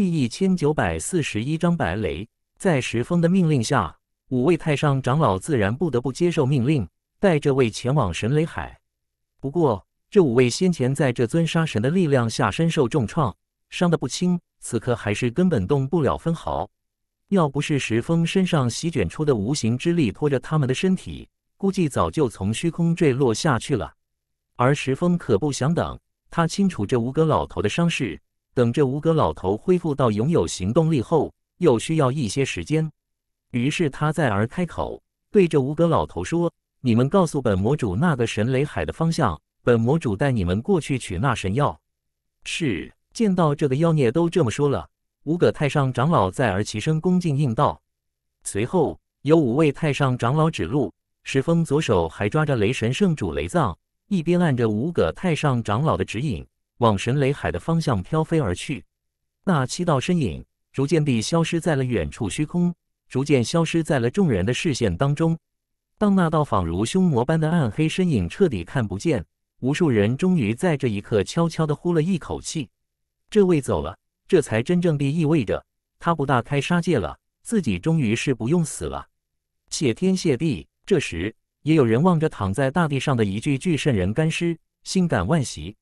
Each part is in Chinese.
第一千九百四十一张白雷，在石峰的命令下，五位太上长老自然不得不接受命令，带着位前往神雷海。不过，这五位先前在这尊杀神的力量下身受重创，伤得不轻，此刻还是根本动不了分毫。要不是石峰身上席卷出的无形之力拖着他们的身体，估计早就从虚空坠落下去了。而石峰可不想等，他清楚这五个老头的伤势。等这五葛老头恢复到拥有行动力后，又需要一些时间。于是他再而开口，对着五葛老头说：“你们告诉本魔主那个神雷海的方向，本魔主带你们过去取那神药。”是，见到这个妖孽都这么说了，五葛太上长老再而齐声恭敬应道。随后有五位太上长老指路，石峰左手还抓着雷神圣主雷藏，一边按着五葛太上长老的指引。往神雷海的方向飘飞而去，那七道身影逐渐地消失在了远处虚空，逐渐消失在了众人的视线当中。当那道仿如凶魔般的暗黑身影彻底看不见，无数人终于在这一刻悄悄地呼了一口气：“这位走了，这才真正地意味着他不大开杀戒了，自己终于是不用死了。”谢天谢地！这时，也有人望着躺在大地上的一具巨圣人干尸，心感万喜。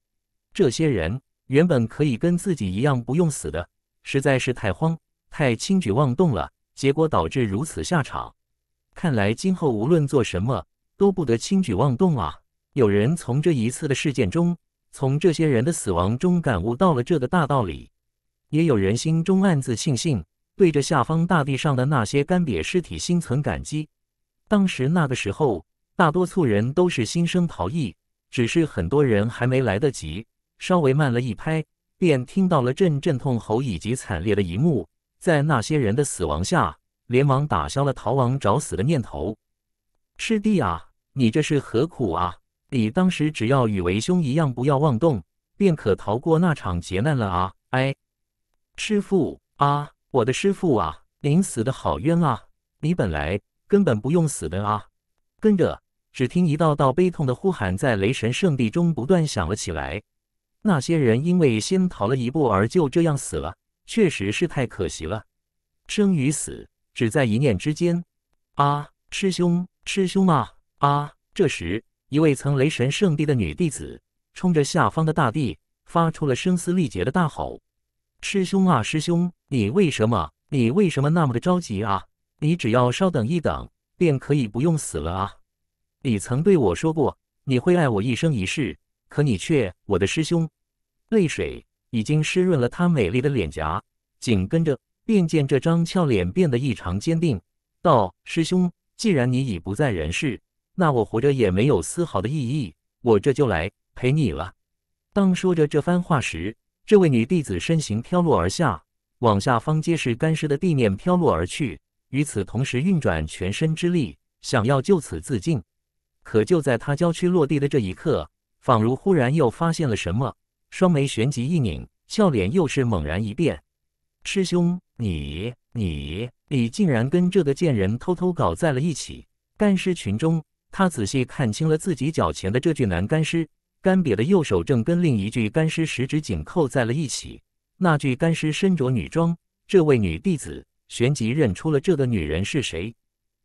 这些人原本可以跟自己一样不用死的，实在是太慌、太轻举妄动了，结果导致如此下场。看来今后无论做什么，都不得轻举妄动啊！有人从这一次的事件中，从这些人的死亡中感悟到了这个大道理；也有人心中暗自庆幸，对着下方大地上的那些干瘪尸体心存感激。当时那个时候，大多数人都是心生逃逸，只是很多人还没来得及。稍微慢了一拍，便听到了阵阵痛吼以及惨烈的一幕。在那些人的死亡下，连忙打消了逃亡找死的念头。师弟啊，你这是何苦啊！你当时只要与为兄一样，不要妄动，便可逃过那场劫难了啊！哎，师父啊，我的师父啊，您死的好冤啊！你本来根本不用死的啊！跟着，只听一道道悲痛的呼喊在雷神圣地中不断响了起来。那些人因为先逃了一步而就这样死了，确实是太可惜了。生与死只在一念之间。啊，师兄，师兄啊！啊！这时，一位曾雷神圣地的女弟子冲着下方的大地发出了声嘶力竭的大吼：“师兄啊，师兄，你为什么？你为什么那么的着急啊？你只要稍等一等，便可以不用死了啊！你曾对我说过，你会爱我一生一世，可你却……我的师兄。”泪水已经湿润了她美丽的脸颊，紧跟着便见这张俏脸变得异常坚定，道：“师兄，既然你已不在人世，那我活着也没有丝毫的意义，我这就来陪你了。”当说着这番话时，这位女弟子身形飘落而下，往下方皆是干尸的地面飘落而去，与此同时运转全身之力，想要就此自尽。可就在他娇躯落地的这一刻，仿如忽然又发现了什么。双眉旋即一拧，笑脸又是猛然一变。师兄，你你你竟然跟这个贱人偷偷搞在了一起！干尸群中，他仔细看清了自己脚前的这具男干尸，干瘪的右手正跟另一具干尸十指紧扣在了一起。那具干尸身着女装，这位女弟子旋即认出了这个女人是谁。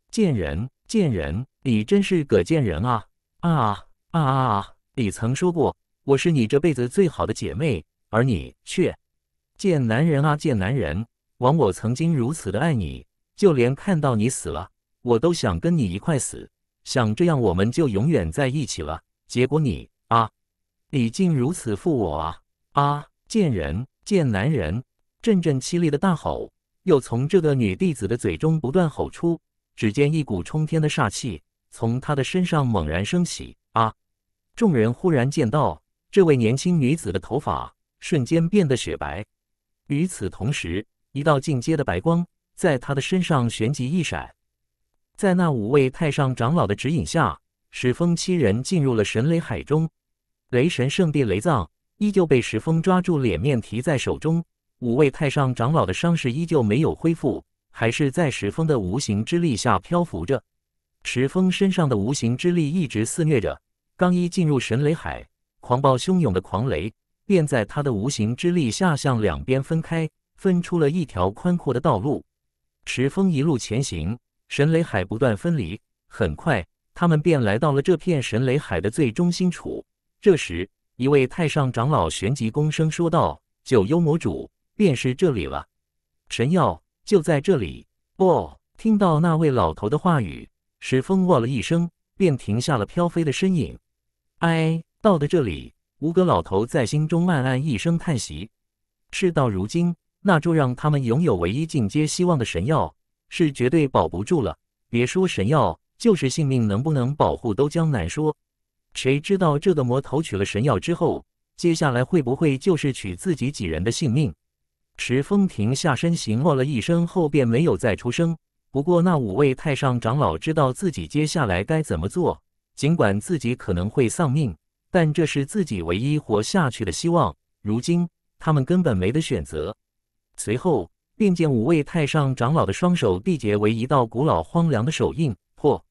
贱人，贱人，你真是个贱人啊啊啊！啊！你曾说过。我是你这辈子最好的姐妹，而你却，贱男人啊，贱男人！枉我曾经如此的爱你，就连看到你死了，我都想跟你一块死，想这样我们就永远在一起了。结果你啊，你竟如此负我啊！啊，贱人，贱男人！阵阵凄厉的大吼又从这个女弟子的嘴中不断吼出，只见一股冲天的煞气从他的身上猛然升起。啊！众人忽然见到。这位年轻女子的头发瞬间变得雪白，与此同时，一道进阶的白光在她的身上旋即一闪。在那五位太上长老的指引下，石峰七人进入了神雷海中。雷神圣地雷藏依旧被石峰抓住脸面提在手中。五位太上长老的伤势依旧没有恢复，还是在石峰的无形之力下漂浮着。石峰身上的无形之力一直肆虐着。刚一进入神雷海。狂暴汹涌的狂雷便在他的无形之力下向两边分开，分出了一条宽阔的道路。石峰一路前行，神雷海不断分离，很快他们便来到了这片神雷海的最中心处。这时，一位太上长老旋即躬声说道：“九幽魔主便是这里了，神药就在这里。”哦，听到那位老头的话语，石峰哇了一声，便停下了飘飞的身影。哎。到了这里，吴哥老头在心中暗暗一声叹息。事到如今，那就让他们拥有唯一进阶希望的神药是绝对保不住了。别说神药，就是性命能不能保护都将难说。谁知道这个魔头取了神药之后，接下来会不会就是取自己几人的性命？石峰停下身形，默了一声后便没有再出声。不过那五位太上长老知道自己接下来该怎么做，尽管自己可能会丧命。但这是自己唯一活下去的希望。如今，他们根本没得选择。随后，便见五位太上长老的双手缔结为一道古老荒凉的手印。破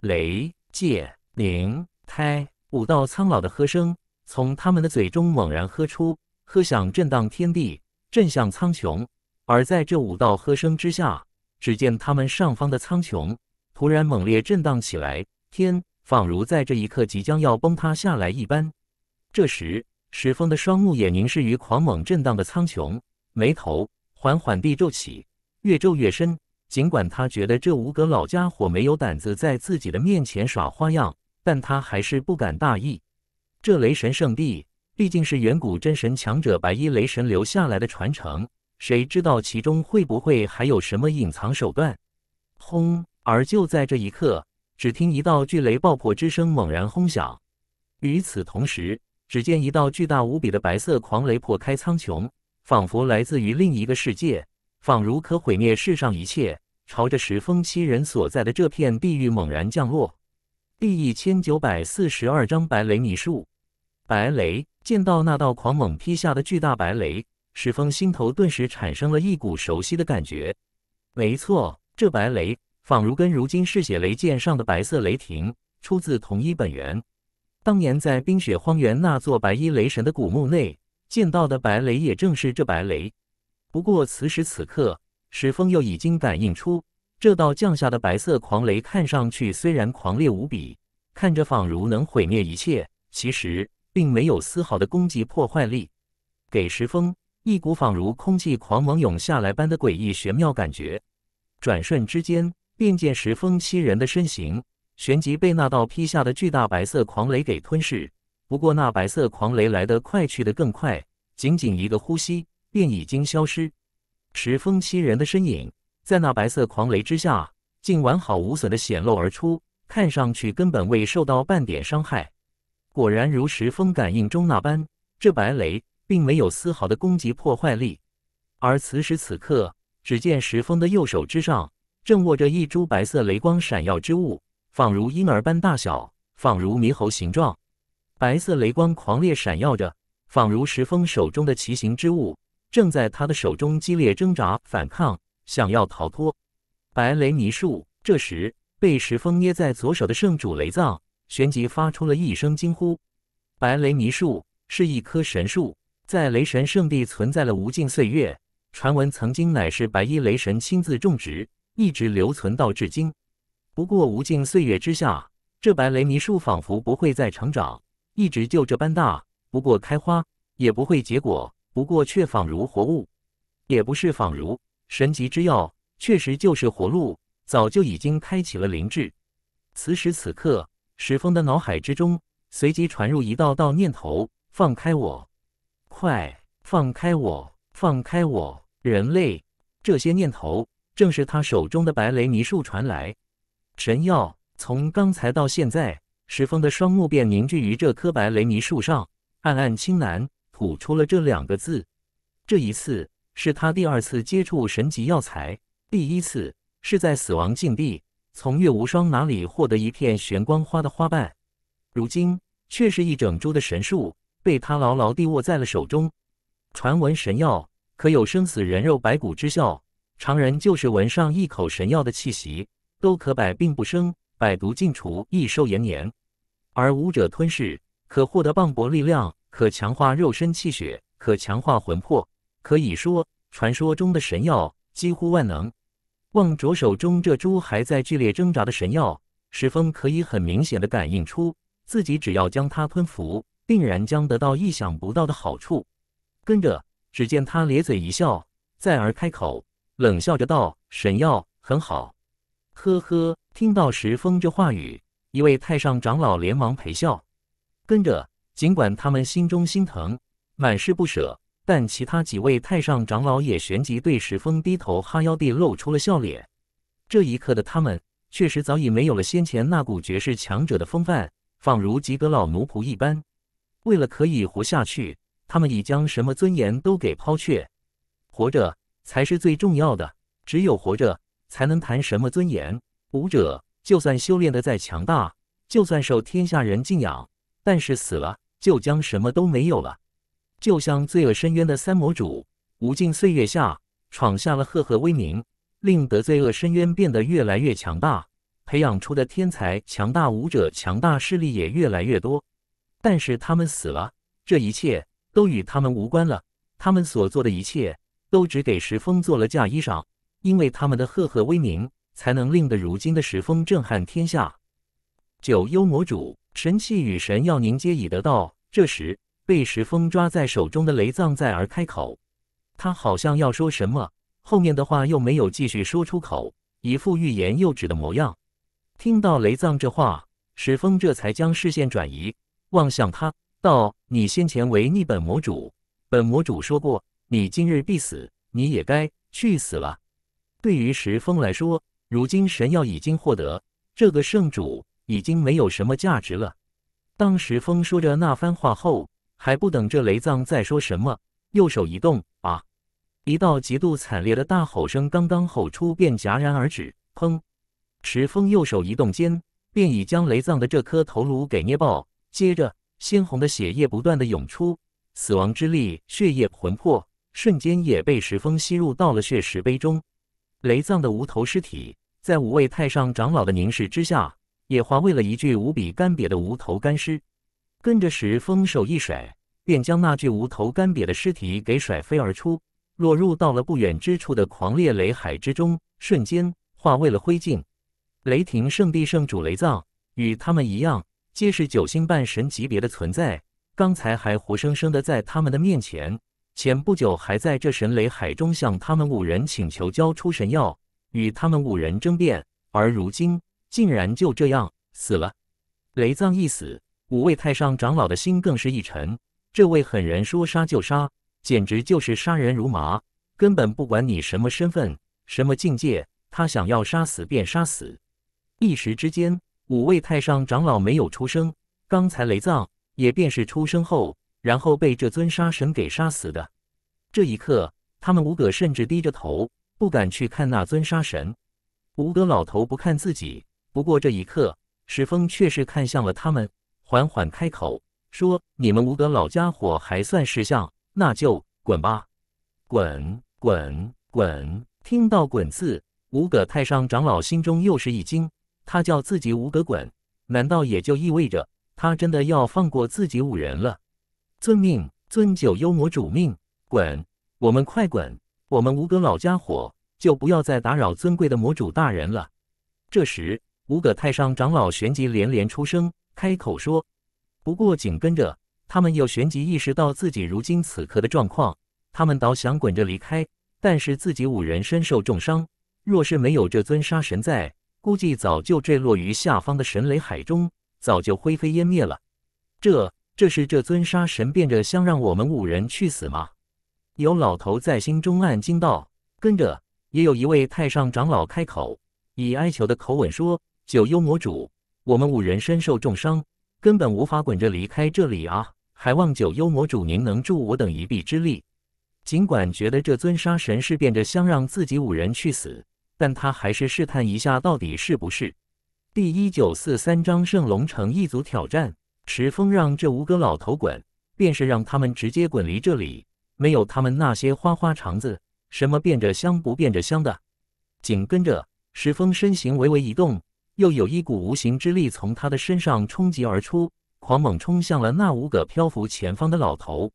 雷界灵胎五道苍老的喝声从他们的嘴中猛然喝出，喝响震荡天地，震向苍穹。而在这五道喝声之下，只见他们上方的苍穹突然猛烈震荡起来。天！仿如在这一刻即将要崩塌下来一般，这时石峰的双目也凝视于狂猛震荡的苍穹，眉头缓缓地皱起，越皱越深。尽管他觉得这五个老家伙没有胆子在自己的面前耍花样，但他还是不敢大意。这雷神圣地毕竟是远古真神强者白衣雷神留下来的传承，谁知道其中会不会还有什么隐藏手段？轰！而就在这一刻。只听一道巨雷爆破之声猛然轰响，与此同时，只见一道巨大无比的白色狂雷破开苍穹，仿佛来自于另一个世界，仿如可毁灭世上一切，朝着石峰七人所在的这片地域猛然降落。第一千九百四十二章白雷秘术。白雷见到那道狂猛劈下的巨大白雷，石峰心头顿时产生了一股熟悉的感觉。没错，这白雷。仿如跟如今嗜血雷剑上的白色雷霆出自同一本源。当年在冰雪荒原那座白衣雷神的古墓内见到的白雷，也正是这白雷。不过此时此刻，石峰又已经感应出这道降下的白色狂雷，看上去虽然狂烈无比，看着仿如能毁灭一切，其实并没有丝毫的攻击破坏力，给石峰一股仿如空气狂猛涌下来般的诡异玄妙感觉。转瞬之间。便见石峰七人的身形，旋即被那道劈下的巨大白色狂雷给吞噬。不过那白色狂雷来得快，去得更快，仅仅一个呼吸便已经消失。石峰七人的身影在那白色狂雷之下，竟完好无损的显露而出，看上去根本未受到半点伤害。果然如石峰感应中那般，这白雷并没有丝毫的攻击破坏力。而此时此刻，只见石峰的右手之上。正握着一株白色雷光闪耀之物，仿如婴儿般大小，仿如猕猴形状。白色雷光狂烈闪耀着，仿如石峰手中的奇形之物正在他的手中激烈挣扎反抗，想要逃脱。白雷泥树这时被石峰捏在左手的圣主雷藏，旋即发出了一声惊呼。白雷泥树是一棵神树，在雷神圣地存在了无尽岁月，传闻曾经乃是白衣雷神亲自种植。一直留存到至今，不过无尽岁月之下，这白雷迷树仿佛不会再成长，一直就这般大。不过开花也不会结果，不过却仿如活物，也不是仿如神级之药，确实就是活路，早就已经开启了灵智。此时此刻，石峰的脑海之中随即传入一道道念头：放开我，快放开我，放开我！人类，这些念头。正是他手中的白雷尼树传来神药。从刚才到现在，石峰的双目便凝聚于这棵白雷尼树上，暗暗青蓝，吐出了这两个字。这一次是他第二次接触神级药材，第一次是在死亡禁地，从月无双哪里获得一片玄光花的花瓣。如今却是一整株的神树被他牢牢地握在了手中。传闻神药可有生死人肉白骨之效。常人就是闻上一口神药的气息，都可百病不生，百毒尽除，益寿延年；而武者吞噬，可获得磅礴力量，可强化肉身气血，可强化魂魄。可以说，传说中的神药几乎万能。望着手中这株还在剧烈挣扎的神药，石峰可以很明显的感应出，自己只要将它吞服，定然将得到意想不到的好处。跟着，只见他咧嘴一笑，再而开口。冷笑着道：“沈耀很好。”呵呵，听到石峰这话语，一位太上长老连忙陪笑，跟着，尽管他们心中心疼，满是不舍，但其他几位太上长老也旋即对石峰低头哈腰地露出了笑脸。这一刻的他们，确实早已没有了先前那股绝世强者的风范，仿如几个老奴仆一般，为了可以活下去，他们已将什么尊严都给抛却，活着。才是最重要的。只有活着，才能谈什么尊严。武者就算修炼的再强大，就算受天下人敬仰，但是死了就将什么都没有了。就像罪恶深渊的三魔主，无尽岁月下闯下了赫赫威名，令得罪恶深渊变得越来越强大，培养出的天才、强大武者、强大势力也越来越多。但是他们死了，这一切都与他们无关了。他们所做的一切。都只给石峰做了嫁衣裳，因为他们的赫赫威名，才能令得如今的石峰震撼天下。九幽魔主神器与神药凝结已得到，这时被石峰抓在手中的雷藏在而开口，他好像要说什么，后面的话又没有继续说出口，一副欲言又止的模样。听到雷藏这话，石峰这才将视线转移，望向他，道：“你先前违逆本魔主，本魔主说过。”你今日必死，你也该去死了。对于石峰来说，如今神药已经获得，这个圣主已经没有什么价值了。当石峰说着那番话后，还不等这雷藏再说什么，右手一动，啊！一道极度惨烈的大吼声刚刚吼出，便戛然而止。砰！石峰右手一动间，便已将雷藏的这颗头颅给捏爆，接着鲜红的血液不断的涌出，死亡之力、血液、魂魄。瞬间也被石峰吸入到了血石碑中。雷藏的无头尸体在五位太上长老的凝视之下，也化为了一具无比干瘪的无头干尸。跟着石峰手一甩，便将那具无头干瘪的尸体给甩飞而出，落入到了不远之处的狂烈雷海之中，瞬间化为了灰烬。雷霆圣地圣主雷藏与他们一样，皆是九星半神级别的存在。刚才还活生生的在他们的面前。前不久还在这神雷海中向他们五人请求交出神药，与他们五人争辩，而如今竟然就这样死了。雷藏一死，五位太上长老的心更是一沉。这位狠人说杀就杀，简直就是杀人如麻，根本不管你什么身份、什么境界，他想要杀死便杀死。一时之间，五位太上长老没有出声。刚才雷藏也便是出声后。然后被这尊杀神给杀死的。这一刻，他们五葛甚至低着头，不敢去看那尊杀神。五葛老头不看自己，不过这一刻，石峰却是看向了他们，缓缓开口说：“你们五个老家伙还算识相，那就滚吧，滚，滚，滚。”听到“滚”字，五葛太上长老心中又是一惊。他叫自己五葛滚，难道也就意味着他真的要放过自己五人了？遵命，遵九幽魔主命，滚！我们快滚！我们吴葛老家伙就不要再打扰尊贵的魔主大人了。这时，吴葛太上长老旋即连连出声，开口说：“不过，紧跟着他们又旋即意识到自己如今此刻的状况，他们倒想滚着离开，但是自己五人身受重伤，若是没有这尊杀神在，估计早就坠落于下方的神雷海中，早就灰飞烟灭了。这。”这是这尊杀神变着相让我们五人去死吗？有老头在心中暗惊道。跟着也有一位太上长老开口，以哀求的口吻说：“九幽魔主，我们五人身受重伤，根本无法滚着离开这里啊！还望九幽魔主您能助我等一臂之力。”尽管觉得这尊杀神是变着相让自己五人去死，但他还是试探一下到底是不是。第一九四三章：圣龙城一族挑战。石峰让这五个老头滚，便是让他们直接滚离这里。没有他们那些花花肠子，什么变着香不变着香的。紧跟着，石峰身形微微一动，又有一股无形之力从他的身上冲击而出，狂猛冲向了那五个漂浮前方的老头。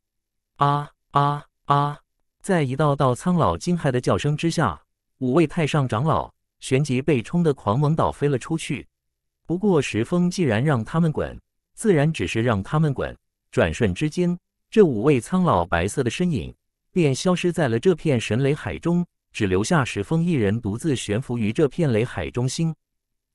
啊啊啊！在一道道苍老惊骇的叫声之下，五位太上长老旋即被冲得狂猛倒飞了出去。不过，石峰既然让他们滚。自然只是让他们滚。转瞬之间，这五位苍老白色的身影便消失在了这片神雷海中，只留下石峰一人独自悬浮于这片雷海中心。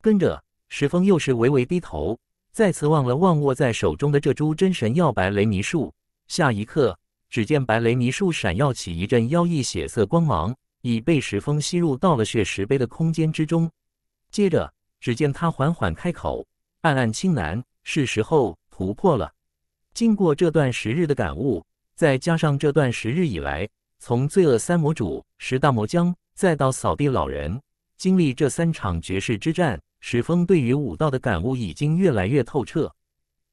跟着，石峰又是微微低头，再次望了望握在手中的这株真神耀白雷弥树。下一刻，只见白雷弥树闪耀起一阵妖异血色光芒，已被石峰吸入到了血石碑的空间之中。接着，只见他缓缓开口，暗暗轻喃。是时候突破了。经过这段时日的感悟，再加上这段时日以来，从罪恶三魔主、十大魔将，再到扫地老人，经历这三场绝世之战，石峰对于武道的感悟已经越来越透彻。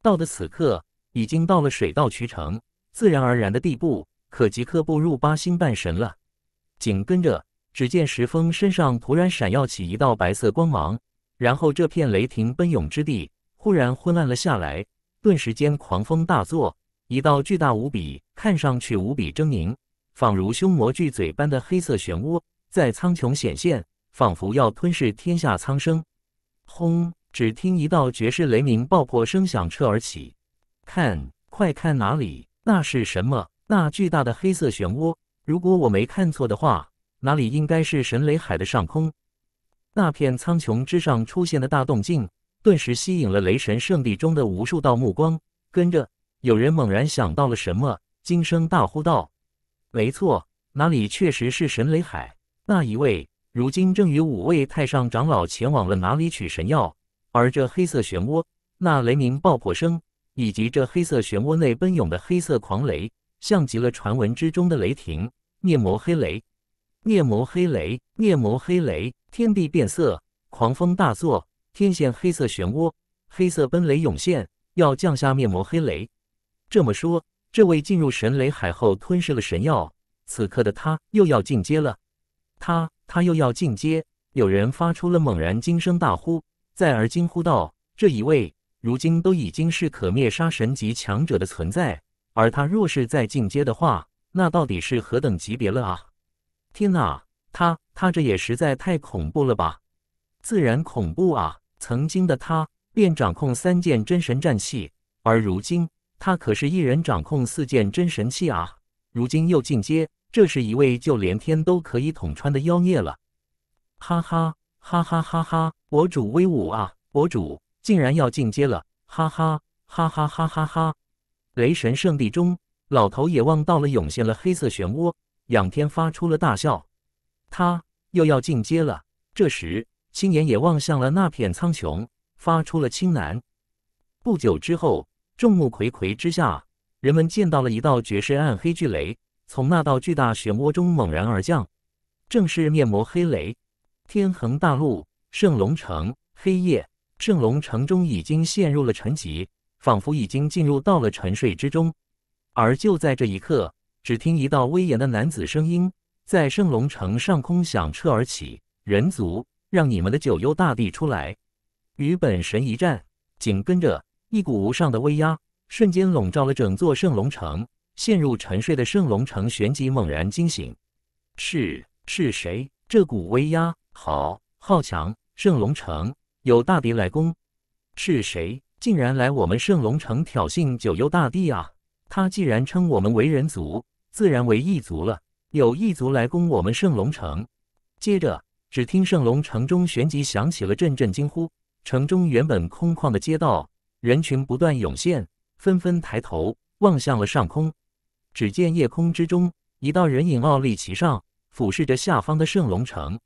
到的此刻，已经到了水到渠成、自然而然的地步，可即刻步入八星半神了。紧跟着，只见石峰身上突然闪耀起一道白色光芒，然后这片雷霆奔涌之地。突然昏暗了下来，顿时间狂风大作，一道巨大无比、看上去无比狰狞，仿如凶魔巨嘴般的黑色漩涡在苍穹显现，仿佛要吞噬天下苍生。轰！只听一道绝世雷鸣爆破声响彻而起，看，快看哪里？那是什么？那巨大的黑色漩涡？如果我没看错的话，哪里应该是神雷海的上空？那片苍穹之上出现的大动静。顿时吸引了雷神圣地中的无数道目光，跟着有人猛然想到了什么，惊声大呼道：“没错，哪里确实是神雷海，那一位如今正与五位太上长老前往了哪里取神药？而这黑色漩涡，那雷鸣爆破声，以及这黑色漩涡内奔涌的黑色狂雷，像极了传闻之中的雷霆灭魔黑雷！灭魔黑雷！灭魔黑雷！天地变色，狂风大作！”天线黑色漩涡，黑色奔雷涌现，要降下面魔黑雷。这么说，这位进入神雷海后吞噬了神药，此刻的他又要进阶了。他他又要进阶！有人发出了猛然惊声大呼，再而惊呼道：“这一位如今都已经是可灭杀神级强者的存在，而他若是在进阶的话，那到底是何等级别了啊？”天哪，他他这也实在太恐怖了吧！自然恐怖啊！曾经的他便掌控三件真神战器，而如今他可是一人掌控四件真神器啊！如今又进阶，这是一位就连天都可以捅穿的妖孽了！哈哈哈哈哈哈！我主威武啊！我主竟然要进阶了！哈哈哈哈哈哈哈！雷神圣地中，老头也望到了，涌现了黑色漩涡，仰天发出了大笑。他又要进阶了。这时。青眼也望向了那片苍穹，发出了青喃。不久之后，众目睽睽之下，人们见到了一道绝世暗黑巨雷从那道巨大漩涡中猛然而降，正是面魔黑雷。天恒大陆，圣龙城黑夜，圣龙城中已经陷入了沉寂，仿佛已经进入到了沉睡之中。而就在这一刻，只听一道威严的男子声音在圣龙城上空响彻而起：“人族。”让你们的九幽大帝出来，与本神一战。紧跟着，一股无上的威压瞬间笼罩了整座圣龙城，陷入沉睡的圣龙城旋即猛然惊醒。是是谁？这股威压，好好强！圣龙城有大敌来攻，是谁？竟然来我们圣龙城挑衅九幽大帝啊！他既然称我们为人族，自然为异族了。有异族来攻我们圣龙城，接着。只听圣龙城中，旋即响起了阵阵惊呼。城中原本空旷的街道，人群不断涌现，纷纷抬头望向了上空。只见夜空之中，一道人影傲立其上，俯视着下方的圣龙城。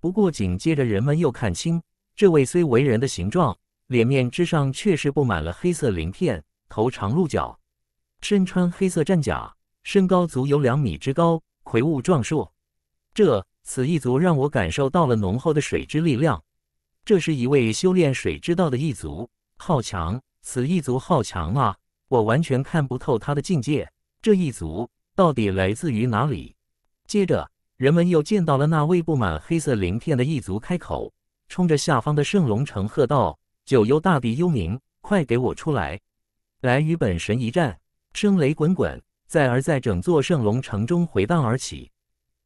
不过紧接着，人们又看清，这位虽为人的形状，脸面之上却是布满了黑色鳞片，头长鹿角，身穿黑色战甲，身高足有两米之高，魁梧壮硕。这。此一族让我感受到了浓厚的水之力量，这是一位修炼水之道的异族，好强！此异族好强啊，我完全看不透他的境界。这一族到底来自于哪里？接着，人们又见到了那位布满黑色鳞片的异族开口，冲着下方的圣龙城喝道：“九幽大地幽冥，快给我出来，来与本神一战！”声雷滚滚，在而在整座圣龙城中回荡而起。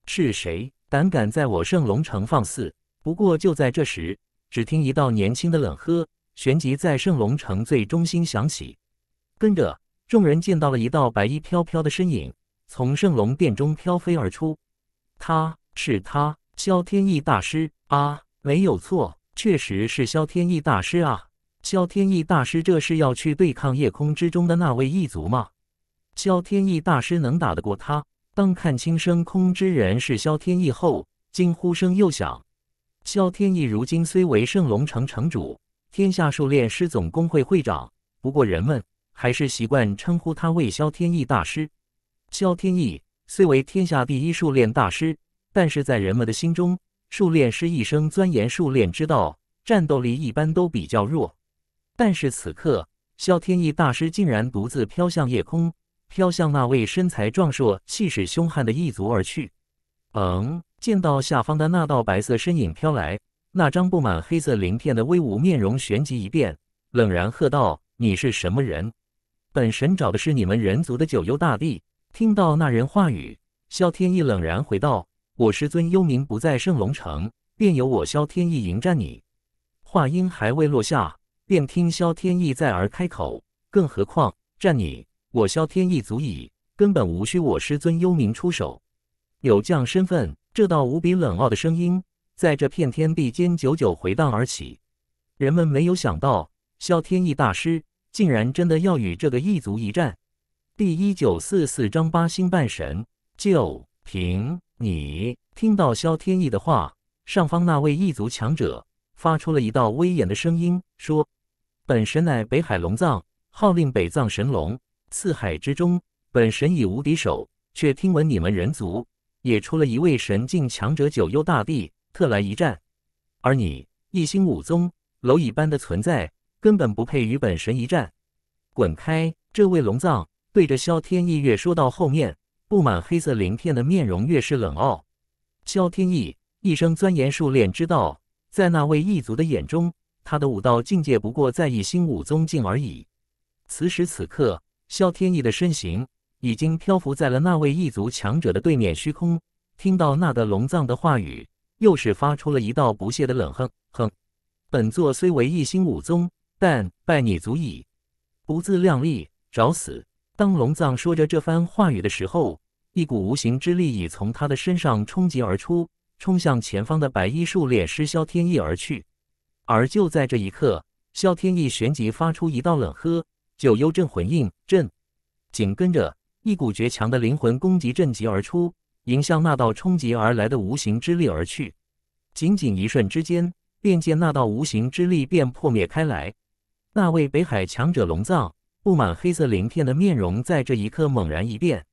是谁？胆敢在我圣龙城放肆！不过，就在这时，只听一道年轻的冷喝，旋即在圣龙城最中心响起。跟着，众人见到了一道白衣飘飘的身影，从圣龙殿中飘飞而出。他是他，萧天意大师啊，没有错，确实是萧天意大师啊。萧天意大师，这是要去对抗夜空之中的那位异族吗？萧天意大师能打得过他？当看清升空之人是萧天意后，惊呼声又响。萧天意如今虽为圣龙城城主，天下术炼师总工会会长，不过人们还是习惯称呼他为萧天意大师。萧天意虽为天下第一术炼大师，但是在人们的心中，术炼师一生钻研术炼之道，战斗力一般都比较弱。但是此刻，萧天意大师竟然独自飘向夜空。飘向那位身材壮硕、气势凶悍的异族而去。嗯，见到下方的那道白色身影飘来，那张布满黑色鳞片的威武面容旋即一变，冷然喝道：“你是什么人？本神找的是你们人族的九幽大帝。”听到那人话语，萧天意冷然回道：“我师尊幽冥不在圣龙城，便由我萧天意迎战你。”话音还未落下，便听萧天意在而开口：“更何况战你？”我萧天意足矣，根本无需我师尊幽冥出手。有将身份，这道无比冷傲的声音在这片天地间久久回荡而起。人们没有想到，萧天意大师竟然真的要与这个异族一战。第一九四四章八星半神。就凭你！听到萧天意的话，上方那位异族强者发出了一道威严的声音，说：“本神乃北海龙藏，号令北藏神龙。”四海之中，本神已无敌手，却听闻你们人族也出了一位神境强者九幽大帝，特来一战。而你一星武宗，蝼蚁般的存在，根本不配与本神一战，滚开！这位龙藏对着萧天意越说到后面，布满黑色鳞片的面容越是冷傲。萧天意一生钻研术练之道，在那位异族的眼中，他的武道境界不过在一星武宗境而已。此时此刻。萧天意的身形已经漂浮在了那位异族强者的对面虚空，听到那个龙藏的话语，又是发出了一道不屑的冷哼：“哼，本座虽为一星武宗，但拜你足矣，不自量力，找死！”当龙藏说着这番话语的时候，一股无形之力已从他的身上冲击而出，冲向前方的白衣树列师萧天意而去。而就在这一刻，萧天意旋即发出一道冷喝。九幽镇魂印阵。紧跟着一股绝强的灵魂攻击阵急而出，迎向那道冲击而来的无形之力而去。仅仅一瞬之间，便见那道无形之力便破灭开来。那位北海强者龙藏布满黑色鳞片的面容在这一刻猛然一变。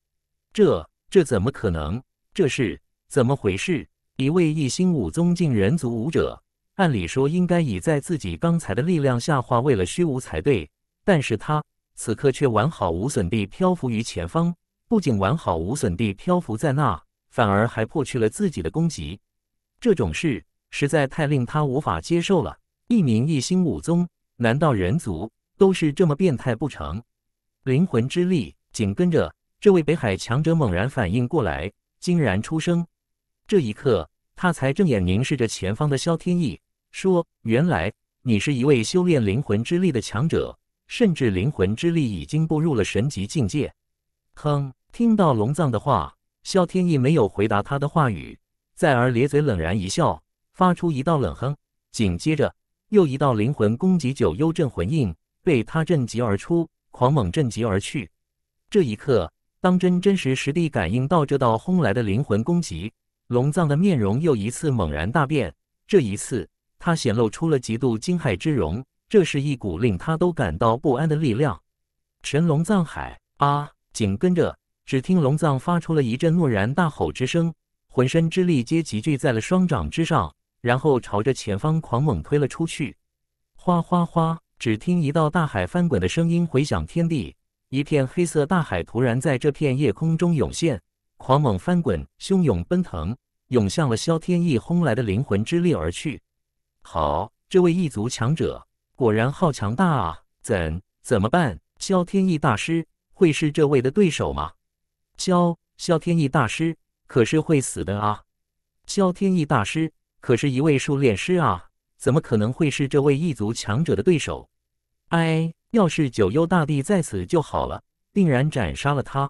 这这怎么可能？这是怎么回事？一位一心武宗境人族武者，按理说应该已在自己刚才的力量下化为了虚无才对。但是他此刻却完好无损地漂浮于前方，不仅完好无损地漂浮在那，反而还破去了自己的攻击。这种事实在太令他无法接受了。一名一星武宗，难道人族都是这么变态不成？灵魂之力紧跟着，这位北海强者猛然反应过来，惊然出声。这一刻，他才正眼凝视着前方的萧天意，说：“原来你是一位修炼灵魂之力的强者。”甚至灵魂之力已经步入了神级境界。哼！听到龙藏的话，萧天意没有回答他的话语。再而咧嘴冷然一笑，发出一道冷哼。紧接着，又一道灵魂攻击九幽镇魂印被他震击而出，狂猛震击而去。这一刻，当真真实实地感应到这道轰来的灵魂攻击，龙藏的面容又一次猛然大变。这一次，他显露出了极度惊骇之容。这是一股令他都感到不安的力量，神龙藏海啊！紧跟着，只听龙藏发出了一阵诺然大吼之声，浑身之力皆集聚在了双掌之上，然后朝着前方狂猛推了出去。哗哗哗！只听一道大海翻滚的声音回响天地，一片黑色大海突然在这片夜空中涌现，狂猛翻滚，汹涌奔腾，涌向了萧天意轰来的灵魂之力而去。好，这位异族强者。果然好强大啊！怎怎么办？萧天意大师会是这位的对手吗？萧萧天意大师可是会死的啊！萧天意大师可是一位术炼师啊，怎么可能会是这位异族强者的对手？哎，要是九幽大帝在此就好了，定然斩杀了他！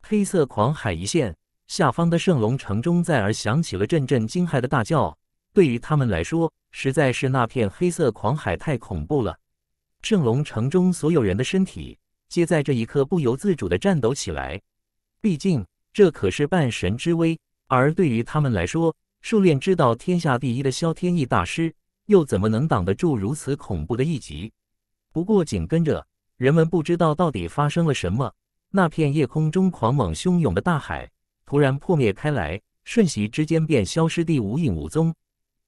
黑色狂海一线下方的圣龙城中，在而响起了阵阵惊骇的大叫，对于他们来说。实在是那片黑色狂海太恐怖了，圣龙城中所有人的身体皆在这一刻不由自主地颤抖起来。毕竟这可是半神之威，而对于他们来说，数炼知道天下第一的萧天意大师又怎么能挡得住如此恐怖的一击？不过紧跟着，人们不知道到底发生了什么，那片夜空中狂猛汹涌的大海突然破灭开来，瞬息之间便消失地无影无踪，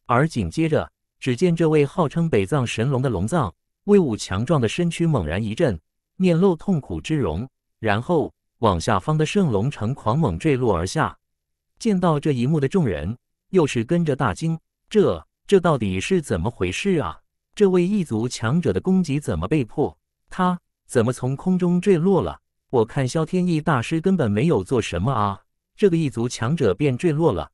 而紧接着。只见这位号称北藏神龙的龙藏，威武强壮的身躯猛然一震，面露痛苦之容，然后往下方的圣龙城狂猛坠落而下。见到这一幕的众人又是跟着大惊：这这到底是怎么回事啊？这位异族强者的攻击怎么被破？他怎么从空中坠落了？我看萧天意大师根本没有做什么啊，这个异族强者便坠落了。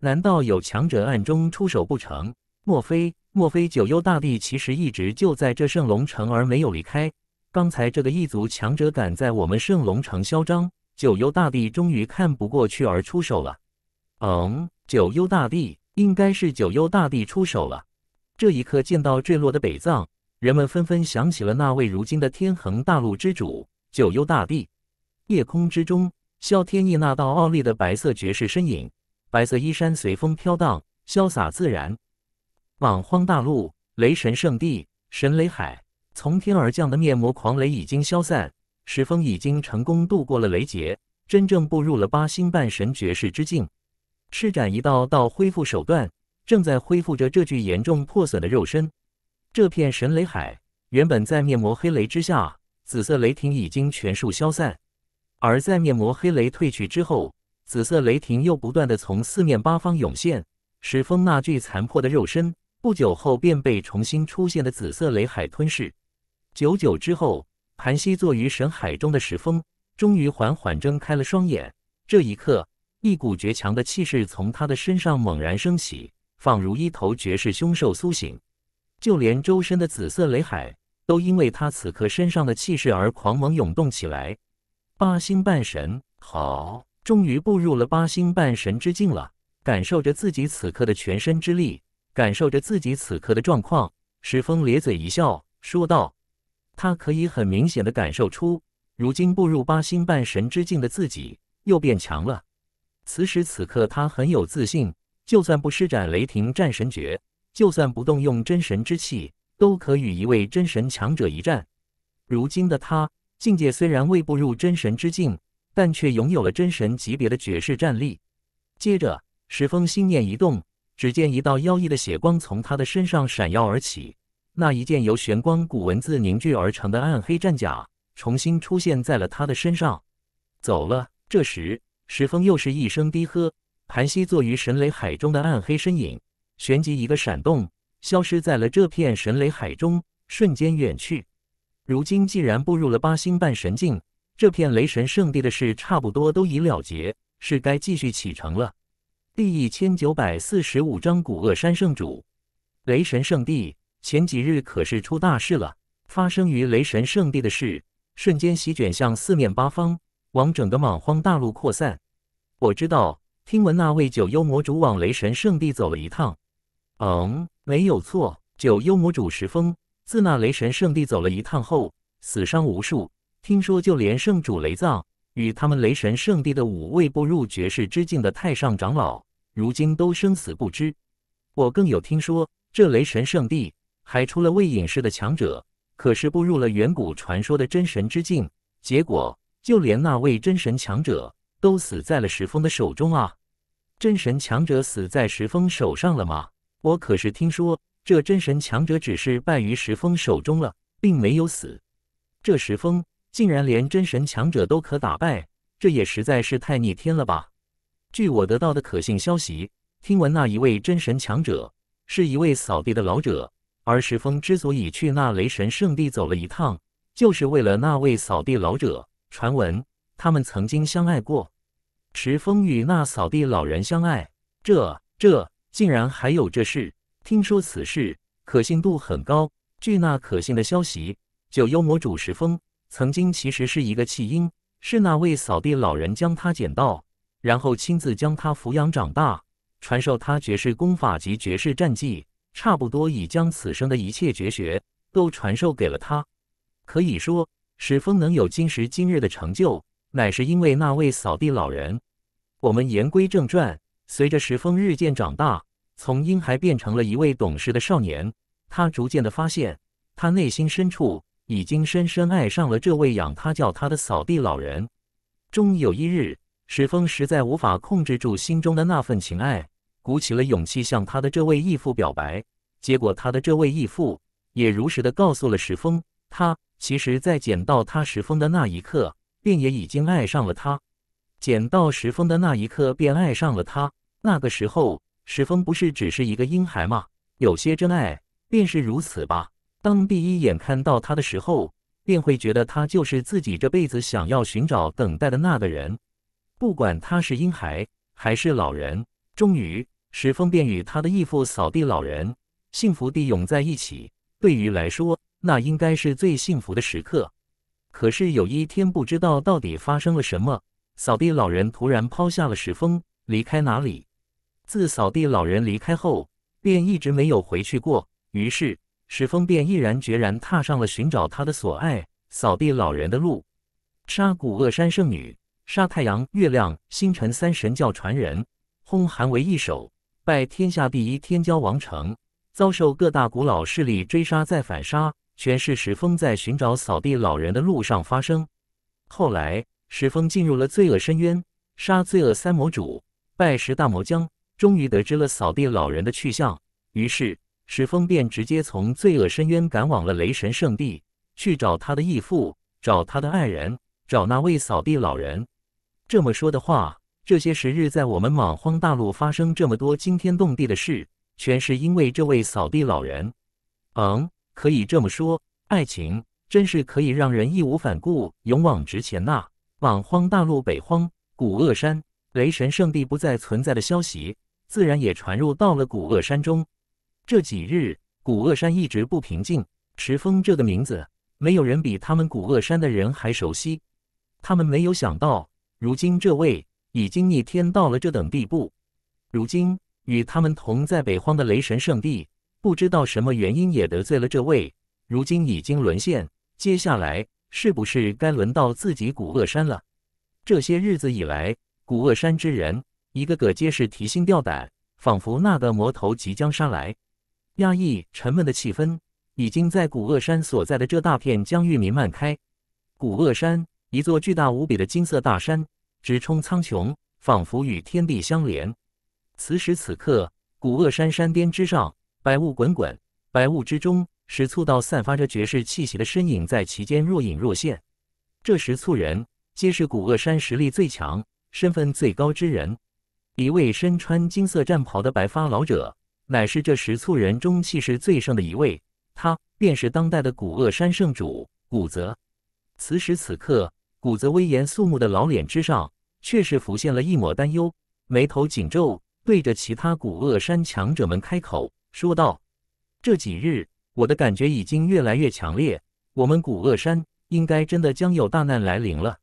难道有强者暗中出手不成？莫非莫非九幽大帝其实一直就在这圣龙城，而没有离开。刚才这个异族强者敢在我们圣龙城嚣张，九幽大帝终于看不过去而出手了。嗯，九幽大帝应该是九幽大帝出手了。这一刻见到坠落的北藏，人们纷纷想起了那位如今的天恒大陆之主九幽大帝。夜空之中，萧天意那道傲立的白色绝世身影，白色衣衫随风飘荡，潇洒自然。莽荒大陆，雷神圣地，神雷海，从天而降的灭魔狂雷已经消散，石峰已经成功度过了雷劫，真正步入了八星半神绝世之境，施展一道道恢复手段，正在恢复着这具严重破损的肉身。这片神雷海原本在灭魔黑雷之下，紫色雷霆已经全数消散，而在灭魔黑雷退去之后，紫色雷霆又不断的从四面八方涌现，石峰那具残破的肉身。不久后便被重新出现的紫色雷海吞噬。久久之后，盘膝坐于神海中的石峰，终于缓缓睁开了双眼。这一刻，一股绝强的气势从他的身上猛然升起，仿如一头绝世凶兽苏醒。就连周身的紫色雷海，都因为他此刻身上的气势而狂猛涌动起来。八星半神，好，终于步入了八星半神之境了。感受着自己此刻的全身之力。感受着自己此刻的状况，石峰咧嘴一笑，说道：“他可以很明显的感受出，如今步入八星半神之境的自己又变强了。此时此刻，他很有自信，就算不施展雷霆战神诀，就算不动用真神之气，都可与一位真神强者一战。如今的他，境界虽然未步入真神之境，但却拥有了真神级别的绝世战力。”接着，石峰心念一动。只见一道妖异的血光从他的身上闪耀而起，那一件由玄光古文字凝聚而成的暗黑战甲重新出现在了他的身上。走了。这时，石峰又是一声低喝，盘膝坐于神雷海中的暗黑身影，旋即一个闪动，消失在了这片神雷海中，瞬间远去。如今既然步入了八星半神境，这片雷神圣地的事差不多都已了结，是该继续启程了。第一千九百四十五章古恶山圣主，雷神圣地前几日可是出大事了。发生于雷神圣地的事，瞬间席卷向四面八方，往整个莽荒大陆扩散。我知道，听闻那位九幽魔主往雷神圣地走了一趟。嗯，没有错，九幽魔主石峰自那雷神圣地走了一趟后，死伤无数。听说就连圣主雷藏与他们雷神圣地的五位步入绝世之境的太上长老。如今都生死不知，我更有听说，这雷神圣地还出了未隐世的强者，可是步入了远古传说的真神之境，结果就连那位真神强者都死在了石峰的手中啊！真神强者死在石峰手上了吗？我可是听说，这真神强者只是败于石峰手中了，并没有死。这石峰竟然连真神强者都可打败，这也实在是太逆天了吧！据我得到的可信消息，听闻那一位真神强者是一位扫地的老者，而石峰之所以去那雷神圣地走了一趟，就是为了那位扫地老者。传闻他们曾经相爱过，石峰与那扫地老人相爱，这这竟然还有这事！听说此事可信度很高，据那可信的消息，九幽魔主石峰曾经其实是一个弃婴，是那位扫地老人将他捡到。然后亲自将他抚养长大，传授他绝世功法及绝世战绩，差不多已将此生的一切绝学都传授给了他。可以说，史峰能有今时今日的成就，乃是因为那位扫地老人。我们言归正传，随着史峰日渐长大，从婴孩变成了一位懂事的少年，他逐渐的发现，他内心深处已经深深爱上了这位养他、教他的扫地老人。终有一日。石峰实在无法控制住心中的那份情爱，鼓起了勇气向他的这位义父表白。结果，他的这位义父也如实的告诉了石峰，他其实在捡到他石峰的那一刻，便也已经爱上了他。捡到石峰的那一刻，便爱上了他。那个时候，石峰不是只是一个婴孩吗？有些真爱便是如此吧。当第一眼看到他的时候，便会觉得他就是自己这辈子想要寻找、等待的那个人。不管他是婴孩还是老人，终于石峰便与他的义父扫地老人幸福地拥在一起。对于来说，那应该是最幸福的时刻。可是有一天，不知道到底发生了什么，扫地老人突然抛下了石峰，离开哪里？自扫地老人离开后，便一直没有回去过。于是，石峰便毅然决然踏上了寻找他的所爱——扫地老人的路。沙谷恶山圣女。杀太阳、月亮、星辰三神教传人，轰韩为一手拜天下第一天骄王成，遭受各大古老势力追杀再反杀，全是石峰在寻找扫地老人的路上发生。后来石峰进入了罪恶深渊，杀罪恶三魔主，拜十大魔将，终于得知了扫地老人的去向。于是石峰便直接从罪恶深渊赶往了雷神圣地，去找他的义父，找他的爱人，找那位扫地老人。这么说的话，这些时日在我们莽荒大陆发生这么多惊天动地的事，全是因为这位扫地老人。嗯，可以这么说，爱情真是可以让人义无反顾、勇往直前呐！莽荒大陆北荒古恶山雷神圣地不再存在的消息，自然也传入到了古恶山中。这几日，古恶山一直不平静。石峰这个名字，没有人比他们古恶山的人还熟悉。他们没有想到。如今这位已经逆天到了这等地步，如今与他们同在北荒的雷神圣地，不知道什么原因也得罪了这位，如今已经沦陷。接下来是不是该轮到自己古恶山了？这些日子以来，古恶山之人一个个皆是提心吊胆，仿佛那个魔头即将杀来。压抑沉闷的气氛已经在古恶山所在的这大片疆域弥漫开。古恶山。一座巨大无比的金色大山直冲苍穹，仿佛与天地相连。此时此刻，古恶山山巅之上，白雾滚滚，白雾之中，石簇道散发着绝世气息的身影在其间若隐若现。这十簇人皆是古恶山实力最强、身份最高之人。一位身穿金色战袍的白发老者，乃是这十簇人中气势最盛的一位。他便是当代的古恶山圣主古泽。此时此刻。古泽威严肃穆的老脸之上，却是浮现了一抹担忧，眉头紧皱，对着其他古恶山强者们开口说道：“这几日，我的感觉已经越来越强烈，我们古恶山应该真的将有大难来临了。”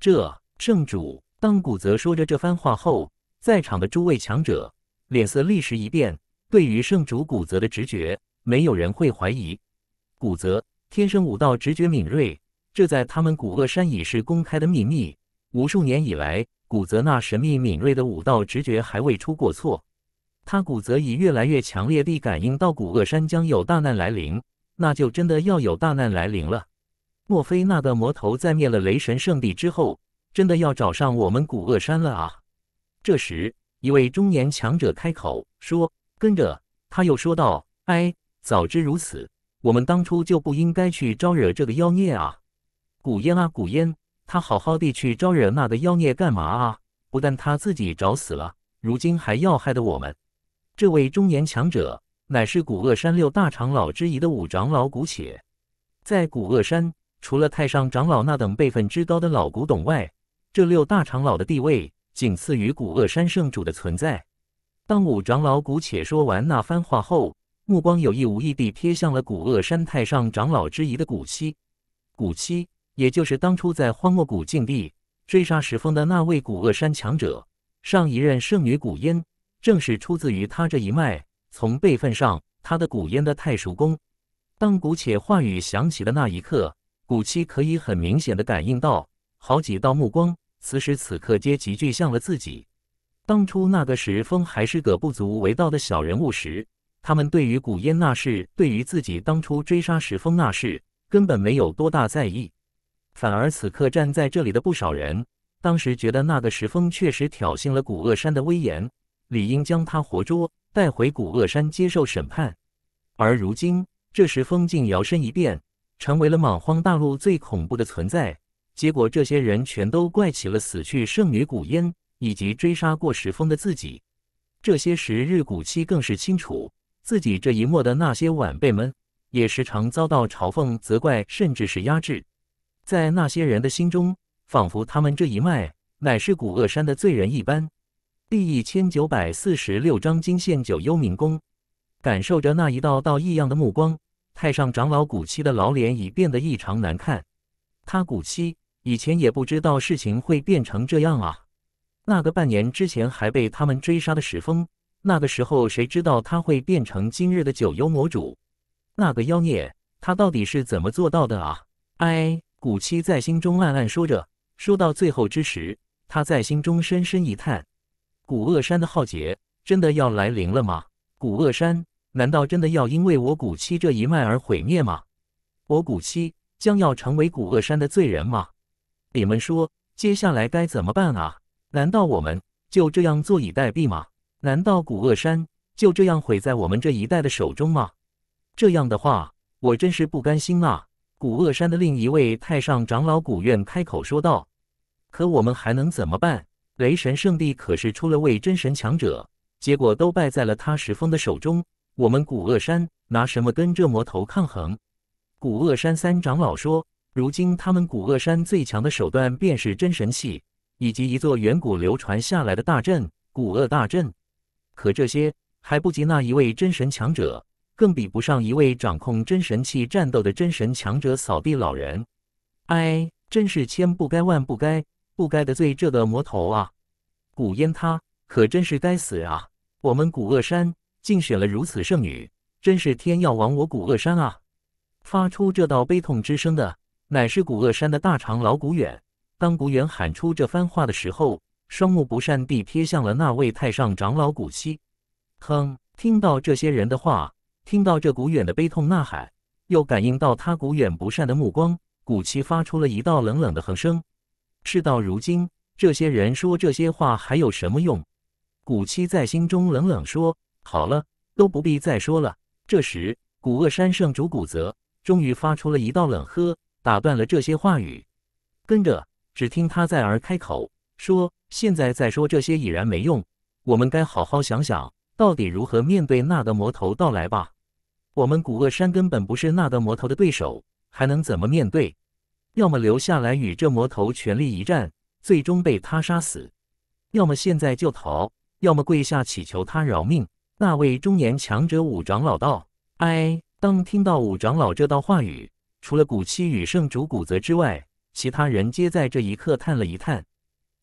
这圣主，当古泽说着这番话后，在场的诸位强者脸色立时一变。对于圣主古泽的直觉，没有人会怀疑。古泽天生武道直觉敏锐。这在他们古恶山已是公开的秘密。无数年以来，古泽那神秘敏锐的武道直觉还未出过错。他古泽已越来越强烈地感应到古恶山将有大难来临，那就真的要有大难来临了。莫非那个魔头在灭了雷神圣地之后，真的要找上我们古恶山了啊？这时，一位中年强者开口说：“跟着。”他又说道：“哎，早知如此，我们当初就不应该去招惹这个妖孽啊！”古烟啊，古烟，他好好的去招惹那个妖孽干嘛啊？不但他自己找死了，如今还要害的我们。这位中年强者乃是古恶山六大长老之一的五长老古且。在古恶山，除了太上长老那等辈分之高的老古董外，这六大长老的地位仅次于古恶山圣主的存在。当五长老古且说完那番话后，目光有意无意地瞥向了古恶山太上长老之一的古七，古七。也就是当初在荒漠谷禁地追杀石峰的那位古恶山强者，上一任圣女古烟，正是出自于他这一脉。从辈分上，他的古烟的太叔公。当古且话语响起的那一刻，古七可以很明显的感应到，好几道目光此时此刻皆集聚向了自己。当初那个石峰还是个不足为道的小人物时，他们对于古烟那事，对于自己当初追杀石峰那事，根本没有多大在意。反而此刻站在这里的不少人，当时觉得那个石峰确实挑衅了古恶山的威严，理应将他活捉带回古恶山接受审判。而如今，这石峰竟摇身一变，成为了莽荒大陆最恐怖的存在。结果，这些人全都怪起了死去圣女古烟以及追杀过石峰的自己。这些时日，古七更是清楚，自己这一脉的那些晚辈们，也时常遭到嘲讽、责怪，甚至是压制。在那些人的心中，仿佛他们这一脉乃是古恶山的罪人一般。第一千九百四十六章惊现九幽冥宫，感受着那一道道异样的目光，太上长老古七的老脸已变得异常难看。他古七以前也不知道事情会变成这样啊！那个半年之前还被他们追杀的石峰，那个时候谁知道他会变成今日的九幽魔主？那个妖孽，他到底是怎么做到的啊？哎。古七在心中暗暗说着，说到最后之时，他在心中深深一叹：“古恶山的浩劫真的要来临了吗？古恶山难道真的要因为我古七这一脉而毁灭吗？我古七将要成为古恶山的罪人吗？你们说接下来该怎么办啊？难道我们就这样坐以待毙吗？难道古恶山就这样毁在我们这一代的手中吗？这样的话，我真是不甘心啊！”古恶山的另一位太上长老古愿开口说道：“可我们还能怎么办？雷神圣地可是出了位真神强者，结果都败在了他石峰的手中。我们古恶山拿什么跟这魔头抗衡？”古恶山三长老说：“如今他们古恶山最强的手段便是真神器，以及一座远古流传下来的大阵——古恶大阵。可这些还不及那一位真神强者。”更比不上一位掌控真神器战斗的真神强者扫地老人，哎，真是千不该万不该不该得罪这个魔头啊！古烟他可真是该死啊！我们古恶山竟选了如此圣女，真是天要亡我古恶山啊！发出这道悲痛之声的，乃是古恶山的大长老古远。当古远喊出这番话的时候，双目不善地瞥向了那位太上长老古希。哼，听到这些人的话。听到这古远的悲痛呐喊，又感应到他古远不善的目光，古七发出了一道冷冷的哼声。事到如今，这些人说这些话还有什么用？古七在心中冷冷说：“好了，都不必再说了。”这时，古恶山圣主古泽终于发出了一道冷喝，打断了这些话语。跟着，只听他在儿开口说：“现在再说这些已然没用，我们该好好想想，到底如何面对那个魔头到来吧。”我们古恶山根本不是那个魔头的对手，还能怎么面对？要么留下来与这魔头全力一战，最终被他杀死；要么现在就逃；要么跪下祈求他饶命。那位中年强者武长老道：“哎。”当听到武长老这道话语，除了古七与圣主古泽之外，其他人皆在这一刻叹了一叹，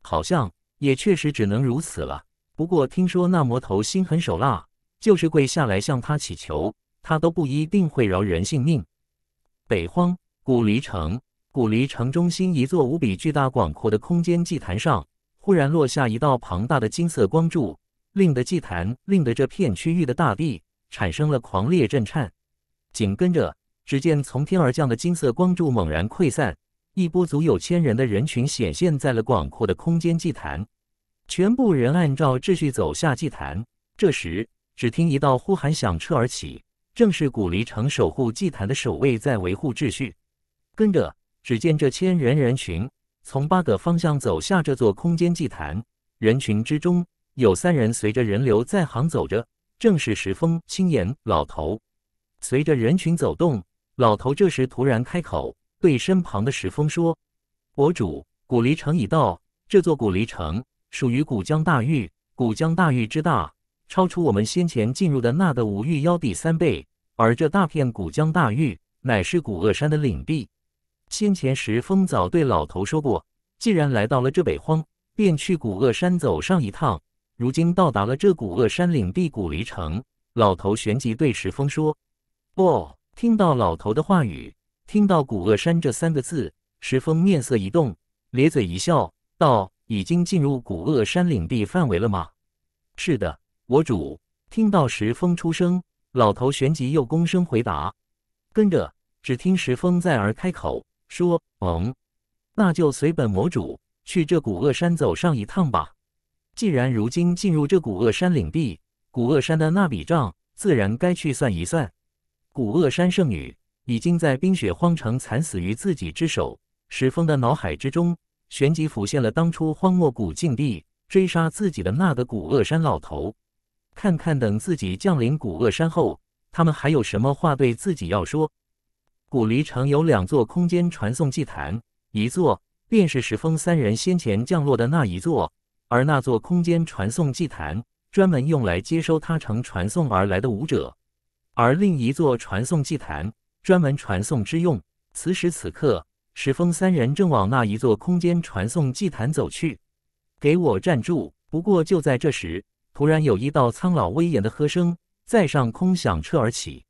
好像也确实只能如此了。不过听说那魔头心狠手辣，就是跪下来向他祈求。他都不一定会饶人性命。北荒古离城，古离城中心一座无比巨大、广阔的空间祭坛上，忽然落下一道庞大的金色光柱，令得祭坛，令得这片区域的大地产生了狂烈震颤。紧跟着，只见从天而降的金色光柱猛然溃散，一波足有千人的人群显现在了广阔的空间祭坛，全部人按照秩序走下祭坛。这时，只听一道呼喊响彻而起。正是古离城守护祭坛的守卫在维护秩序。跟着，只见这千人人群从八个方向走下这座空间祭坛。人群之中有三人随着人流在行走着，正是石峰、青岩、老头。随着人群走动，老头这时突然开口对身旁的石峰说：“博主，古离城已到。这座古离城属于古江大域，古江大域之大，超出我们先前进入的那个五域妖地三倍。”而这大片古江大域，乃是古恶山的领地。先前时风早对老头说过，既然来到了这北荒，便去古恶山走上一趟。如今到达了这古恶山领地古离城，老头旋即对石峰说：“哦。”听到老头的话语，听到“古恶山”这三个字，石峰面色一动，咧嘴一笑，道：“已经进入古恶山领地范围了吗？”“是的，我主。”听到石峰出声。老头旋即又躬身回答，跟着只听石峰在而开口说：“嗯，那就随本魔主去这古恶山走上一趟吧。既然如今进入这古恶山领地，古恶山的那笔账自然该去算一算。古恶山圣女已经在冰雪荒城惨死于自己之手，石峰的脑海之中旋即浮现了当初荒漠古禁地追杀自己的那个古恶山老头。”看看，等自己降临古恶山后，他们还有什么话对自己要说？古离城有两座空间传送祭坛，一座便是石峰三人先前降落的那一座，而那座空间传送祭坛专门用来接收他城传送而来的武者；而另一座传送祭坛专门传送之用。此时此刻，石峰三人正往那一座空间传送祭坛走去。给我站住！不过就在这时。忽然有一道苍老威严的喝声在上空响彻而起，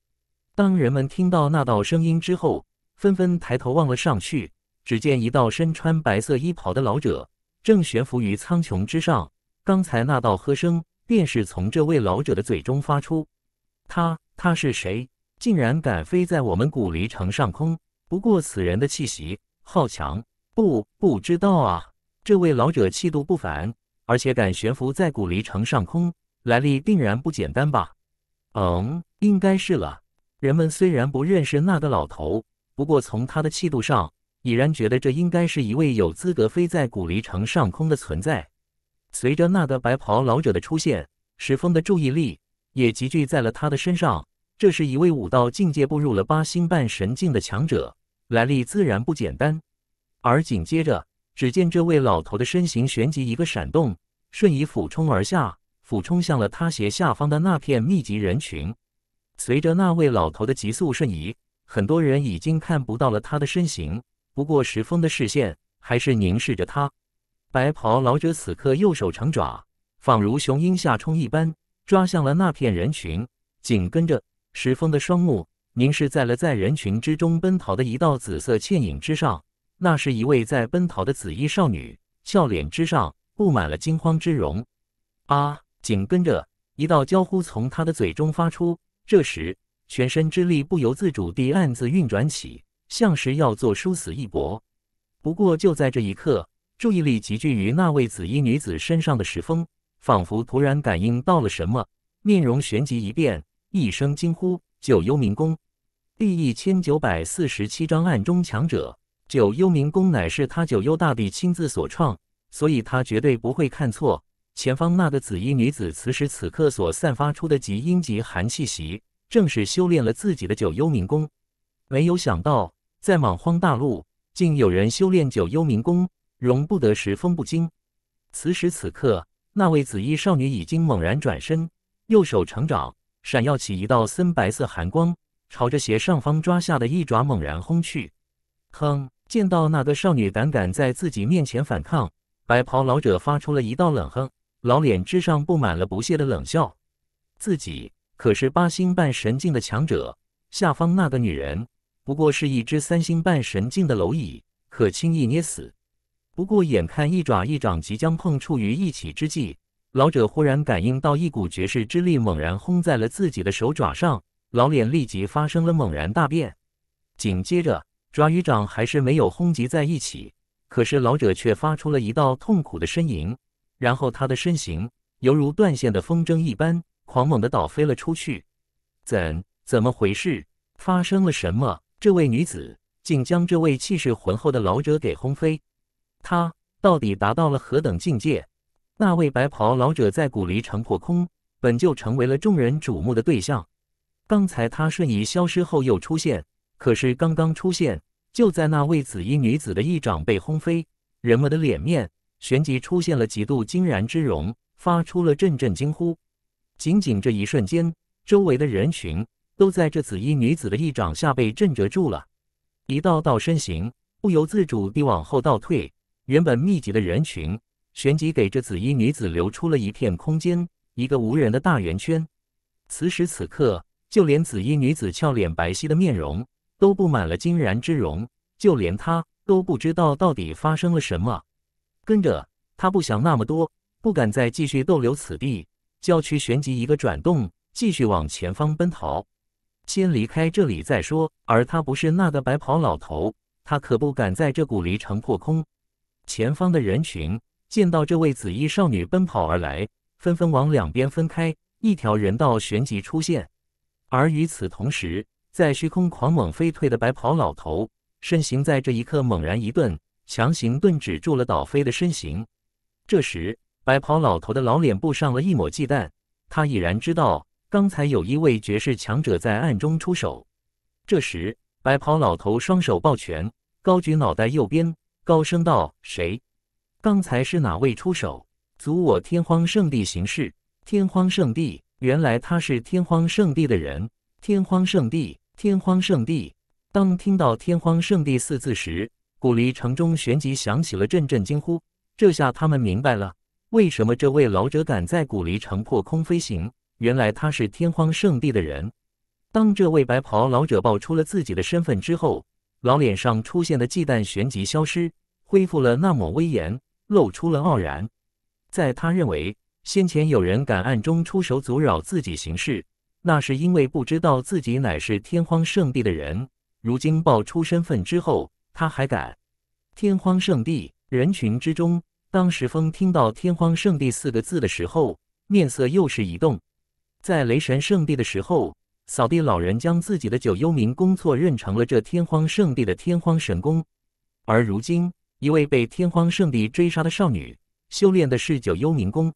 当人们听到那道声音之后，纷纷抬头望了上去。只见一道身穿白色衣袍的老者正悬浮于苍穹之上，刚才那道喝声便是从这位老者的嘴中发出。他他是谁？竟然敢飞在我们古离城上空？不过此人的气息好强，不不知道啊。这位老者气度不凡。而且敢悬浮在古离城上空，来历定然不简单吧？嗯，应该是了。人们虽然不认识那个老头，不过从他的气度上，已然觉得这应该是一位有资格飞在古离城上空的存在。随着那个白袍老者的出现，石峰的注意力也集聚在了他的身上。这是一位武道境界步入了八星半神境的强者，来历自然不简单。而紧接着。只见这位老头的身形旋即一个闪动，瞬移俯冲而下，俯冲向了他斜下方的那片密集人群。随着那位老头的急速瞬移，很多人已经看不到了他的身形。不过石峰的视线还是凝视着他。白袍老者此刻右手长爪，仿如雄鹰下冲一般，抓向了那片人群。紧跟着，石峰的双目凝视在了在人群之中奔逃的一道紫色倩影之上。那是一位在奔逃的紫衣少女，笑脸之上布满了惊慌之容。啊！紧跟着一道娇呼从她的嘴中发出，这时全身之力不由自主地暗自运转起，像是要做殊死一搏。不过就在这一刻，注意力集聚于那位紫衣女子身上的石峰，仿佛突然感应到了什么，面容旋即一变，一声惊呼：“九幽冥宫，第一千九百四十七章暗中强者。”九幽冥功乃是他九幽大帝亲自所创，所以他绝对不会看错。前方那个紫衣女子此时此刻所散发出的极阴极寒气息，正是修炼了自己的九幽冥功。没有想到，在莽荒大陆竟有人修炼九幽冥功，容不得时风不惊。此时此刻，那位紫衣少女已经猛然转身，右手成掌，闪耀起一道森白色寒光，朝着斜上方抓下的一爪猛然轰去。哼！见到那个少女胆敢在自己面前反抗，白袍老者发出了一道冷哼，老脸之上布满了不屑的冷笑。自己可是八星半神境的强者，下方那个女人不过是一只三星半神境的蝼蚁，可轻易捏死。不过眼看一爪一掌即将碰触于一起之际，老者忽然感应到一股绝世之力猛然轰在了自己的手爪上，老脸立即发生了猛然大变，紧接着。爪羽掌还是没有轰击在一起，可是老者却发出了一道痛苦的呻吟，然后他的身形犹如断线的风筝一般，狂猛的倒飞了出去。怎？怎么回事？发生了什么？这位女子竟将这位气势浑厚的老者给轰飞，她到底达到了何等境界？那位白袍老者在古离城破空，本就成为了众人瞩目的对象，刚才他瞬移消失后又出现。可是刚刚出现，就在那位紫衣女子的一掌被轰飞，人们的脸面旋即出现了几度惊然之容，发出了阵阵惊呼。仅仅这一瞬间，周围的人群都在这紫衣女子的一掌下被震折住了，一道道身形不由自主地往后倒退。原本密集的人群，旋即给这紫衣女子留出了一片空间，一个无人的大圆圈。此时此刻，就连紫衣女子俏脸白皙的面容。都布满了惊然之容，就连他都不知道到底发生了什么。跟着他不想那么多，不敢再继续逗留此地，郊区旋即一个转动，继续往前方奔逃，先离开这里再说。而他不是那个白袍老头，他可不敢在这古离城破空。前方的人群见到这位紫衣少女奔跑而来，纷纷往两边分开，一条人道旋即出现。而与此同时，在虚空狂猛飞退的白袍老头身形在这一刻猛然一顿，强行顿止住了倒飞的身形。这时，白袍老头的老脸布上了一抹忌惮，他已然知道刚才有一位绝世强者在暗中出手。这时，白袍老头双手抱拳，高举脑袋右边，高声道：“谁？刚才是哪位出手，阻我天荒圣地行事？天荒圣地，原来他是天荒圣地的人。天荒圣地。”天荒圣地。当听到“天荒圣地”四字时，古离城中旋即响起了阵阵惊呼。这下他们明白了，为什么这位老者敢在古离城破空飞行。原来他是天荒圣地的人。当这位白袍老者报出了自己的身份之后，老脸上出现的忌惮旋即消失，恢复了那抹威严，露出了傲然。在他认为，先前有人敢暗中出手阻扰自己行事。那是因为不知道自己乃是天荒圣地的人，如今爆出身份之后，他还敢？天荒圣地人群之中，当时峰听到“天荒圣地”四个字的时候，面色又是一动。在雷神圣地的时候，扫地老人将自己的九幽冥宫错认成了这天荒圣地的天荒神功，而如今一位被天荒圣地追杀的少女，修炼的是九幽冥宫。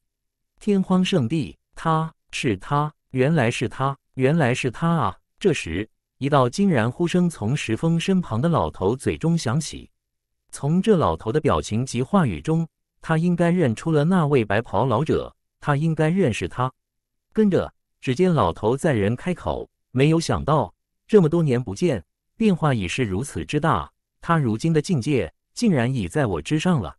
天荒圣地，他是他。原来是他，原来是他啊！这时，一道惊然呼声从石峰身旁的老头嘴中响起。从这老头的表情及话语中，他应该认出了那位白袍老者，他应该认识他。跟着，只见老头在人开口，没有想到这么多年不见，变化已是如此之大。他如今的境界，竟然已在我之上了。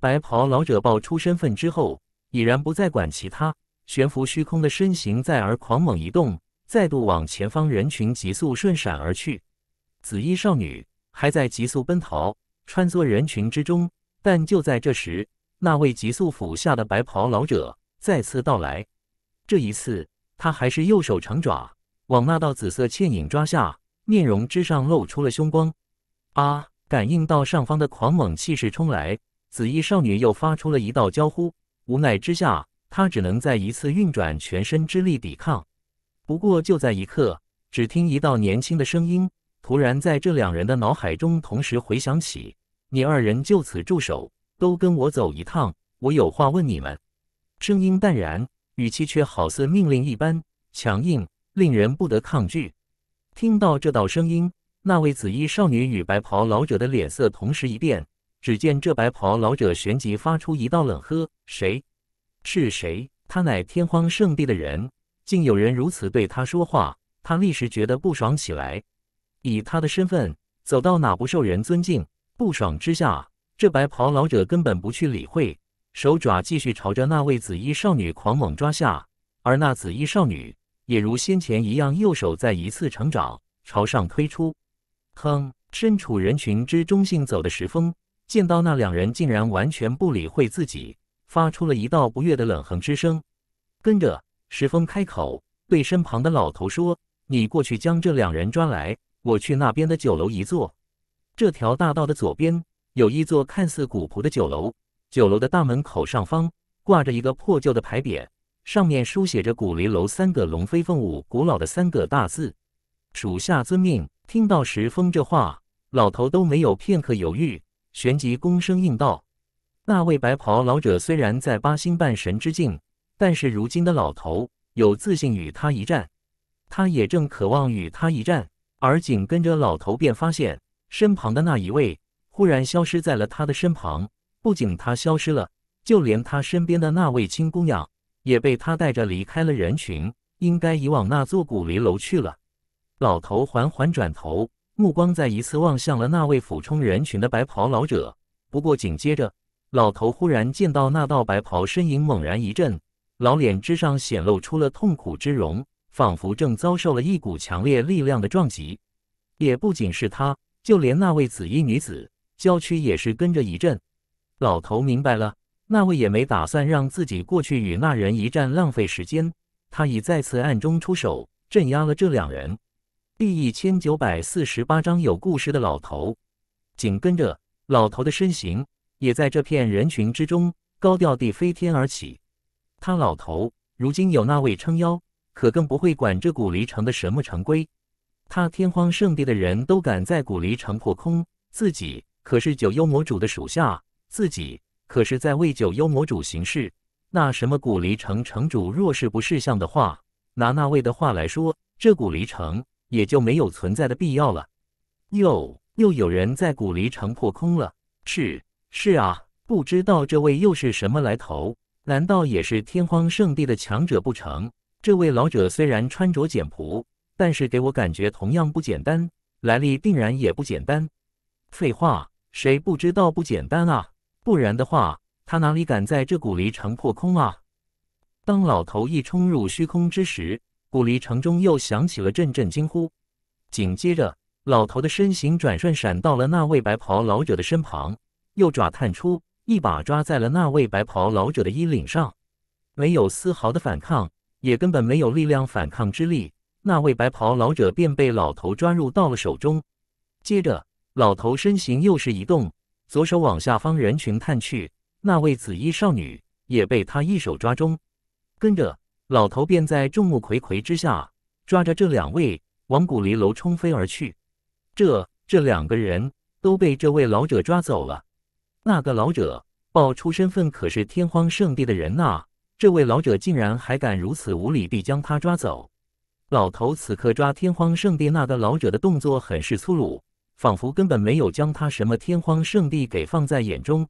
白袍老者报出身份之后，已然不再管其他。悬浮虚空的身形再而狂猛移动，再度往前方人群急速顺闪而去。紫衣少女还在急速奔逃，穿梭人群之中。但就在这时，那位急速俯下的白袍老者再次到来。这一次，他还是右手长爪往那道紫色倩影抓下，面容之上露出了凶光。啊！感应到上方的狂猛气势冲来，紫衣少女又发出了一道娇呼。无奈之下。他只能在一次运转全身之力抵抗，不过就在一刻，只听一道年轻的声音突然在这两人的脑海中同时回响起：“你二人就此住手，都跟我走一趟，我有话问你们。”声音淡然，语气却好似命令一般强硬，令人不得抗拒。听到这道声音，那位紫衣少女与白袍老者的脸色同时一变。只见这白袍老者旋即发出一道冷喝：“谁？”是谁？他乃天荒圣地的人，竟有人如此对他说话，他立时觉得不爽起来。以他的身份，走到哪不受人尊敬？不爽之下，这白袍老者根本不去理会，手爪继续朝着那位紫衣少女狂猛抓下。而那紫衣少女也如先前一样，右手再一次成长，朝上推出。哼！身处人群之中性走的石峰，见到那两人竟然完全不理会自己。发出了一道不悦的冷哼之声，跟着石峰开口对身旁的老头说：“你过去将这两人抓来，我去那边的酒楼一坐。”这条大道的左边有一座看似古朴的酒楼，酒楼的大门口上方挂着一个破旧的牌匾，上面书写着“古离楼”三个龙飞凤舞、古老的三个大字。属下遵命。听到石峰这话，老头都没有片刻犹豫，旋即躬身应道。那位白袍老者虽然在八星半神之境，但是如今的老头有自信与他一战，他也正渴望与他一战。而紧跟着，老头便发现身旁的那一位忽然消失在了他的身旁。不仅他消失了，就连他身边的那位青姑娘也被他带着离开了人群，应该移往那座古离楼去了。老头缓缓转头，目光再一次望向了那位俯冲人群的白袍老者。不过紧接着。老头忽然见到那道白袍身影猛然一震，老脸之上显露出了痛苦之容，仿佛正遭受了一股强烈力量的撞击。也不仅是他，就连那位紫衣女子娇躯也是跟着一震。老头明白了，那位也没打算让自己过去与那人一战，浪费时间。他已再次暗中出手，镇压了这两人。第一千九百四十八章有故事的老头。紧跟着，老头的身形。也在这片人群之中高调地飞天而起。他老头如今有那位撑腰，可更不会管这古离城的什么城规。他天荒圣地的人都敢在古离城破空，自己可是九幽魔主的属下，自己可是在为九幽魔主行事。那什么古离城城主若是不识相的话，拿那位的话来说，这古离城也就没有存在的必要了。又又有人在古离城破空了，是。是啊，不知道这位又是什么来头？难道也是天荒圣地的强者不成？这位老者虽然穿着简朴，但是给我感觉同样不简单，来历定然也不简单。废话，谁不知道不简单啊？不然的话，他哪里敢在这古离城破空啊？当老头一冲入虚空之时，古离城中又响起了阵阵惊呼。紧接着，老头的身形转瞬闪到了那位白袍老者的身旁。右爪探出，一把抓在了那位白袍老者的衣领上，没有丝毫的反抗，也根本没有力量反抗之力。那位白袍老者便被老头抓入到了手中。接着，老头身形又是一动，左手往下方人群探去，那位紫衣少女也被他一手抓中。跟着，老头便在众目睽睽之下抓着这两位往古离楼冲飞而去。这这两个人都被这位老者抓走了。那个老者报出身份，可是天荒圣地的人呐！这位老者竟然还敢如此无礼地将他抓走。老头此刻抓天荒圣地那个老者的动作很是粗鲁，仿佛根本没有将他什么天荒圣地给放在眼中。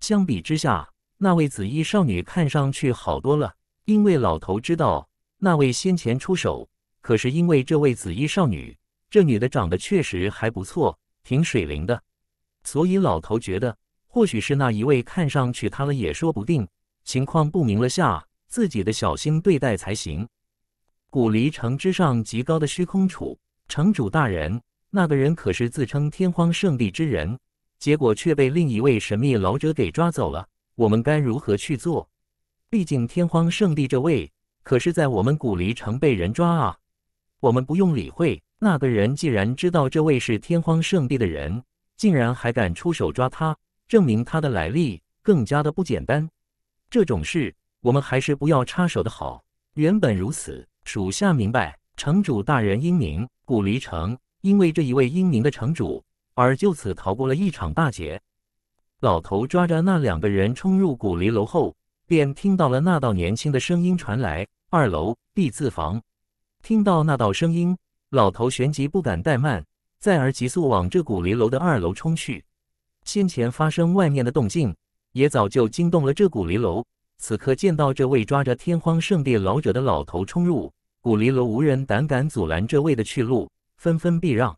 相比之下，那位紫衣少女看上去好多了，因为老头知道那位先前出手，可是因为这位紫衣少女，这女的长得确实还不错，挺水灵的，所以老头觉得。或许是那一位看上去他了，也说不定，情况不明了，下自己的小心对待才行。古离城之上极高的虚空处，城主大人，那个人可是自称天荒圣地之人，结果却被另一位神秘老者给抓走了。我们该如何去做？毕竟天荒圣地这位可是在我们古离城被人抓啊。我们不用理会那个人，既然知道这位是天荒圣地的人，竟然还敢出手抓他。证明他的来历更加的不简单，这种事我们还是不要插手的好。原本如此，属下明白城主大人英明，古离城因为这一位英明的城主而就此逃过了一场大劫。老头抓着那两个人冲入古离楼后，便听到了那道年轻的声音传来：“二楼，地字房。”听到那道声音，老头旋即不敢怠慢，再而急速往这古离楼的二楼冲去。先前发生外面的动静，也早就惊动了这古离楼。此刻见到这位抓着天荒圣地老者的老头冲入古离楼，无人胆敢阻拦这位的去路，纷纷避让。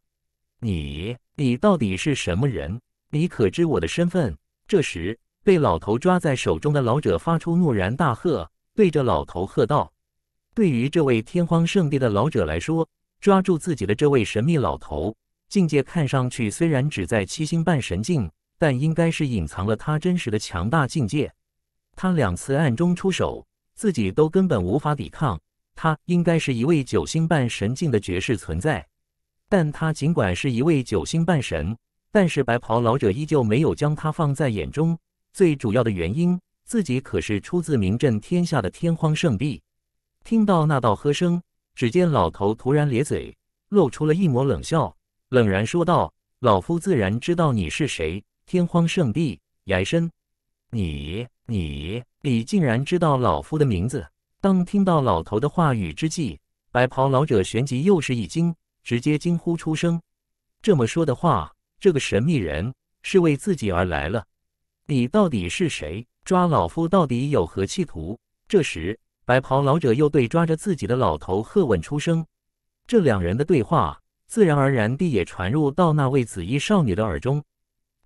你，你到底是什么人？你可知我的身份？这时，被老头抓在手中的老者发出怒然大喝，对着老头喝道：“对于这位天荒圣地的老者来说，抓住自己的这位神秘老头，境界看上去虽然只在七星半神境。”但应该是隐藏了他真实的强大境界。他两次暗中出手，自己都根本无法抵抗。他应该是一位九星半神境的绝世存在。但他尽管是一位九星半神，但是白袍老者依旧没有将他放在眼中。最主要的原因，自己可是出自名震天下的天荒圣地。听到那道喝声，只见老头突然咧嘴，露出了一抹冷笑，冷然说道：“老夫自然知道你是谁。”天荒圣地，崖深，你你你竟然知道老夫的名字！当听到老头的话语之际，白袍老者旋即又是一惊，直接惊呼出声。这么说的话，这个神秘人是为自己而来了？你到底是谁？抓老夫到底有何企图？这时，白袍老者又对抓着自己的老头喝问出声。这两人的对话，自然而然地也传入到那位紫衣少女的耳中。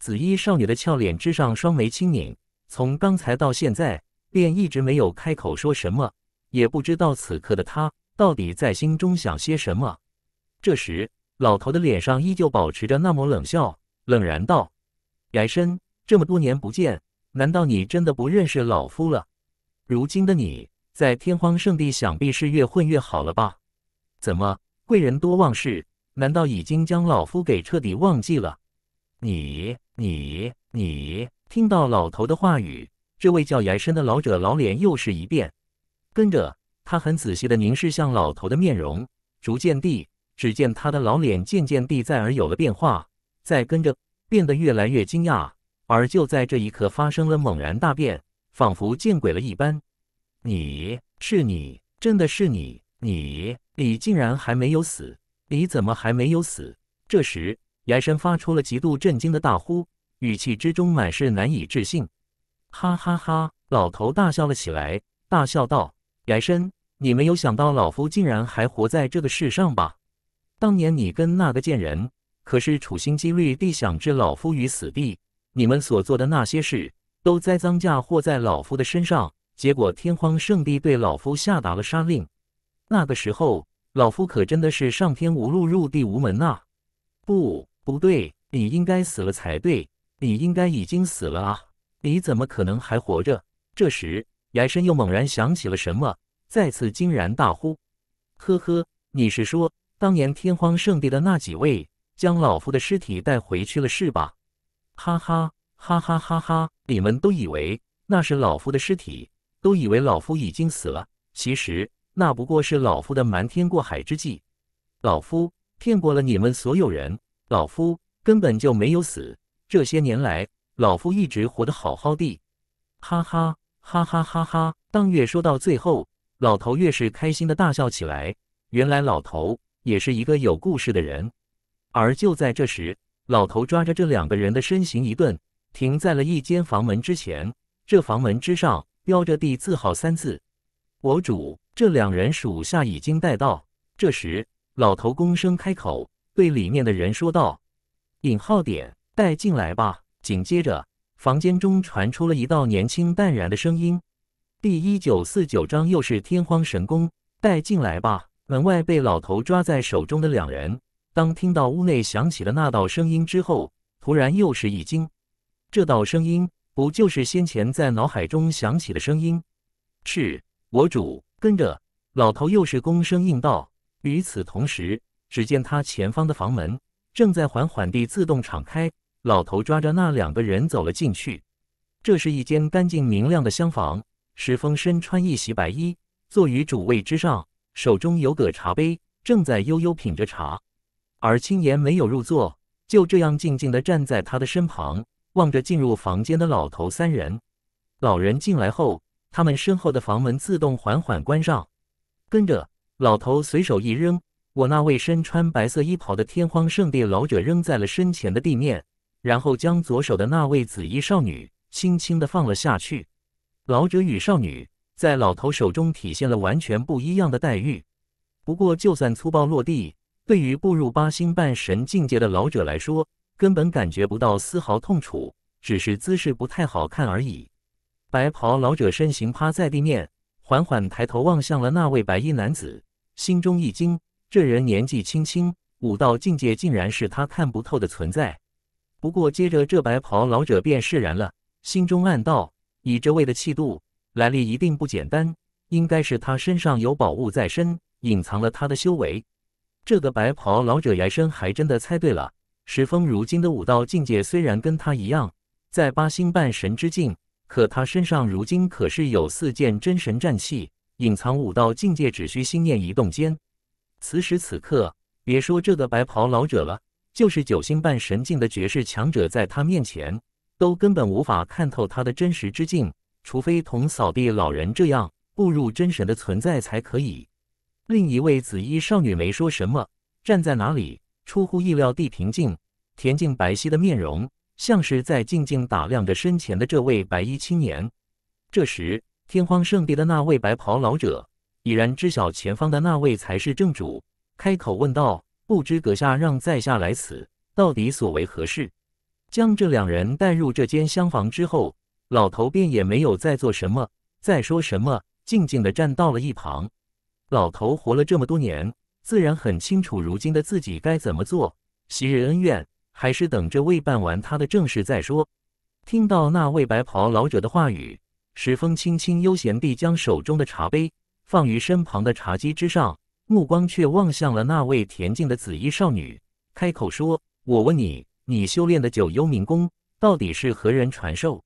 紫衣少女的俏脸之上，双眉轻拧。从刚才到现在，便一直没有开口说什么，也不知道此刻的她到底在心中想些什么。这时，老头的脸上依旧保持着那抹冷笑，冷然道：“崖深，这么多年不见，难道你真的不认识老夫了？如今的你在天荒圣地，想必是越混越好了吧？怎么，贵人多忘事？难道已经将老夫给彻底忘记了？你？”你你听到老头的话语，这位叫严深的老者老脸又是一变，跟着他很仔细地凝视向老头的面容，逐渐地，只见他的老脸渐渐地在而有了变化，在跟着变得越来越惊讶，而就在这一刻发生了猛然大变，仿佛见鬼了一般。你是你，真的是你，你你竟然还没有死，你怎么还没有死？这时。崖深发出了极度震惊的大呼，语气之中满是难以置信。哈哈哈！老头大笑了起来，大笑道：“崖深，你没有想到老夫竟然还活在这个世上吧？当年你跟那个贱人可是处心积虑地想置老夫于死地，你们所做的那些事都栽赃嫁祸在老夫的身上，结果天荒圣地对老夫下达了杀令。那个时候，老夫可真的是上天无路，入地无门呐！不。”不对，你应该死了才对，你应该已经死了啊！你怎么可能还活着？这时，崖神又猛然想起了什么，再次惊然大呼：“呵呵，你是说当年天荒圣地的那几位将老夫的尸体带回去了是吧？哈哈哈哈哈哈！你们都以为那是老夫的尸体，都以为老夫已经死了，其实那不过是老夫的瞒天过海之计，老夫骗过了你们所有人。”老夫根本就没有死，这些年来老夫一直活得好好的，哈哈哈哈哈哈！当越说到最后，老头越是开心的大笑起来。原来老头也是一个有故事的人。而就在这时，老头抓着这两个人的身形一顿，停在了一间房门之前。这房门之上标着“地字号”三字。我主，这两人属下已经带到。这时，老头躬声开口。对里面的人说道：“引号点带进来吧。”紧接着，房间中传出了一道年轻淡然的声音：“第一九四九章，又是天荒神功，带进来吧。”门外被老头抓在手中的两人，当听到屋内响起了那道声音之后，突然又是一惊。这道声音不就是先前在脑海中响起的声音？“是，我主。”跟着，老头又是躬声应道。与此同时。只见他前方的房门正在缓缓地自动敞开，老头抓着那两个人走了进去。这是一间干净明亮的厢房，石峰身穿一袭白衣，坐于主位之上，手中有个茶杯，正在悠悠品着茶。而青岩没有入座，就这样静静地站在他的身旁，望着进入房间的老头三人。老人进来后，他们身后的房门自动缓缓关上，跟着老头随手一扔。我那位身穿白色衣袍的天荒圣地老者扔在了身前的地面，然后将左手的那位紫衣少女轻轻地放了下去。老者与少女在老头手中体现了完全不一样的待遇。不过，就算粗暴落地，对于步入八星半神境界的老者来说，根本感觉不到丝毫痛楚，只是姿势不太好看而已。白袍老者身形趴在地面，缓缓抬头望向了那位白衣男子，心中一惊。这人年纪轻轻，武道境界竟然是他看不透的存在。不过，接着这白袍老者便释然了，心中暗道：“以这位的气度，来历一定不简单，应该是他身上有宝物在身，隐藏了他的修为。”这个白袍老者来生还真的猜对了。石峰如今的武道境界虽然跟他一样，在八星半神之境，可他身上如今可是有四件真神战器，隐藏武道境界只需心念一动间。此时此刻，别说这个白袍老者了，就是九星半神境的绝世强者，在他面前都根本无法看透他的真实之境，除非同扫地老人这样步入真神的存在才可以。另一位紫衣少女没说什么，站在哪里，出乎意料地平静，恬静白皙的面容，像是在静静打量着身前的这位白衣青年。这时，天荒圣地的那位白袍老者。已然知晓前方的那位才是正主，开口问道：“不知阁下让在下来此，到底所为何事？”将这两人带入这间厢房之后，老头便也没有再做什么，再说什么，静静的站到了一旁。老头活了这么多年，自然很清楚如今的自己该怎么做。昔日恩怨，还是等着未办完他的正事再说。听到那位白袍老者的话语，石峰轻轻悠闲地将手中的茶杯。放于身旁的茶几之上，目光却望向了那位恬静的紫衣少女，开口说：“我问你，你修炼的九幽冥功到底是何人传授？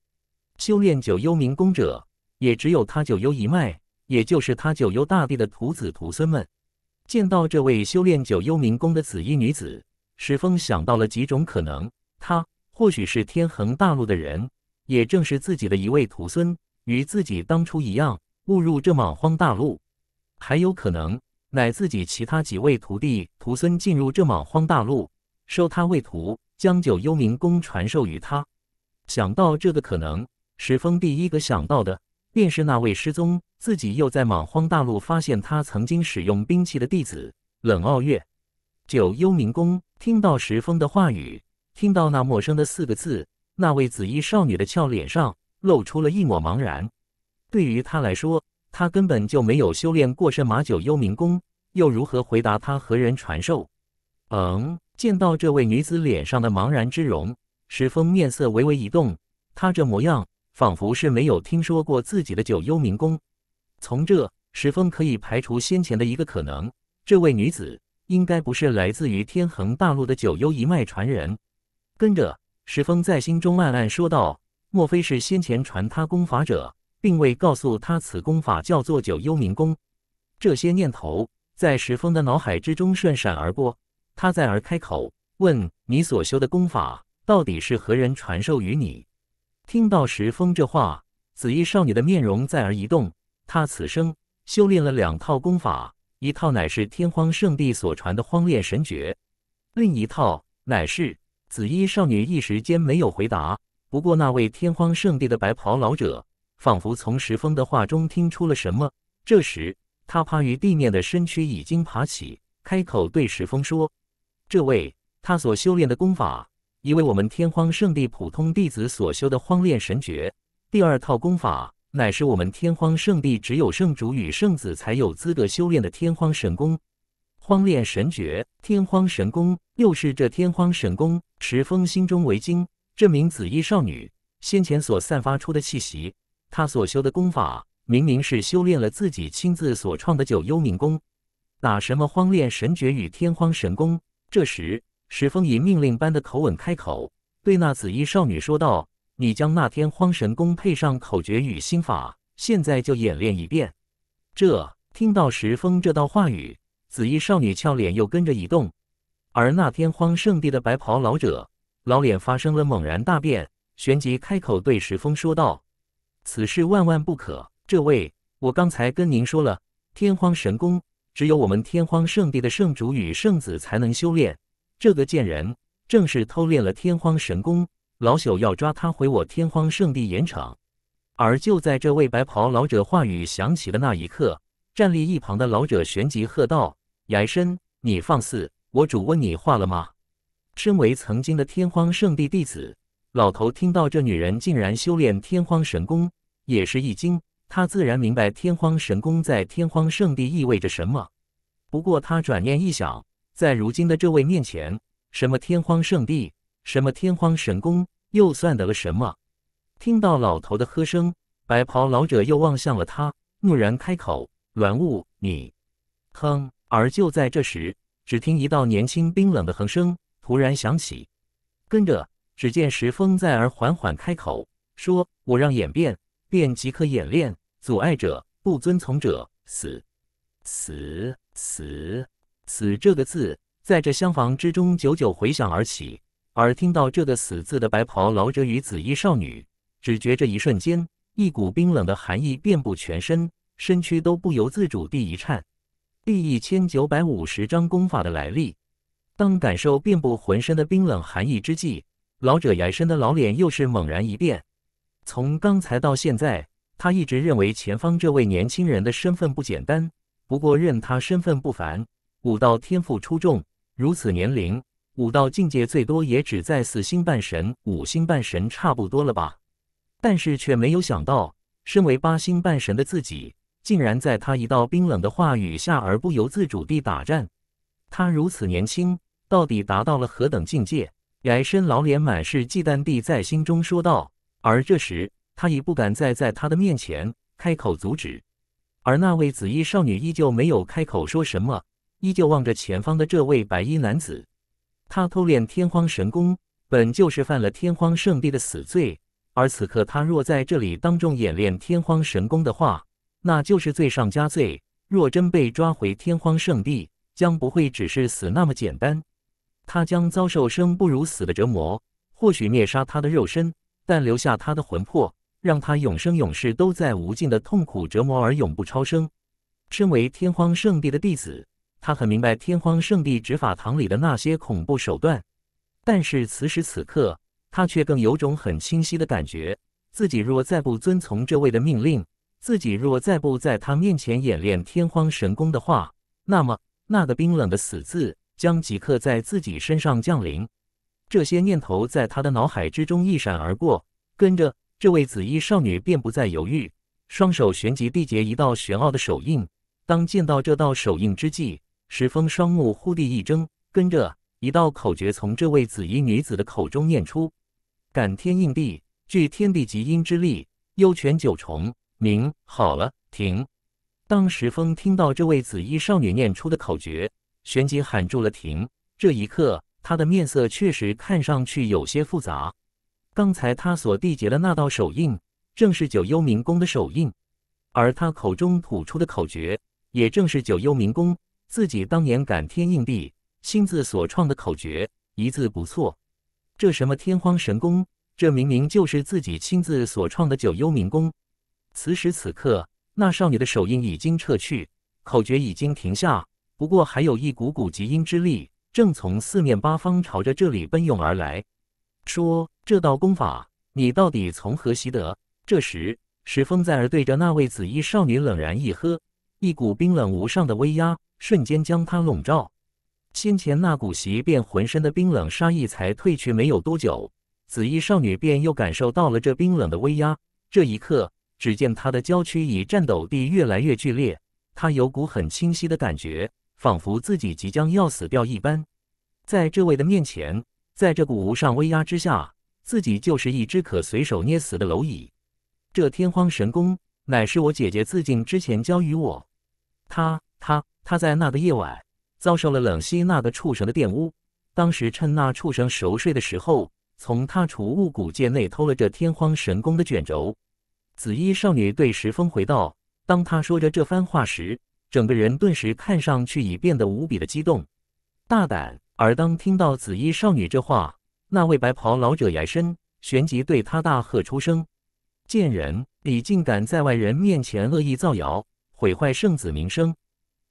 修炼九幽冥功者，也只有他九幽一脉，也就是他九幽大帝的徒子徒孙们。”见到这位修炼九幽冥功的紫衣女子，石峰想到了几种可能：她或许是天恒大陆的人，也正是自己的一位徒孙，与自己当初一样。误入这莽荒大陆，还有可能乃自己其他几位徒弟徒孙进入这莽荒大陆，收他为徒，将九幽冥宫传授于他。想到这个可能，石峰第一个想到的便是那位失踪，自己又在莽荒大陆发现他曾经使用兵器的弟子冷傲月。九幽冥宫听到石峰的话语，听到那陌生的四个字，那位紫衣少女的俏脸上露出了一抹茫然。对于他来说，他根本就没有修炼过神马九幽冥功，又如何回答他何人传授？嗯，见到这位女子脸上的茫然之容，石峰面色微微一动，她这模样仿佛是没有听说过自己的九幽冥功。从这，石峰可以排除先前的一个可能，这位女子应该不是来自于天恒大陆的九幽一脉传人。跟着，石峰在心中暗暗说道：莫非是先前传他功法者？并未告诉他此功法叫做九幽冥功。这些念头在石峰的脑海之中瞬闪而过。他再而开口问：“你所修的功法到底是何人传授于你？”听到石峰这话，紫衣少女的面容在而一动。她此生修炼了两套功法，一套乃是天荒圣地所传的荒烈神诀，另一套乃是……紫衣少女一时间没有回答。不过那位天荒圣地的白袍老者。仿佛从石峰的话中听出了什么。这时，他趴于地面的身躯已经爬起，开口对石峰说：“这位，他所修炼的功法，已为我们天荒圣地普通弟子所修的荒炼神诀。第二套功法，乃是我们天荒圣地只有圣主与圣子才有资格修炼的天荒神功。荒炼神诀，天荒神功。”又是这天荒神功，石峰心中为惊。这名紫衣少女先前所散发出的气息。他所修的功法，明明是修炼了自己亲自所创的九幽冥功，哪什么荒炼神诀与天荒神功？这时，石峰以命令般的口吻开口，对那紫衣少女说道：“你将那天荒神功配上口诀与心法，现在就演练一遍。”这听到石峰这道话语，紫衣少女俏脸又跟着一动，而那天荒圣地的白袍老者老脸发生了猛然大变，旋即开口对石峰说道。此事万万不可！这位，我刚才跟您说了，天荒神功只有我们天荒圣地的圣主与圣子才能修炼。这个贱人正是偷练了天荒神功，老朽要抓他回我天荒圣地严惩。而就在这位白袍老者话语响起的那一刻，站立一旁的老者旋即喝道：“崖深，你放肆！我主问你话了吗？”身为曾经的天荒圣地弟子，老头听到这女人竟然修炼天荒神功。也是一惊，他自然明白天荒神功在天荒圣地意味着什么。不过他转念一想，在如今的这位面前，什么天荒圣地，什么天荒神功，又算得了什么？听到老头的喝声，白袍老者又望向了他，蓦然开口：“栾雾，你……哼！”而就在这时，只听一道年轻冰冷的哼声突然响起，跟着只见石峰在而缓缓开口说：“我让演变。”便即可演练，阻碍者不遵从者死，死，死，死。这个字在这厢房之中久久回响而起。而听到这个“死”字的白袍老者与紫衣少女，只觉这一瞬间，一股冰冷的寒意遍布全身，身躯都不由自主地一颤。第一千九百五十章功法的来历。当感受遍布浑身的冰冷寒意之际，老者崖深的老脸又是猛然一变。从刚才到现在，他一直认为前方这位年轻人的身份不简单。不过，任他身份不凡，武道天赋出众，如此年龄，武道境界最多也只在四星半神、五星半神差不多了吧？但是却没有想到，身为八星半神的自己，竟然在他一道冰冷的话语下而不由自主地打颤。他如此年轻，到底达到了何等境界？矮身老脸满是忌惮地在心中说道。而这时，他已不敢再在他的面前开口阻止。而那位紫衣少女依旧没有开口说什么，依旧望着前方的这位白衣男子。他偷练天荒神功，本就是犯了天荒圣地的死罪。而此刻，他若在这里当众演练天荒神功的话，那就是罪上加罪。若真被抓回天荒圣地，将不会只是死那么简单。他将遭受生不如死的折磨，或许灭杀他的肉身。但留下他的魂魄，让他永生永世都在无尽的痛苦折磨而永不超生。身为天荒圣地的弟子，他很明白天荒圣地执法堂里的那些恐怖手段，但是此时此刻，他却更有种很清晰的感觉：自己若再不遵从这位的命令，自己若再不在他面前演练天荒神功的话，那么那个冰冷的死字将即刻在自己身上降临。这些念头在他的脑海之中一闪而过，跟着这位紫衣少女便不再犹豫，双手旋即缔结一道玄奥的手印。当见到这道手印之际，石峰双目忽地一睁，跟着一道口诀从这位紫衣女子的口中念出：“感天应地，聚天地极阴之力，幽泉九重明。”好了，停。当石峰听到这位紫衣少女念出的口诀，旋即喊住了停。这一刻。他的面色确实看上去有些复杂。刚才他所缔结的那道手印，正是九幽冥宫的手印，而他口中吐出的口诀，也正是九幽冥宫自己当年感天应地亲自所创的口诀，一字不错。这什么天荒神功？这明明就是自己亲自所创的九幽冥宫。此时此刻，那少女的手印已经撤去，口诀已经停下，不过还有一股股极阴之力。正从四面八方朝着这里奔涌而来，说：“这道功法，你到底从何习得？”这时，石峰在儿对着那位紫衣少女冷然一喝，一股冰冷无上的威压瞬间将她笼罩。先前那股袭遍浑身的冰冷杀意才退去没有多久，紫衣少女便又感受到了这冰冷的威压。这一刻，只见她的娇躯已颤抖地越来越剧烈，她有股很清晰的感觉。仿佛自己即将要死掉一般，在这位的面前，在这股无上威压之下，自己就是一只可随手捏死的蝼蚁。这天荒神功乃是我姐姐自尽之前交于我，他他他在那个夜晚遭受了冷溪那个畜生的玷污，当时趁那畜生熟睡的时候，从他储物古戒内偷了这天荒神功的卷轴。紫衣少女对石峰回道。当他说着这番话时。整个人顿时看上去已变得无比的激动、大胆。而当听到紫衣少女这话，那位白袍老者言身，旋即对他大喝出声：“贱人，你竟敢在外人面前恶意造谣，毁坏圣子名声，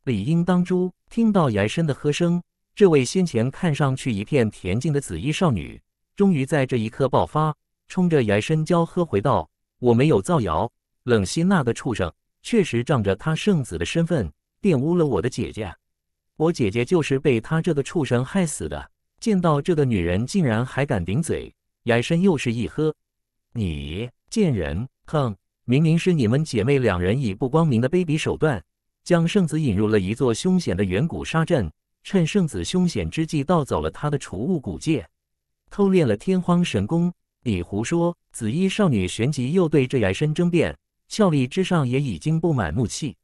理应当诛！”听到崖身的喝声，这位先前看上去一片恬静的紫衣少女，终于在这一刻爆发，冲着崖身娇喝回道：“我没有造谣，冷心那个畜生！”确实仗着他圣子的身份玷污了我的姐姐，我姐姐就是被他这个畜生害死的。见到这个女人竟然还敢顶嘴，崖身又是一喝：“你贱人，哼！明明是你们姐妹两人以不光明的卑鄙手段，将圣子引入了一座凶险的远古沙阵，趁圣子凶险之际盗走了他的储物古戒，偷练了天荒神功。”你胡说！紫衣少女旋即又对这崖身争辩。俏丽之上也已经布满怒气，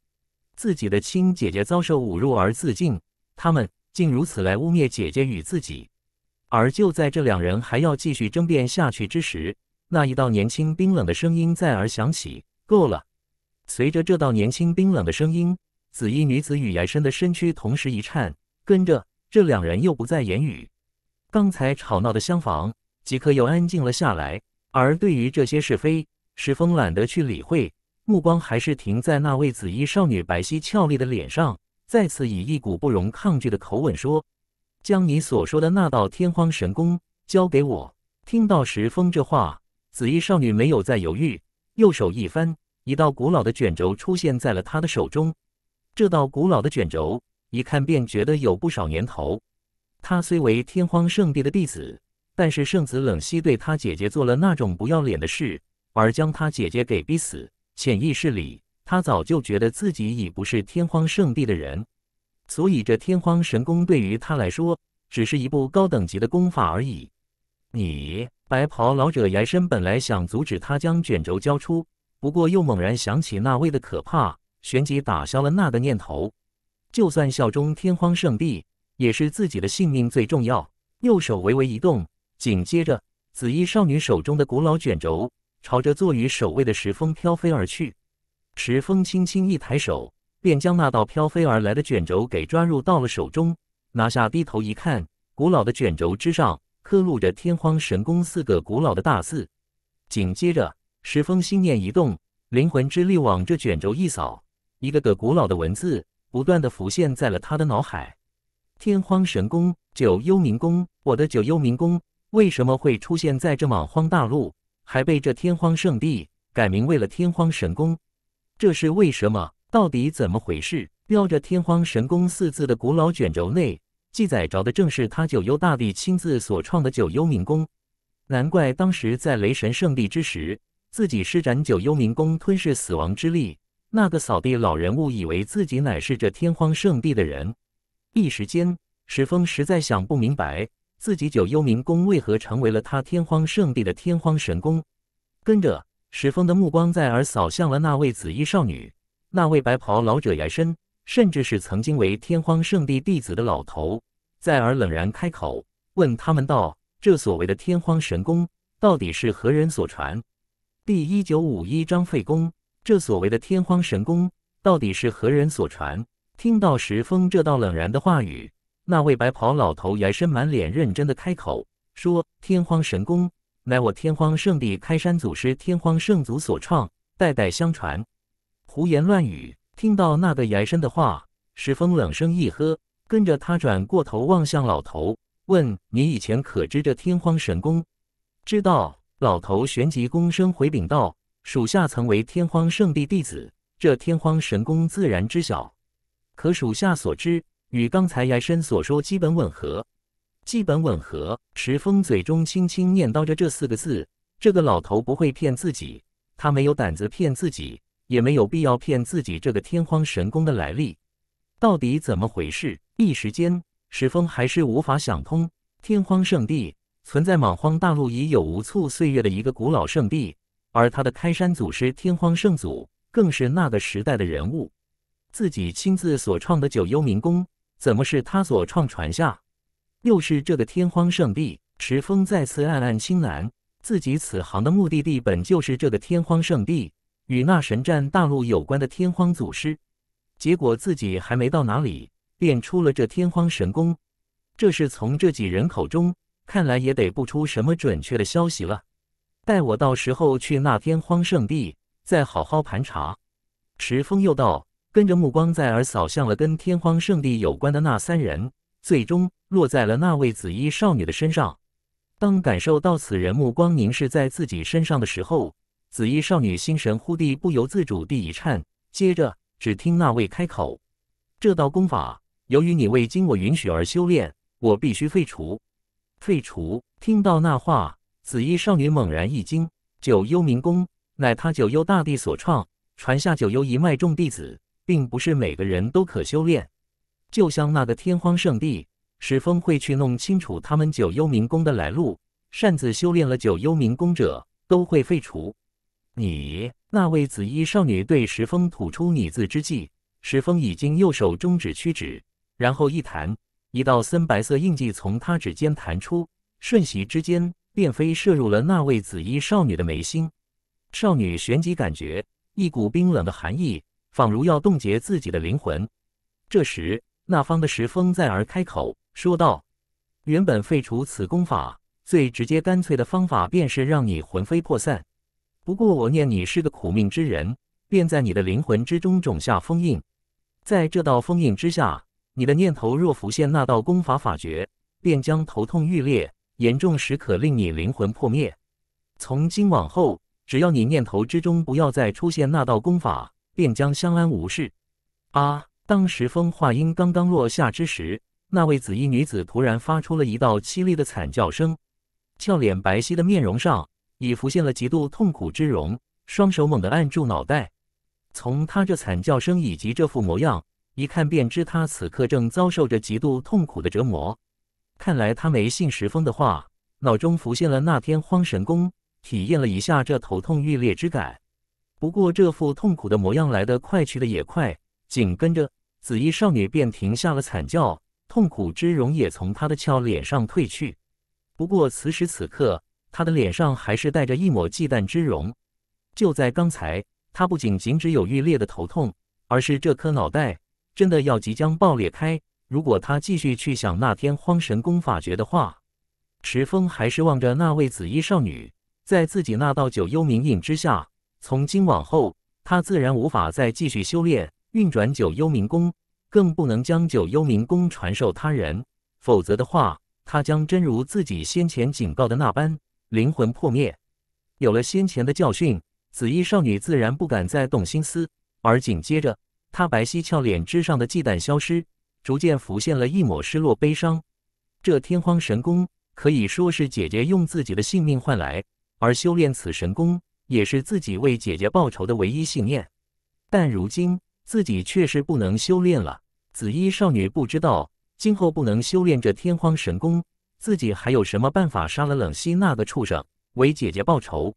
自己的亲姐姐遭受侮辱，而自尽，他们竟如此来污蔑姐姐与自己。而就在这两人还要继续争辩下去之时，那一道年轻冰冷的声音再而响起：“够了！”随着这道年轻冰冷的声音，紫衣女子与言深的身躯同时一颤，跟着这两人又不再言语。刚才吵闹的厢房即刻又安静了下来。而对于这些是非，石峰懒得去理会，目光还是停在那位紫衣少女白皙俏丽的脸上，再次以一股不容抗拒的口吻说：“将你所说的那道天荒神功交给我。”听到石峰这话，紫衣少女没有再犹豫，右手一翻，一道古老的卷轴出现在了他的手中。这道古老的卷轴一看便觉得有不少年头。他虽为天荒圣地的弟子，但是圣子冷溪对他姐姐做了那种不要脸的事。而将他姐姐给逼死。潜意识里，他早就觉得自己已不是天荒圣地的人，所以这天荒神功对于他来说，只是一部高等级的功法而已。你，白袍老者摇深本来想阻止他将卷轴交出，不过又猛然想起那位的可怕，旋即打消了那个念头。就算效忠天荒圣地，也是自己的性命最重要。右手微微一动，紧接着，紫衣少女手中的古老卷轴。朝着坐于首位的石峰飘飞而去，石峰轻轻一抬手，便将那道飘飞而来的卷轴给抓入到了手中。拿下低头一看，古老的卷轴之上刻录着“天荒神宫”四个古老的大字。紧接着，石峰心念一动，灵魂之力往这卷轴一扫，一个个古老的文字不断的浮现在了他的脑海。“天荒神宫，九幽冥宫，我的九幽冥宫为什么会出现在这莽荒大陆？”还被这天荒圣地改名为了天荒神宫，这是为什么？到底怎么回事？标着“天荒神宫”四字的古老卷轴内记载着的正是他九幽大帝亲自所创的九幽冥宫。难怪当时在雷神圣地之时，自己施展九幽冥宫吞噬死亡之力，那个扫地老人误以为自己乃是这天荒圣地的人，一时间，石峰实在想不明白。自己九幽冥宫为何成为了他天荒圣地的天荒神宫。跟着石峰的目光在而扫向了那位紫衣少女，那位白袍老者，延伸甚至是曾经为天荒圣地弟子的老头，在而冷然开口问他们道：“这所谓的天荒神宫，到底是何人所传？”第一九五一章废宫。这所谓的天荒神功到底是何人所传？听到石峰这道冷然的话语。那位白袍老头也是满脸认真地开口说：“天荒神功乃我天荒圣地开山祖师天荒圣祖所创，代代相传。”胡言乱语！听到那个言身的话，石峰冷声一喝，跟着他转过头望向老头，问：“你以前可知这天荒神功？”知道。老头旋即躬身回禀道：“属下曾为天荒圣地弟子，这天荒神功自然知晓。可属下所知。”与刚才崖身所说基本吻合，基本吻合。石峰嘴中轻轻念叨着这四个字：“这个老头不会骗自己，他没有胆子骗自己，也没有必要骗自己。”这个天荒神功的来历，到底怎么回事？一时间，石峰还是无法想通。天荒圣地，存在莽荒大陆已有无处岁月的一个古老圣地，而他的开山祖师天荒圣祖，更是那个时代的人物，自己亲自所创的九幽冥宫。怎么是他所创传下？又是这个天荒圣地？池峰再次暗暗心难。自己此行的目的地本就是这个天荒圣地，与那神战大陆有关的天荒祖师，结果自己还没到哪里，便出了这天荒神宫。这是从这几人口中看来，也得不出什么准确的消息了。待我到时候去那天荒圣地，再好好盘查。池峰又道。跟着目光在而扫向了跟天荒圣地有关的那三人，最终落在了那位紫衣少女的身上。当感受到此人目光凝视在自己身上的时候，紫衣少女心神忽地不由自主地一颤。接着，只听那位开口：“这道功法，由于你未经我允许而修炼，我必须废除。”废除。听到那话，紫衣少女猛然一惊。九幽冥功乃他九幽大帝所创，传下九幽一脉众弟子。并不是每个人都可修炼，就像那个天荒圣地，石峰会去弄清楚他们九幽冥宫的来路。擅自修炼了九幽冥宫者，都会废除。你那位紫衣少女对石峰吐出“你”字之际，石峰已经右手中指屈指，然后一弹，一道森白色印记从他指尖弹出，瞬息之间便飞射入了那位紫衣少女的眉心。少女旋即感觉一股冰冷的寒意。仿如要冻结自己的灵魂，这时那方的石峰再而开口说道：“原本废除此功法最直接干脆的方法，便是让你魂飞魄散。不过我念你是个苦命之人，便在你的灵魂之中种下封印。在这道封印之下，你的念头若浮现那道功法法诀，便将头痛欲裂，严重时可令你灵魂破灭。从今往后，只要你念头之中不要再出现那道功法。”便将相安无事。啊！当时风话音刚刚落下之时，那位紫衣女子突然发出了一道凄厉的惨叫声，俏脸白皙的面容上已浮现了极度痛苦之容，双手猛地按住脑袋。从她这惨叫声以及这副模样，一看便知她此刻正遭受着极度痛苦的折磨。看来她没信石峰的话，脑中浮现了那天荒神宫，体验了一下这头痛欲裂之感。不过这副痛苦的模样来得快去的也快，紧跟着紫衣少女便停下了惨叫，痛苦之容也从她的俏脸上褪去。不过此时此刻，她的脸上还是带着一抹忌惮之容。就在刚才，她不仅仅只有欲烈的头痛，而是这颗脑袋真的要即将爆裂开。如果她继续去想那天荒神功法诀的话，池峰还是望着那位紫衣少女，在自己那道九幽冥印之下。从今往后，他自然无法再继续修炼运转九幽冥功，更不能将九幽冥功传授他人。否则的话，他将真如自己先前警告的那般，灵魂破灭。有了先前的教训，紫衣少女自然不敢再动心思。而紧接着，她白皙俏脸之上的忌惮消失，逐渐浮现了一抹失落悲伤。这天荒神功可以说是姐姐用自己的性命换来，而修炼此神功。也是自己为姐姐报仇的唯一信念，但如今自己却是不能修炼了。紫衣少女不知道，今后不能修炼这天荒神功，自己还有什么办法杀了冷溪那个畜生，为姐姐报仇？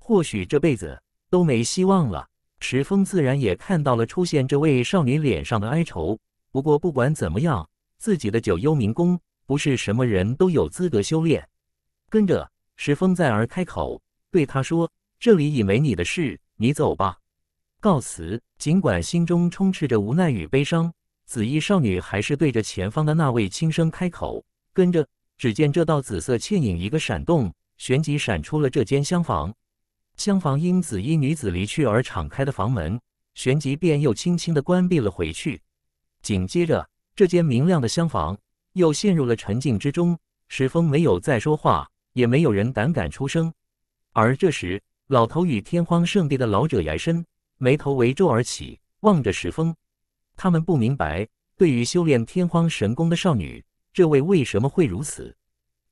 或许这辈子都没希望了。石峰自然也看到了出现这位少女脸上的哀愁，不过不管怎么样，自己的九幽冥功不是什么人都有资格修炼。跟着石峰再而开口对他说。这里已没你的事，你走吧，告辞。尽管心中充斥着无奈与悲伤，紫衣少女还是对着前方的那位轻声开口。跟着，只见这道紫色倩影一个闪动，旋即闪出了这间厢房。厢房因紫衣女子离去而敞开的房门，旋即便又轻轻的关闭了回去。紧接着，这间明亮的厢房又陷入了沉静之中。石峰没有再说话，也没有人胆敢出声。而这时，老头与天荒圣地的老者崖身，眉头微皱而起，望着石峰。他们不明白，对于修炼天荒神功的少女，这位为什么会如此？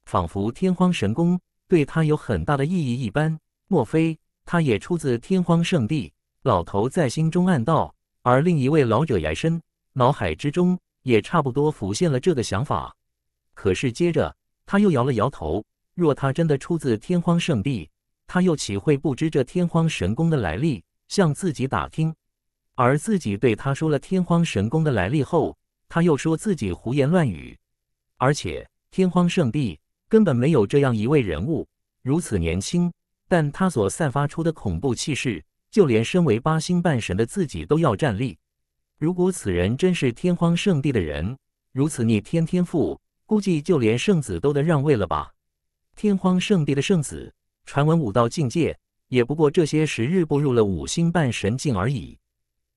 仿佛天荒神功对她有很大的意义一般。莫非她也出自天荒圣地？老头在心中暗道。而另一位老者崖身脑海之中也差不多浮现了这个想法。可是接着，他又摇了摇头。若他真的出自天荒圣地，他又岂会不知这天荒神功的来历？向自己打听，而自己对他说了天荒神功的来历后，他又说自己胡言乱语，而且天荒圣地根本没有这样一位人物。如此年轻，但他所散发出的恐怖气势，就连身为八星半神的自己都要站立。如果此人真是天荒圣地的人，如此逆天天赋，估计就连圣子都得让位了吧？天荒圣地的圣子。传闻武道境界也不过这些时日步入了五星半神境而已。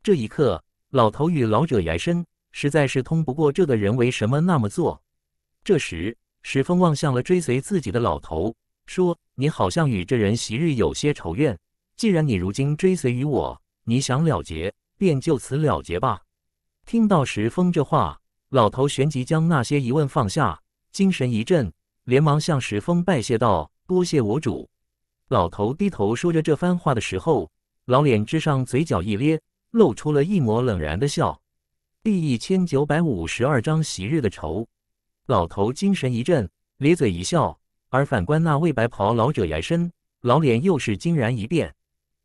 这一刻，老头与老者言深，实在是通不过这个人为什么那么做。这时，石峰望向了追随自己的老头，说：“你好像与这人昔日有些仇怨。既然你如今追随于我，你想了结，便就此了结吧。”听到石峰这话，老头旋即将那些疑问放下，精神一振，连忙向石峰拜谢道：“多谢我主。”老头低头说着这番话的时候，老脸之上嘴角一咧，露出了一抹冷然的笑。第一千九百五十二章昔日的仇。老头精神一振，咧嘴一笑。而反观那位白袍老者崖身，老脸又是惊然一变。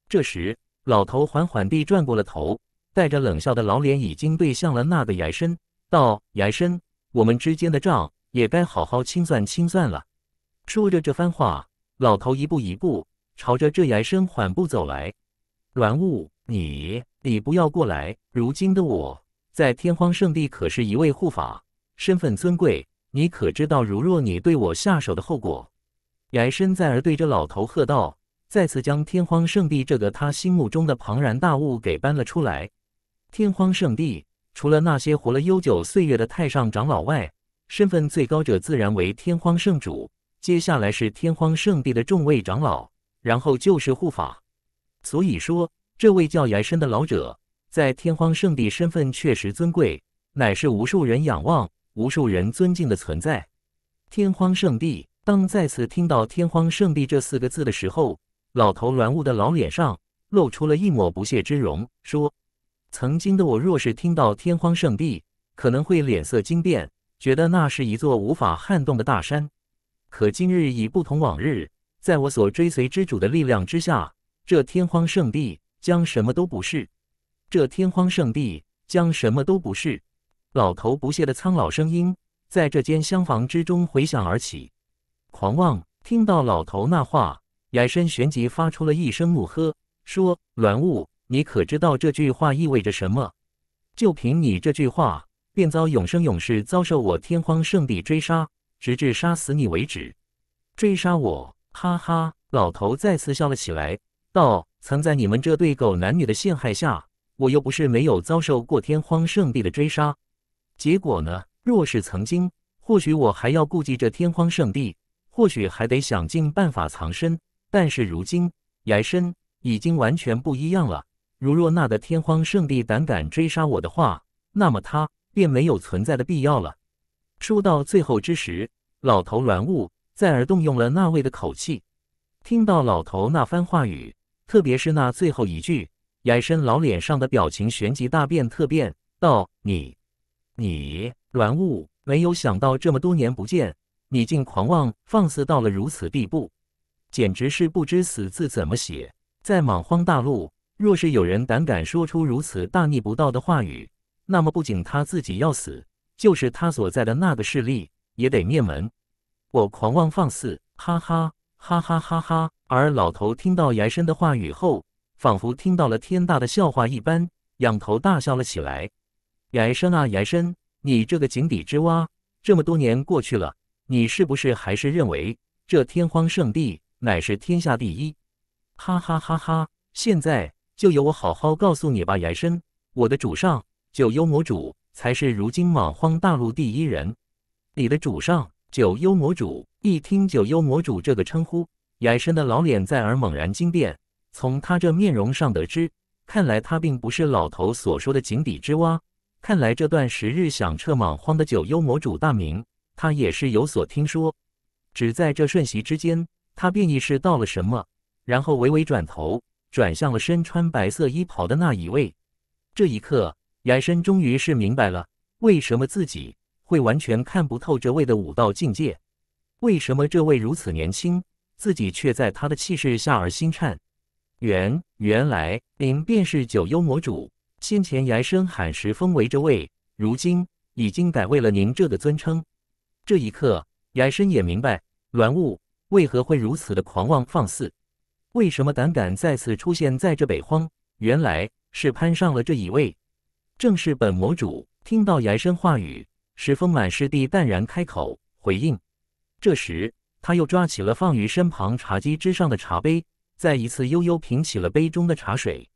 这时，老头缓缓地转过了头，带着冷笑的老脸已经对向了那个崖身，道：“崖深，我们之间的账也该好好清算清算了。”说着这番话。老头一步一步朝着这崖身缓步走来。栾雾，你你不要过来！如今的我在天荒圣地可是一位护法，身份尊贵。你可知道，如若你对我下手的后果？崖身再而对着老头喝道，再次将天荒圣地这个他心目中的庞然大物给搬了出来。天荒圣地除了那些活了悠久岁月的太上长老外，身份最高者自然为天荒圣主。接下来是天荒圣地的众位长老，然后就是护法。所以说，这位叫崖深的老者在天荒圣地身份确实尊贵，乃是无数人仰望、无数人尊敬的存在。天荒圣地，当再次听到“天荒圣地”这四个字的时候，老头栾雾的老脸上露出了一抹不屑之容，说：“曾经的我，若是听到天荒圣地，可能会脸色惊变，觉得那是一座无法撼动的大山。”可今日已不同往日，在我所追随之主的力量之下，这天荒圣地将什么都不是。这天荒圣地将什么都不是。老头不屑的苍老声音在这间厢房之中回响而起。狂妄听到老头那话，眼神旋即发出了一声怒喝，说：“栾雾，你可知道这句话意味着什么？就凭你这句话，便遭永生永世遭受我天荒圣地追杀。”直至杀死你为止，追杀我！哈哈，老头再次笑了起来，道：“曾在你们这对狗男女的陷害下，我又不是没有遭受过天荒圣地的追杀。结果呢？若是曾经，或许我还要顾忌这天荒圣地，或许还得想尽办法藏身。但是如今，崖身已经完全不一样了。如若那的天荒圣地胆敢追杀我的话，那么他便没有存在的必要了。”说到最后之时，老头栾雾再而动用了那位的口气。听到老头那番话语，特别是那最后一句，矮身老脸上的表情旋即大变特变，道：“你，你栾雾，没有想到这么多年不见，你竟狂妄放肆到了如此地步，简直是不知死字怎么写！在莽荒大陆，若是有人胆敢说出如此大逆不道的话语，那么不仅他自己要死。”就是他所在的那个势力也得灭门！我狂妄放肆，哈哈哈哈哈哈！而老头听到岩深的话语后，仿佛听到了天大的笑话一般，仰头大笑了起来。岩深啊，岩深，你这个井底之蛙，这么多年过去了，你是不是还是认为这天荒圣地乃是天下第一？哈哈哈哈！现在就由我好好告诉你吧，岩深，我的主上，九幽魔主。才是如今莽荒大陆第一人，你的主上九幽魔主一听“九幽魔主”这个称呼，矮身的老脸在而猛然惊变。从他这面容上得知，看来他并不是老头所说的井底之蛙。看来这段时日响彻莽荒的九幽魔主大名，他也是有所听说。只在这瞬息之间，他便意识到了什么，然后微微转头，转向了身穿白色衣袍的那一位。这一刻。崖身终于是明白了，为什么自己会完全看不透这位的武道境界？为什么这位如此年轻，自己却在他的气势下而心颤？原原来您便是九幽魔主，先前崖身喊时封为这位，如今已经改为了您这个尊称。这一刻，崖身也明白栾雾为何会如此的狂妄放肆，为什么胆敢再次出现在这北荒？原来是攀上了这一位。正是本魔主听到崖身话语，石峰满师弟淡然开口回应。这时，他又抓起了放于身旁茶几之上的茶杯，再一次悠悠品起了杯中的茶水。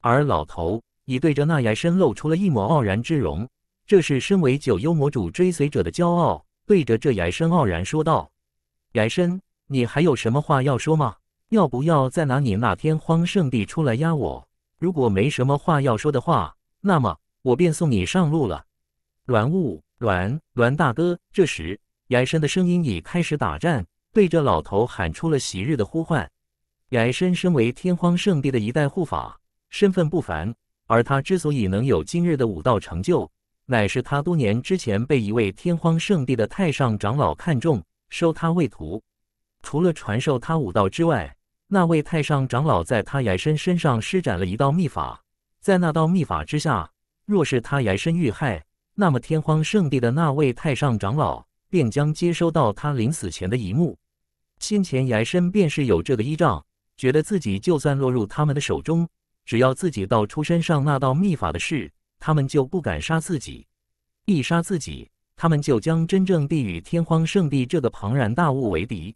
而老头已对着那崖身露出了一抹傲然之容，这是身为九幽魔主追随者的骄傲。对着这崖身傲然说道：“崖身，你还有什么话要说吗？要不要再拿你那天荒圣地出来压我？如果没什么话要说的话。”那么，我便送你上路了，栾雾栾栾大哥。这时，崖深的声音已开始打颤，对着老头喊出了昔日的呼唤。崖深身为天荒圣地的一代护法，身份不凡。而他之所以能有今日的武道成就，乃是他多年之前被一位天荒圣地的太上长老看中，收他为徒。除了传授他武道之外，那位太上长老在他崖深身上施展了一道秘法。在那道秘法之下，若是他崖身遇害，那么天荒圣地的那位太上长老便将接收到他临死前的一幕。先前崖身便是有这个依仗，觉得自己就算落入他们的手中，只要自己道出身上那道秘法的事，他们就不敢杀自己。一杀自己，他们就将真正地与天荒圣地这个庞然大物为敌。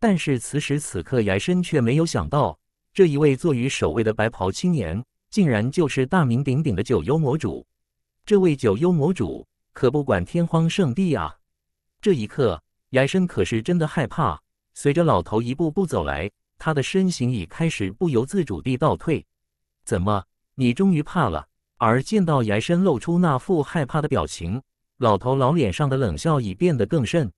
但是此时此刻，崖身却没有想到，这一位坐于首位的白袍青年。竟然就是大名鼎鼎的九幽魔主！这位九幽魔主可不管天荒圣地啊！这一刻，崖深可是真的害怕。随着老头一步步走来，他的身形已开始不由自主地倒退。怎么，你终于怕了？而见到崖深露出那副害怕的表情，老头老脸上的冷笑已变得更甚。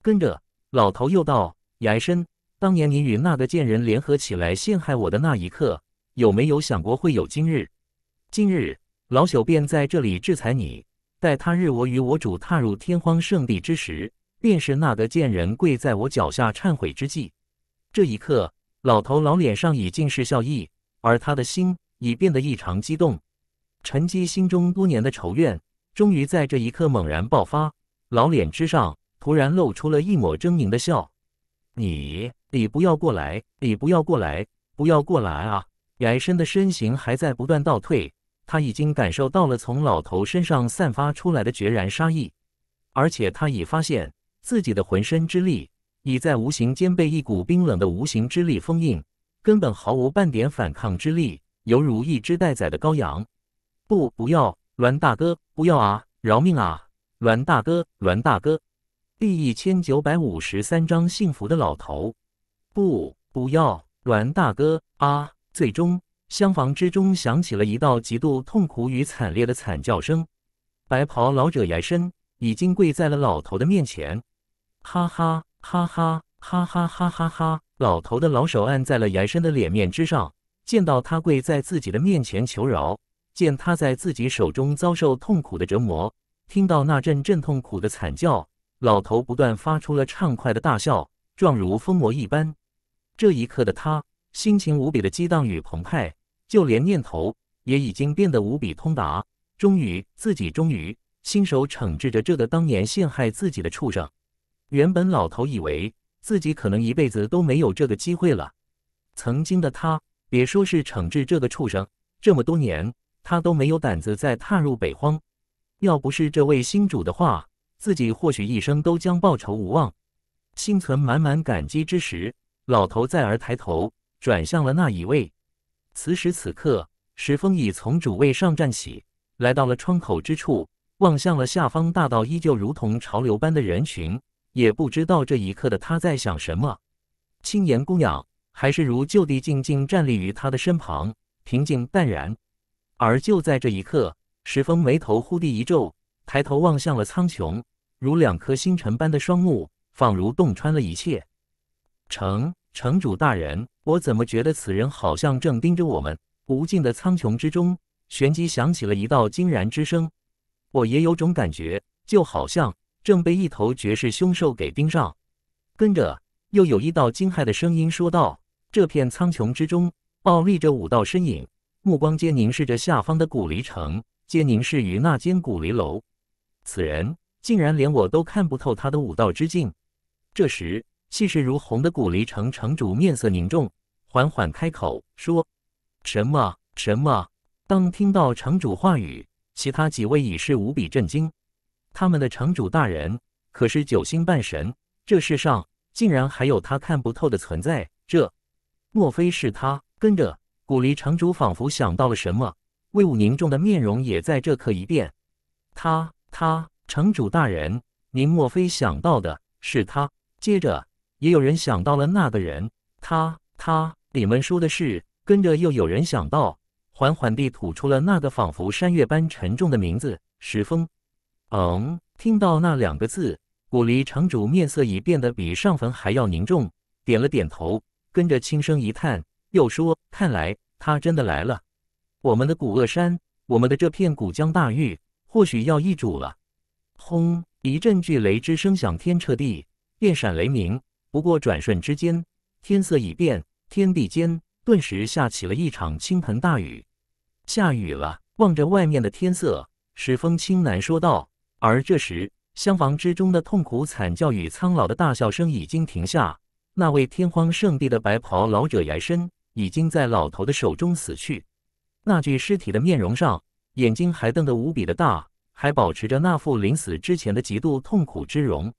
跟着，老头又道：“崖深，当年你与那个贱人联合起来陷害我的那一刻。”有没有想过会有今日？今日老朽便在这里制裁你。待他日我与我主踏入天荒圣地之时，便是那个贱人跪在我脚下忏悔之际。这一刻，老头老脸上已尽是笑意，而他的心已变得异常激动。沉积心中多年的仇怨，终于在这一刻猛然爆发。老脸之上突然露出了一抹狰狞的笑：“你，你不要过来！你不要过来！不要过来啊！”矮身的身形还在不断倒退，他已经感受到了从老头身上散发出来的决然杀意，而且他已发现自己的浑身之力已在无形间被一股冰冷的无形之力封印，根本毫无半点反抗之力，犹如一只待宰的羔羊。不，不要，栾大哥，不要啊！饶命啊，栾大哥，栾大哥！第一千九百五十三章幸福的老头。不，不要，栾大哥啊！最终，厢房之中响起了一道极度痛苦与惨烈的惨叫声。白袍老者崖身已经跪在了老头的面前，哈哈哈哈哈哈哈哈哈老头的老手按在了崖身的脸面之上，见到他跪在自己的面前求饶，见他在自己手中遭受痛苦的折磨，听到那阵阵痛苦的惨叫，老头不断发出了畅快的大笑，状如疯魔一般。这一刻的他。心情无比的激荡与澎湃，就连念头也已经变得无比通达。终于，自己终于亲手惩治着这个当年陷害自己的畜生。原本老头以为自己可能一辈子都没有这个机会了。曾经的他，别说是惩治这个畜生，这么多年他都没有胆子再踏入北荒。要不是这位新主的话，自己或许一生都将报仇无望。心存满满感激之时，老头再而抬头。转向了那一位。此时此刻，石峰已从主位上站起，来到了窗口之处，望向了下方大道，依旧如同潮流般的人群。也不知道这一刻的他在想什么。青岩姑娘还是如就地静静站立于他的身旁，平静淡然。而就在这一刻，石峰眉头忽地一皱，抬头望向了苍穹，如两颗星辰般的双目，仿如洞穿了一切。城城主大人。我怎么觉得此人好像正盯着我们？无尽的苍穹之中，旋即响起了一道惊然之声。我也有种感觉，就好像正被一头绝世凶兽给盯上。跟着，又有一道惊骇的声音说道：“这片苍穹之中，傲立着五道身影，目光皆凝视着下方的古离城，皆凝视于那间古离楼。此人竟然连我都看不透他的武道之境。”这时。气势如虹的古离城城主面色凝重，缓缓开口说：“什么？什么？”当听到城主话语，其他几位已是无比震惊。他们的城主大人可是九星半神，这世上竟然还有他看不透的存在？这莫非是他？跟着古离城主仿佛想到了什么，威武凝重的面容也在这刻一变。他他，城主大人，您莫非想到的是他？接着。也有人想到了那个人，他他，你们说的是？跟着又有人想到，缓缓地吐出了那个仿佛山岳般沉重的名字——石峰。嗯，听到那两个字，古离城主面色已变得比上坟还要凝重，点了点头，跟着轻声一叹，又说：“看来他真的来了，我们的古恶山，我们的这片古江大域，或许要易主了。”轰！一阵巨雷之声响天彻地，电闪雷鸣。不过转瞬之间，天色已变，天地间顿时下起了一场倾盆大雨。下雨了。望着外面的天色，石峰轻喃说道。而这时，厢房之中的痛苦惨叫与苍老的大笑声已经停下。那位天荒圣地的白袍老者崖身，已经在老头的手中死去。那具尸体的面容上，眼睛还瞪得无比的大，还保持着那副临死之前的极度痛苦之容。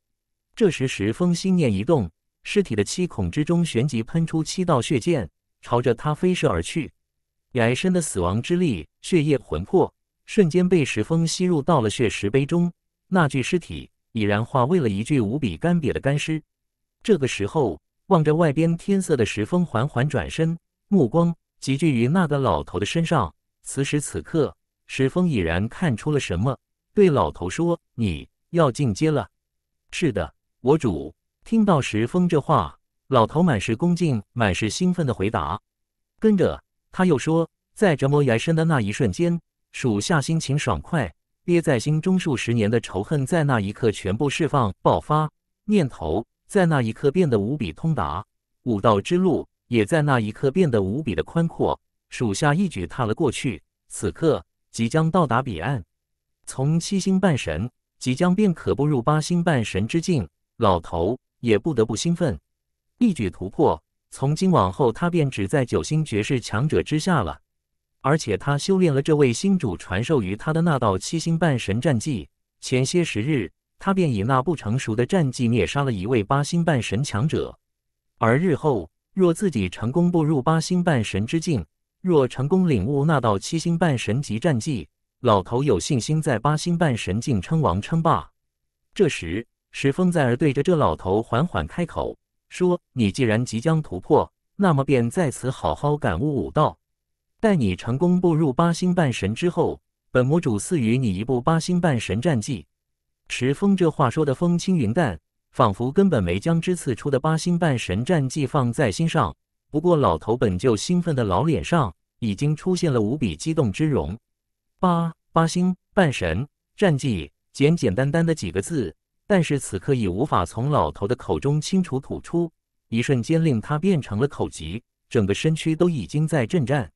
这时，石峰心念一动。尸体的七孔之中，旋即喷出七道血剑，朝着他飞射而去。矮身的死亡之力、血液、魂魄，瞬间被石峰吸入到了血石碑中。那具尸体已然化为了一具无比干瘪的干尸。这个时候，望着外边天色的石峰缓缓转身，目光集聚于那个老头的身上。此时此刻，石峰已然看出了什么，对老头说：“你要进阶了。”“是的，我主。”听到石峰这话，老头满是恭敬，满是兴奋的回答。跟着他又说，在折磨延伸的那一瞬间，属下心情爽快，憋在心中数十年的仇恨在那一刻全部释放爆发，念头在那一刻变得无比通达，武道之路也在那一刻变得无比的宽阔。属下一举踏了过去，此刻即将到达彼岸，从七星半神，即将便可步入八星半神之境。老头。也不得不兴奋，一举突破。从今往后，他便只在九星绝世强者之下了。而且他修炼了这位星主传授于他的那道七星半神战技。前些时日，他便以那不成熟的战技灭杀了一位八星半神强者。而日后，若自己成功步入八星半神之境，若成功领悟那道七星半神级战技，老头有信心在八星半神境称王称霸。这时。石峰在儿对着这老头缓缓开口说：“你既然即将突破，那么便在此好好感悟武道。待你成功步入八星半神之后，本魔主赐予你一部八星半神战记。石峰这话说的风轻云淡，仿佛根本没将之次出的八星半神战记放在心上。不过，老头本就兴奋的老脸上已经出现了无比激动之容。八八星半神战记，简简单单的几个字。但是此刻已无法从老头的口中清楚吐出，一瞬间令他变成了口疾，整个身躯都已经在震颤。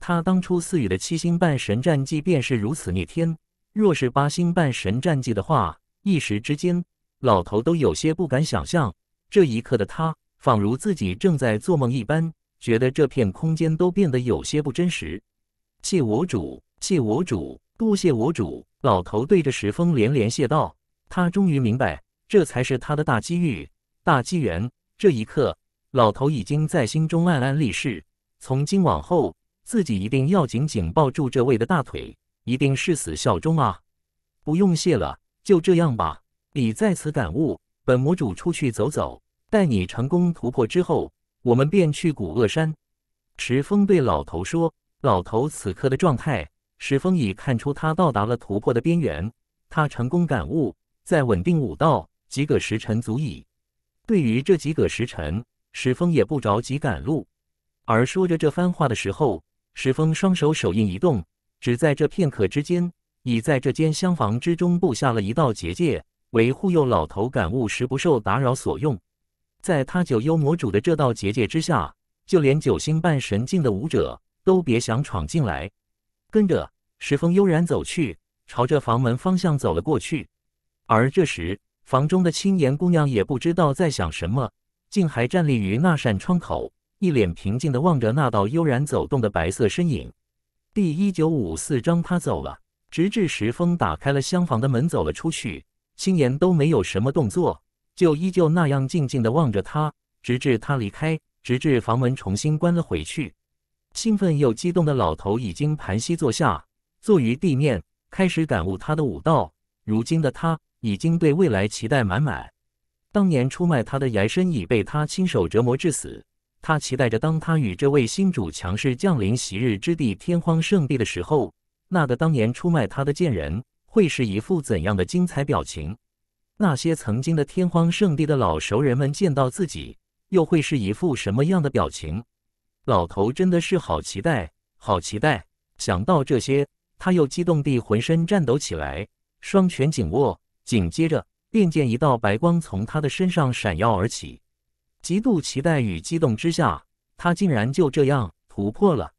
他当初赐予的七星半神战技便是如此逆天，若是八星半神战技的话，一时之间老头都有些不敢想象。这一刻的他，仿如自己正在做梦一般，觉得这片空间都变得有些不真实。谢我主，谢我主，多谢我主！老头对着石峰连连谢道。他终于明白，这才是他的大机遇、大机缘。这一刻，老头已经在心中暗暗立誓：从今往后，自己一定要紧紧抱住这位的大腿，一定誓死效忠啊！不用谢了，就这样吧。你在此感悟，本魔主出去走走，待你成功突破之后，我们便去古恶山。石峰对老头说：“老头此刻的状态，石峰已看出他到达了突破的边缘。他成功感悟。”再稳定武道，几个时辰足矣。对于这几个时辰，石峰也不着急赶路。而说着这番话的时候，石峰双手手印一动，只在这片刻之间，已在这间厢房之中布下了一道结界，为护佑老头感悟时不受打扰所用。在他九幽魔主的这道结界之下，就连九星半神境的武者都别想闯进来。跟着石峰悠然走去，朝着房门方向走了过去。而这时，房中的青岩姑娘也不知道在想什么，竟还站立于那扇窗口，一脸平静地望着那道悠然走动的白色身影。第一九五四章，他走了，直至石峰打开了厢房的门走了出去，青岩都没有什么动作，就依旧那样静静的望着他，直至他离开，直至房门重新关了回去。兴奋又激动的老头已经盘膝坐下，坐于地面，开始感悟他的武道。如今的他。已经对未来期待满满。当年出卖他的岩身已被他亲手折磨致死。他期待着，当他与这位新主强势降临昔日之地天荒圣地的时候，那个当年出卖他的贱人会是一副怎样的精彩表情？那些曾经的天荒圣地的老熟人们见到自己又会是一副什么样的表情？老头真的是好期待，好期待！想到这些，他又激动地浑身颤抖起来，双拳紧握。紧接着，便见一道白光从他的身上闪耀而起。极度期待与激动之下，他竟然就这样突破了。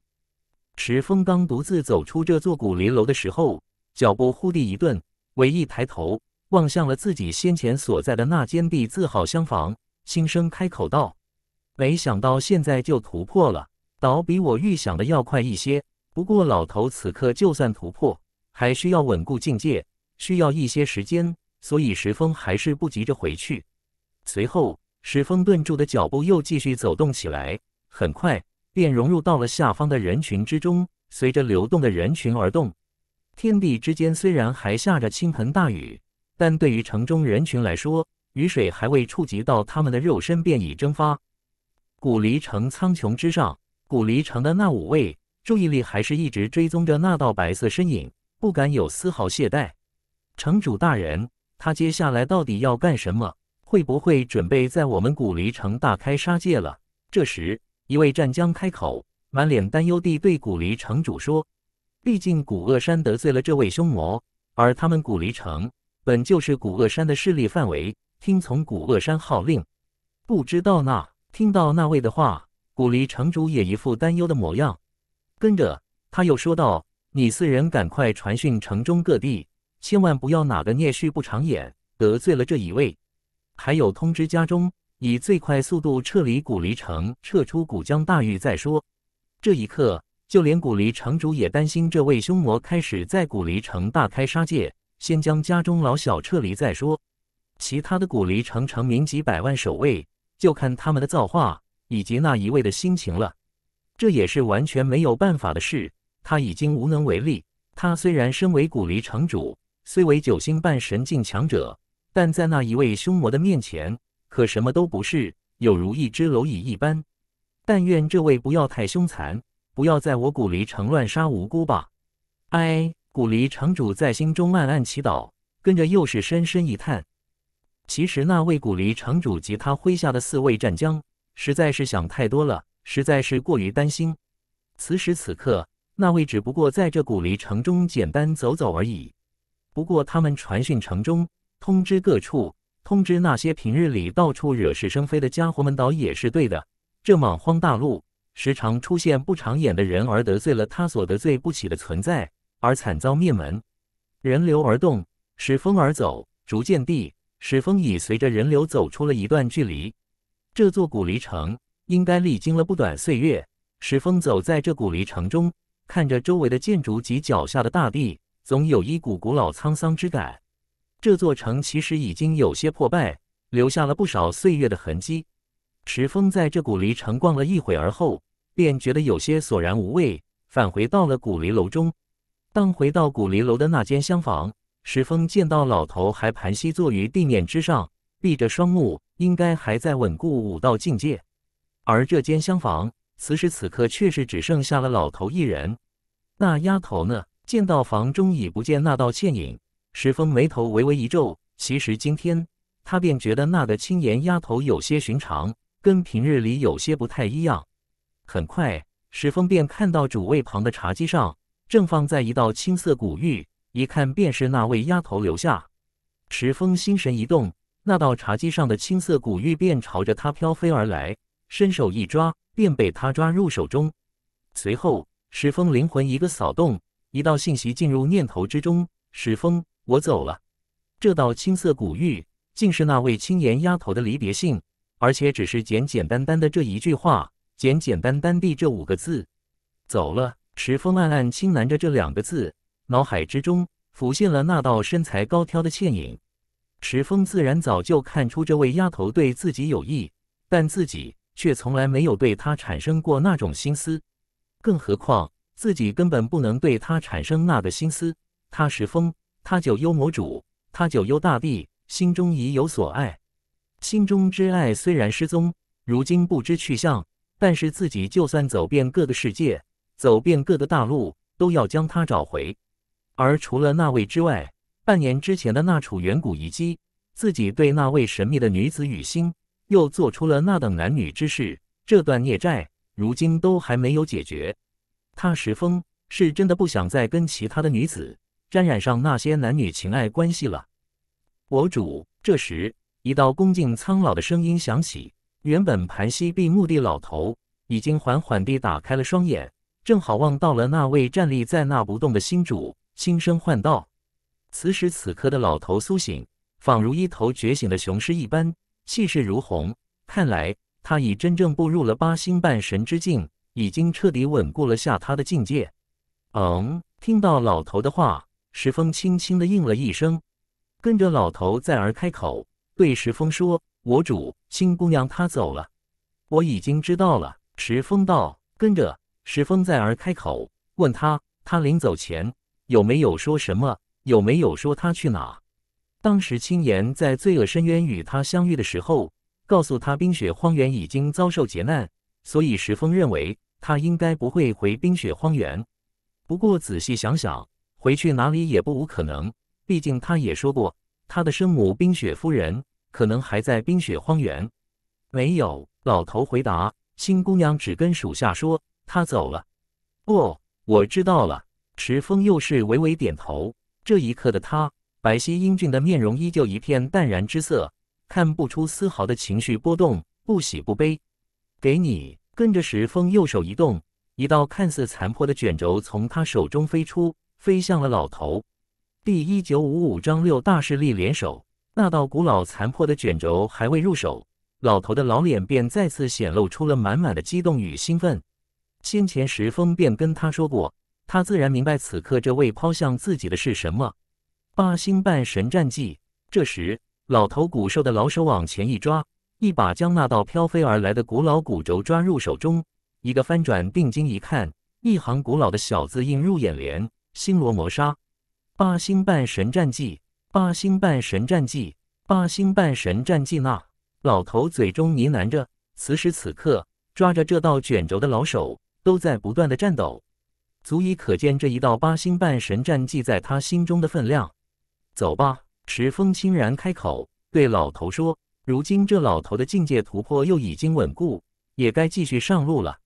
池峰刚独自走出这座古林楼的时候，脚步忽地一顿，唯一抬头，望向了自己先前所在的那间地字号厢房，轻声开口道：“没想到现在就突破了，倒比我预想的要快一些。不过，老头此刻就算突破，还需要稳固境界，需要一些时间。”所以石峰还是不急着回去。随后，石峰顿住的脚步又继续走动起来，很快便融入到了下方的人群之中，随着流动的人群而动。天地之间虽然还下着倾盆大雨，但对于城中人群来说，雨水还未触及到他们的肉身便已蒸发。古离城苍穹之上，古离城的那五位注意力还是一直追踪着那道白色身影，不敢有丝毫懈怠。城主大人。他接下来到底要干什么？会不会准备在我们古离城大开杀戒了？这时，一位战将开口，满脸担忧地对古离城主说：“毕竟古恶山得罪了这位凶魔，而他们古离城本就是古恶山的势力范围，听从古恶山号令。”不知道那听到那位的话，古离城主也一副担忧的模样。跟着他又说道：“你四人赶快传讯城中各地。”千万不要哪个孽畜不长眼，得罪了这一位。还有通知家中，以最快速度撤离古黎城，撤出古江大域再说。这一刻，就连古黎城主也担心这位凶魔开始在古黎城大开杀戒，先将家中老小撤离再说。其他的古黎城城民几百万守卫，就看他们的造化以及那一位的心情了。这也是完全没有办法的事，他已经无能为力。他虽然身为古黎城主，虽为九星半神境强者，但在那一位凶魔的面前，可什么都不是，有如一只蝼蚁一般。但愿这位不要太凶残，不要在我古离城乱杀无辜吧。哎，古离城主在心中暗暗祈祷，跟着又是深深一叹。其实那位古离城主及他麾下的四位战将，实在是想太多了，实在是过于担心。此时此刻，那位只不过在这古离城中简单走走而已。不过，他们传讯城中，通知各处，通知那些平日里到处惹是生非的家伙们，倒也是对的。这莽荒大陆，时常出现不长眼的人，而得罪了他所得罪不起的存在，而惨遭灭门。人流而动，使风而走，逐渐地，使风已随着人流走出了一段距离。这座古离城，应该历经了不短岁月。石峰走在这古离城中，看着周围的建筑及脚下的大地。总有一股古老沧桑之感。这座城其实已经有些破败，留下了不少岁月的痕迹。石峰在这古离城逛了一会儿后，便觉得有些索然无味，返回到了古离楼中。当回到古离楼的那间厢房，石峰见到老头还盘膝坐于地面之上，闭着双目，应该还在稳固武道境界。而这间厢房此时此刻却是只剩下了老头一人。那丫头呢？见到房中已不见那道倩影，石峰眉头微微一皱。其实今天他便觉得那个青岩丫头有些寻常，跟平日里有些不太一样。很快，石峰便看到主位旁的茶几上正放在一道青色古玉，一看便是那位丫头留下。石峰心神一动，那道茶几上的青色古玉便朝着他飘飞而来，伸手一抓，便被他抓入手中。随后，石峰灵魂一个扫动。一道信息进入念头之中，石峰，我走了。这道青色古玉竟是那位青岩丫头的离别信，而且只是简简单单的这一句话，简简单单的这五个字，走了。石峰暗暗轻喃着这两个字，脑海之中浮现了那道身材高挑的倩影。石峰自然早就看出这位丫头对自己有意，但自己却从来没有对她产生过那种心思，更何况。自己根本不能对他产生那个心思，他是风，他九幽魔主，他九幽大帝，心中已有所爱。心中之爱虽然失踪，如今不知去向，但是自己就算走遍各个世界，走遍各个大陆，都要将他找回。而除了那位之外，半年之前的那处远古遗迹，自己对那位神秘的女子雨欣，又做出了那等男女之事，这段孽债，如今都还没有解决。他石峰是真的不想再跟其他的女子沾染上那些男女情爱关系了。我主，这时一道恭敬苍老的声音响起，原本盘膝闭目的老头已经缓缓地打开了双眼，正好望到了那位站立在那不动的新主，轻声唤道：“此时此刻的老头苏醒，仿如一头觉醒的雄狮一般，气势如虹。看来他已真正步入了八星半神之境。”已经彻底稳固了下他的境界。嗯，听到老头的话，石峰轻轻的应了一声，跟着老头再而开口对石峰说：“我主青姑娘她走了，我已经知道了。”石峰道，跟着石峰再而开口问他：“他临走前有没有说什么？有没有说他去哪？当时青岩在罪恶深渊与他相遇的时候，告诉他冰雪荒原已经遭受劫难。”所以石峰认为他应该不会回冰雪荒原，不过仔细想想，回去哪里也不无可能。毕竟他也说过，他的生母冰雪夫人可能还在冰雪荒原。没有，老头回答。新姑娘只跟属下说她走了。哦，我知道了。石峰又是微微点头。这一刻的他，白皙英俊的面容依旧一片淡然之色，看不出丝毫的情绪波动，不喜不悲。给你跟着石峰，右手一动，一道看似残破的卷轴从他手中飞出，飞向了老头。第一九五五章六大势力联手。那道古老残破的卷轴还未入手，老头的老脸便再次显露出了满满的激动与兴奋。先前石峰便跟他说过，他自然明白此刻这位抛向自己的是什么。八星半神战技。这时，老头骨瘦的老手往前一抓。一把将那道飘飞而来的古老骨轴抓入手中，一个翻转，定睛一看，一行古老的小字映入眼帘：“星罗魔沙，八星半神战技，八星半神战技，八星半神战技。”那老头嘴中呢喃着。此时此刻，抓着这道卷轴的老手都在不断的颤抖，足以可见这一道八星半神战技在他心中的分量。走吧，石峰欣然开口对老头说。如今这老头的境界突破又已经稳固，也该继续上路了。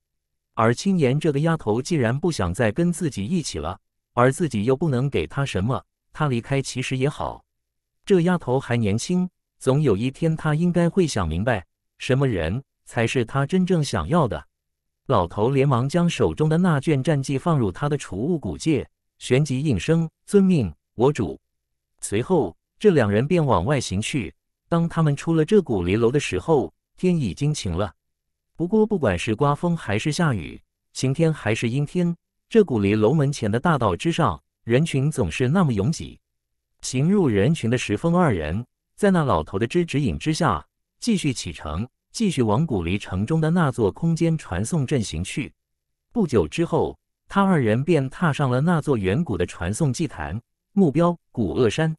而青岩这个丫头既然不想再跟自己一起了，而自己又不能给她什么，她离开其实也好。这丫头还年轻，总有一天她应该会想明白什么人才是她真正想要的。老头连忙将手中的那卷战绩放入他的储物古戒，旋即应声：“遵命，我主。”随后，这两人便往外行去。当他们出了这古离楼的时候，天已经晴了。不过，不管是刮风还是下雨，晴天还是阴天，这古离楼门前的大道之上，人群总是那么拥挤。行入人群的石峰二人，在那老头的指指引之下，继续启程，继续往古离城中的那座空间传送阵行去。不久之后，他二人便踏上了那座远古的传送祭坛，目标古恶山。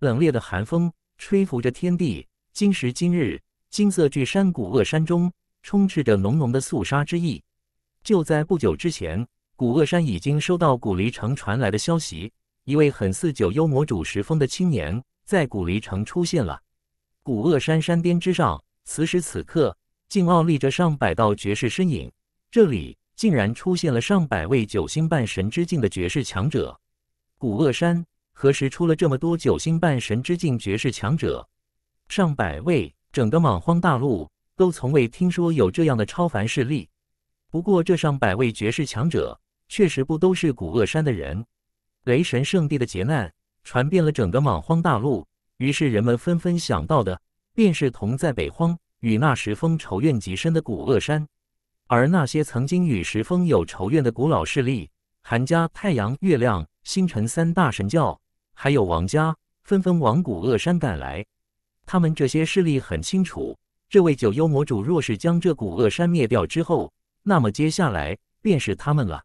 冷冽的寒风。吹拂着天地。今时今日，金色巨山古恶山中充斥着浓浓的肃杀之意。就在不久之前，古恶山已经收到古离城传来的消息：一位很似九幽魔主石峰的青年在古离城出现了。古恶山山巅之上，此时此刻，竟傲立着上百道绝世身影。这里竟然出现了上百位九星半神之境的绝世强者。古恶山。何时出了这么多九星半神之境绝世强者？上百位，整个莽荒大陆都从未听说有这样的超凡势力。不过，这上百位绝世强者确实不都是古恶山的人。雷神圣地的劫难传遍了整个莽荒大陆，于是人们纷纷想到的便是同在北荒与那时风仇怨极深的古恶山，而那些曾经与时风有仇怨的古老势力，韩家、太阳、月亮、星辰三大神教。还有王家纷纷往古恶山赶来，他们这些势力很清楚，这位九幽魔主若是将这古恶山灭掉之后，那么接下来便是他们了。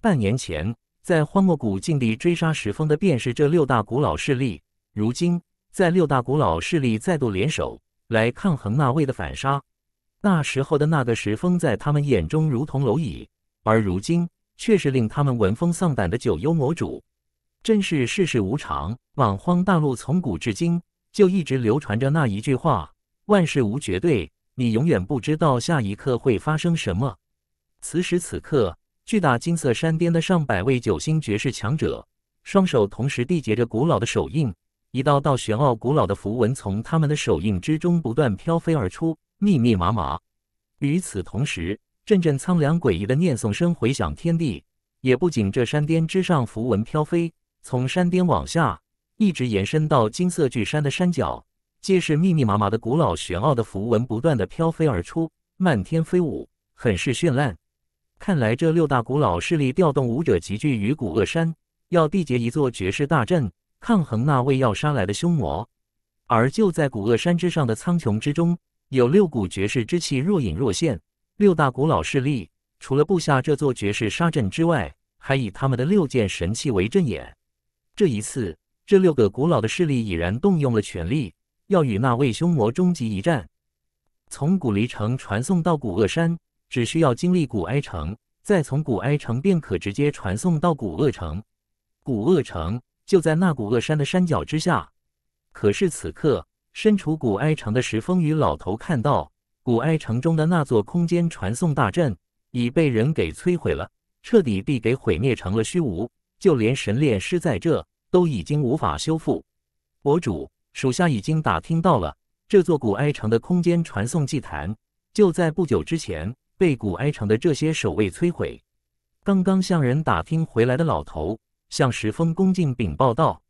半年前，在荒漠谷境地追杀石峰的，便是这六大古老势力。如今，在六大古老势力再度联手来抗衡那位的反杀，那时候的那个石峰在他们眼中如同蝼蚁，而如今却是令他们闻风丧胆的九幽魔主。真是世事无常，莽荒大陆从古至今就一直流传着那一句话：万事无绝对，你永远不知道下一刻会发生什么。此时此刻，巨大金色山巅的上百位九星绝世强者，双手同时缔结着古老的手印，一道道玄奥古老的符文从他们的手印之中不断飘飞而出，密密麻麻。与此同时，阵阵苍凉诡异的念诵声回响天地。也不仅这山巅之上符文飘飞。从山巅往下，一直延伸到金色巨山的山脚，皆是密密麻麻的古老玄奥的符文，不断的飘飞而出，漫天飞舞，很是绚烂。看来这六大古老势力调动武者集聚于古恶山，要缔结一座绝世大阵，抗衡那位要杀来的凶魔。而就在古恶山之上的苍穹之中，有六股绝世之气若隐若现。六大古老势力除了布下这座绝世杀阵之外，还以他们的六件神器为阵眼。这一次，这六个古老的势力已然动用了全力，要与那位凶魔终极一战。从古离城传送到古恶山，只需要经历古埃城，再从古埃城便可直接传送到古恶城。古恶城就在那古恶山的山脚之下。可是此刻，身处古埃城的石风雨老头看到，古埃城中的那座空间传送大阵已被人给摧毁了，彻底地给毁灭成了虚无。就连神炼师在这都已经无法修复。博主属下已经打听到了，这座古埃城的空间传送祭坛就在不久之前被古埃城的这些守卫摧毁。刚刚向人打听回来的老头向石峰恭敬禀报道：“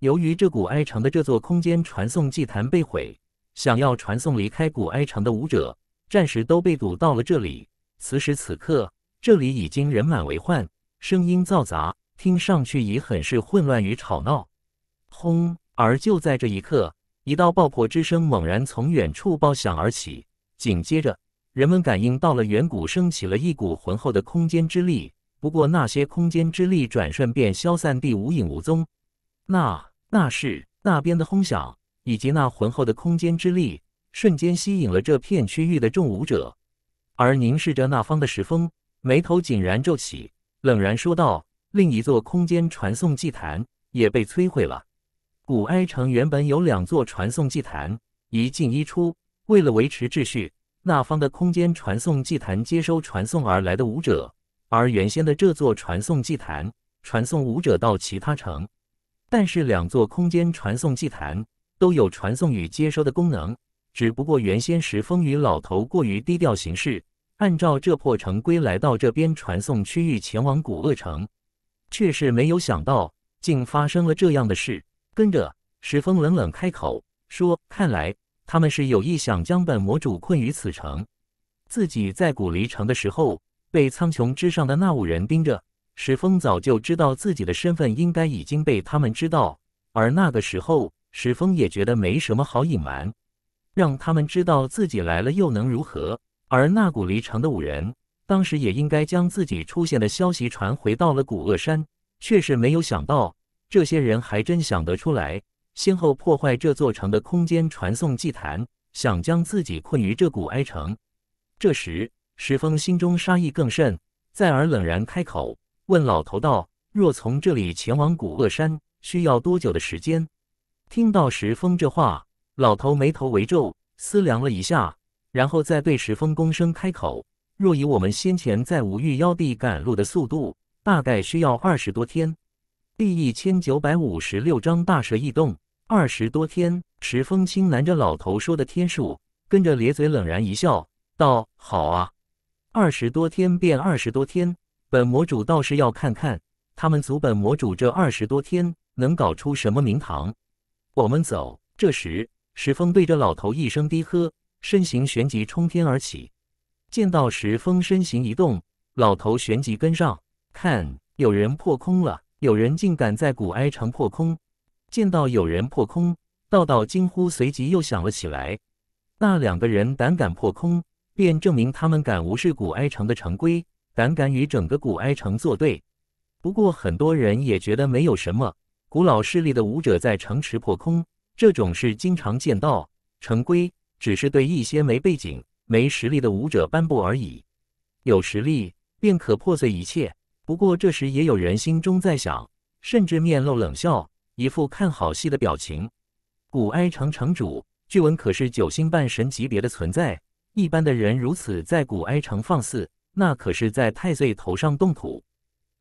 由于这古埃城的这座空间传送祭坛被毁，想要传送离开古埃城的武者暂时都被堵到了这里。此时此刻，这里已经人满为患，声音嘈杂。”听上去已很是混乱与吵闹，轰！而就在这一刻，一道爆破之声猛然从远处爆响而起，紧接着，人们感应到了远古升起了一股浑厚的空间之力。不过，那些空间之力转瞬便消散地无影无踪。那……那是那边的轰响，以及那浑厚的空间之力，瞬间吸引了这片区域的众舞者。而凝视着那方的石峰，眉头紧然皱起，冷然说道。另一座空间传送祭坛也被摧毁了。古埃城原本有两座传送祭坛，一进一出。为了维持秩序，那方的空间传送祭坛接收传送而来的舞者，而原先的这座传送祭坛传送舞者到其他城。但是两座空间传送祭坛都有传送与接收的功能，只不过原先时风雨老头过于低调行事，按照这破城规来到这边传送区域前往古恶城。却是没有想到，竟发生了这样的事。跟着石峰冷冷开口说：“看来他们是有意想将本魔主困于此城。自己在古离城的时候，被苍穹之上的那五人盯着。石峰早就知道自己的身份，应该已经被他们知道。而那个时候，石峰也觉得没什么好隐瞒，让他们知道自己来了又能如何？而那古离城的五人……”当时也应该将自己出现的消息传回到了古恶山，却是没有想到，这些人还真想得出来，先后破坏这座城的空间传送祭坛，想将自己困于这古埃城。这时，石峰心中杀意更甚，再而冷然开口问老头道：“若从这里前往古恶山，需要多久的时间？”听到石峰这话，老头眉头微皱，思量了一下，然后再对石峰躬身开口。若以我们先前在五欲妖地赶路的速度，大概需要二十多天。第一千九百五十六章大蛇异动。二十多天，石峰轻喃着老头说的天数，跟着咧嘴冷然一笑，道：“好啊，二十多天便二十多天，本魔主倒是要看看他们祖本魔主这二十多天能搞出什么名堂。”我们走。这时，石峰对着老头一声低喝，身形旋即冲天而起。见到石峰身形一动，老头旋即跟上。看，有人破空了！有人竟敢在古埃城破空！见到有人破空，道道惊呼随即又响了起来。那两个人胆敢破空，便证明他们敢无视古埃城的城规，胆敢与整个古埃城作对。不过，很多人也觉得没有什么。古老势力的武者在城池破空，这种事经常见到。城规只是对一些没背景。没实力的武者，颁布而已；有实力，便可破碎一切。不过这时，也有人心中在想，甚至面露冷笑，一副看好戏的表情。古埃城城主据闻可是九星半神级别的存在，一般的人如此在古埃城放肆，那可是在太岁头上动土。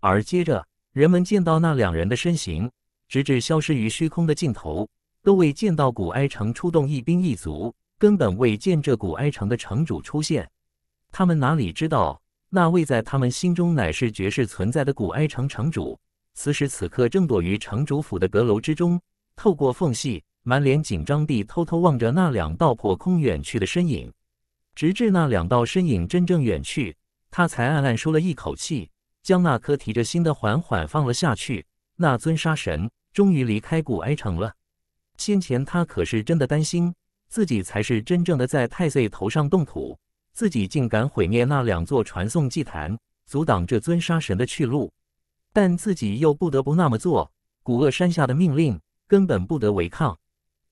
而接着，人们见到那两人的身形，直至消失于虚空的尽头，都未见到古埃城出动一兵一卒。根本未见这古哀城的城主出现，他们哪里知道，那位在他们心中乃是绝世存在的古哀城城主，此时此刻正躲于城主府的阁楼之中，透过缝隙，满脸紧张地偷偷望着那两道破空远去的身影。直至那两道身影真正远去，他才暗暗舒了一口气，将那颗提着心的缓缓放了下去。那尊杀神终于离开古哀城了。先前他可是真的担心。自己才是真正的在太岁头上动土，自己竟敢毁灭那两座传送祭坛，阻挡这尊杀神的去路，但自己又不得不那么做。古恶山下的命令根本不得违抗。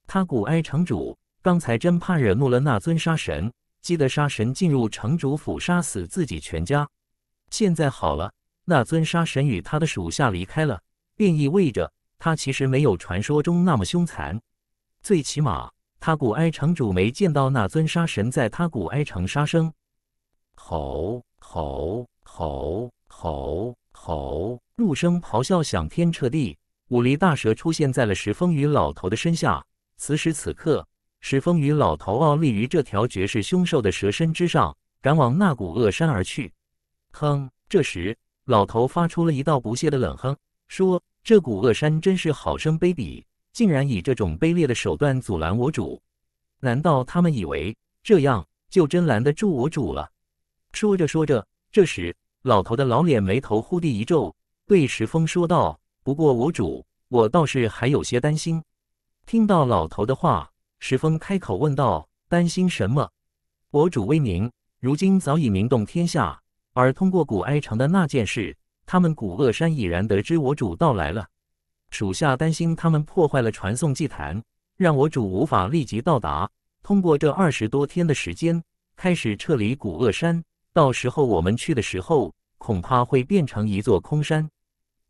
他古哀城主刚才真怕惹怒了那尊杀神，激得杀神进入城主府杀死自己全家。现在好了，那尊杀神与他的属下离开了，便意味着他其实没有传说中那么凶残，最起码。他古埃城主没见到那尊杀神在他古埃城杀生，吼吼吼吼吼！怒声咆哮响天彻地，五力大蛇出现在了石风雨老头的身下。此时此刻，石风雨老头傲立于这条绝世凶兽的蛇身之上，赶往那古恶山而去。哼！这时，老头发出了一道不屑的冷哼，说：“这古恶山真是好生卑鄙。”竟然以这种卑劣的手段阻拦我主，难道他们以为这样就真拦得住我主了？说着说着，这时老头的老脸眉头忽地一皱，对石峰说道：“不过我主，我倒是还有些担心。”听到老头的话，石峰开口问道：“担心什么？我主威名如今早已名动天下，而通过古哀城的那件事，他们古恶山已然得知我主到来了。”属下担心他们破坏了传送祭坛，让我主无法立即到达。通过这二十多天的时间，开始撤离古恶山。到时候我们去的时候，恐怕会变成一座空山。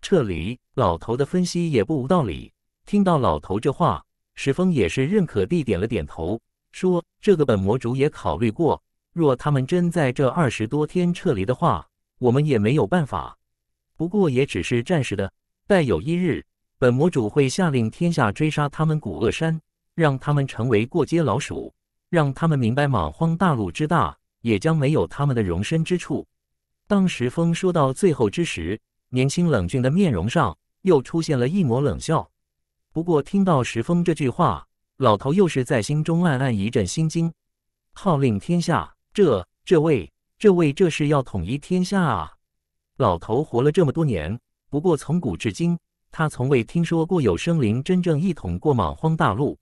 撤离，老头的分析也不无道理。听到老头这话，石峰也是认可地点了点头，说：“这个本魔主也考虑过，若他们真在这二十多天撤离的话，我们也没有办法。不过也只是暂时的，待有一日。”本魔主会下令天下追杀他们古恶山，让他们成为过街老鼠，让他们明白莽荒大陆之大，也将没有他们的容身之处。当石峰说到最后之时，年轻冷峻的面容上又出现了一抹冷笑。不过听到石峰这句话，老头又是在心中暗暗一阵心惊。号令天下，这这位这位，这是要统一天下啊！老头活了这么多年，不过从古至今。他从未听说过有生灵真正一统过莽荒大陆。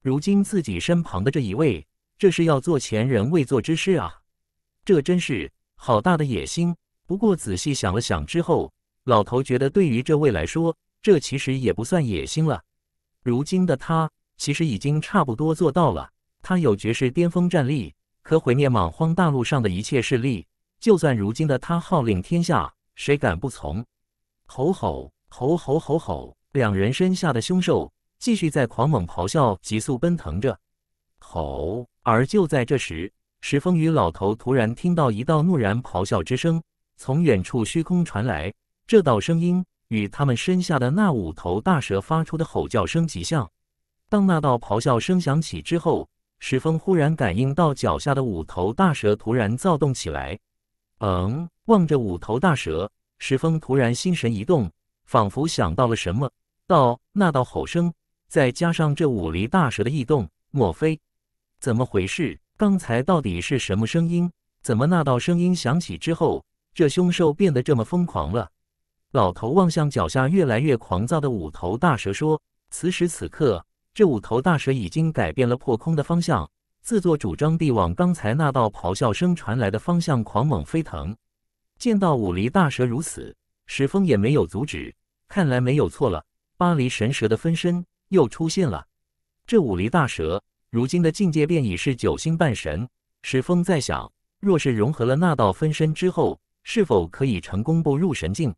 如今自己身旁的这一位，这是要做前人未做之事啊！这真是好大的野心。不过仔细想了想之后，老头觉得对于这位来说，这其实也不算野心了。如今的他，其实已经差不多做到了。他有绝世巅峰战力，可毁灭莽荒大陆上的一切势力。就算如今的他号令天下，谁敢不从？吼吼！吼吼吼吼！两人身下的凶兽继续在狂猛咆哮，急速奔腾着。吼！而就在这时，石峰与老头突然听到一道怒然咆哮之声从远处虚空传来。这道声音与他们身下的那五头大蛇发出的吼叫声极像。当那道咆哮声响起之后，石峰忽然感应到脚下的五头大蛇突然躁动起来。嗯，望着五头大蛇，石峰突然心神一动。仿佛想到了什么，道：“那道吼声，再加上这五黎大蛇的异动，莫非怎么回事？刚才到底是什么声音？怎么那道声音响起之后，这凶兽变得这么疯狂了？”老头望向脚下越来越狂躁的五头大蛇，说：“此时此刻，这五头大蛇已经改变了破空的方向，自作主张地往刚才那道咆哮声传来的方向狂猛飞腾。见到五黎大蛇如此。”石峰也没有阻止，看来没有错了。巴黎神蛇的分身又出现了。这五黎大蛇如今的境界便已是九星半神。石峰在想，若是融合了那道分身之后，是否可以成功步入神境？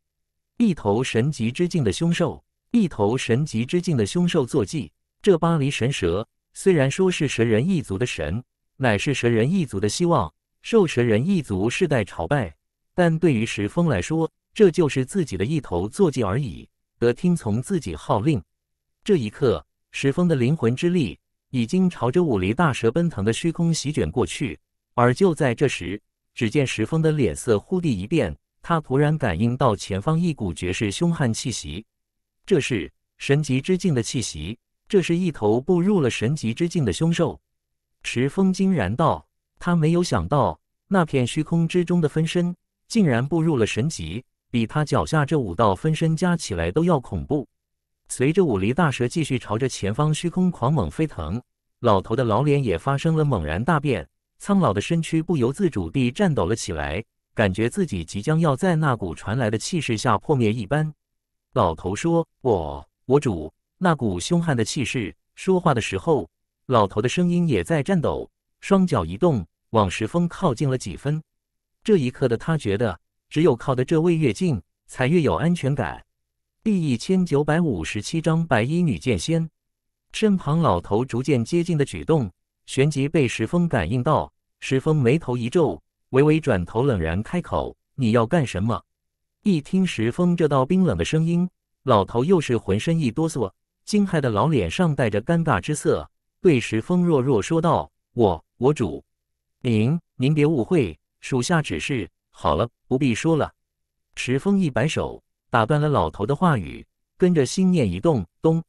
一头神级之境的凶兽，一头神级之境的凶兽坐骑。这巴黎神蛇虽然说是蛇人一族的神，乃是蛇人一族的希望，受蛇人一族世代朝拜，但对于石峰来说。这就是自己的一头坐骑而已，得听从自己号令。这一刻，石峰的灵魂之力已经朝着五雷大蛇奔腾的虚空席卷过去。而就在这时，只见石峰的脸色忽地一变，他突然感应到前方一股绝世凶悍气息，这是神级之境的气息，这是一头步入了神级之境的凶兽。石峰惊然道：“他没有想到，那片虚空之中的分身竟然步入了神级。”比他脚下这五道分身加起来都要恐怖。随着五离大蛇继续朝着前方虚空狂猛飞腾，老头的老脸也发生了猛然大变，苍老的身躯不由自主地颤抖了起来，感觉自己即将要在那股传来的气势下破灭一般。老头说：“我我主那股凶悍的气势。”说话的时候，老头的声音也在颤抖，双脚一动，往石峰靠近了几分。这一刻的他觉得。只有靠的这位越近，才越有安全感。第一千九百五十七章白衣女剑仙身旁老头逐渐接近的举动，旋即被石峰感应到。石峰眉头一皱，微微转头，冷然开口：“你要干什么？”一听石峰这道冰冷的声音，老头又是浑身一哆嗦，惊骇的老脸上带着尴尬之色，对石峰弱弱说道：“我我主，您您别误会，属下只是……”好了，不必说了。石峰一摆手，打断了老头的话语，跟着心念一动，咚，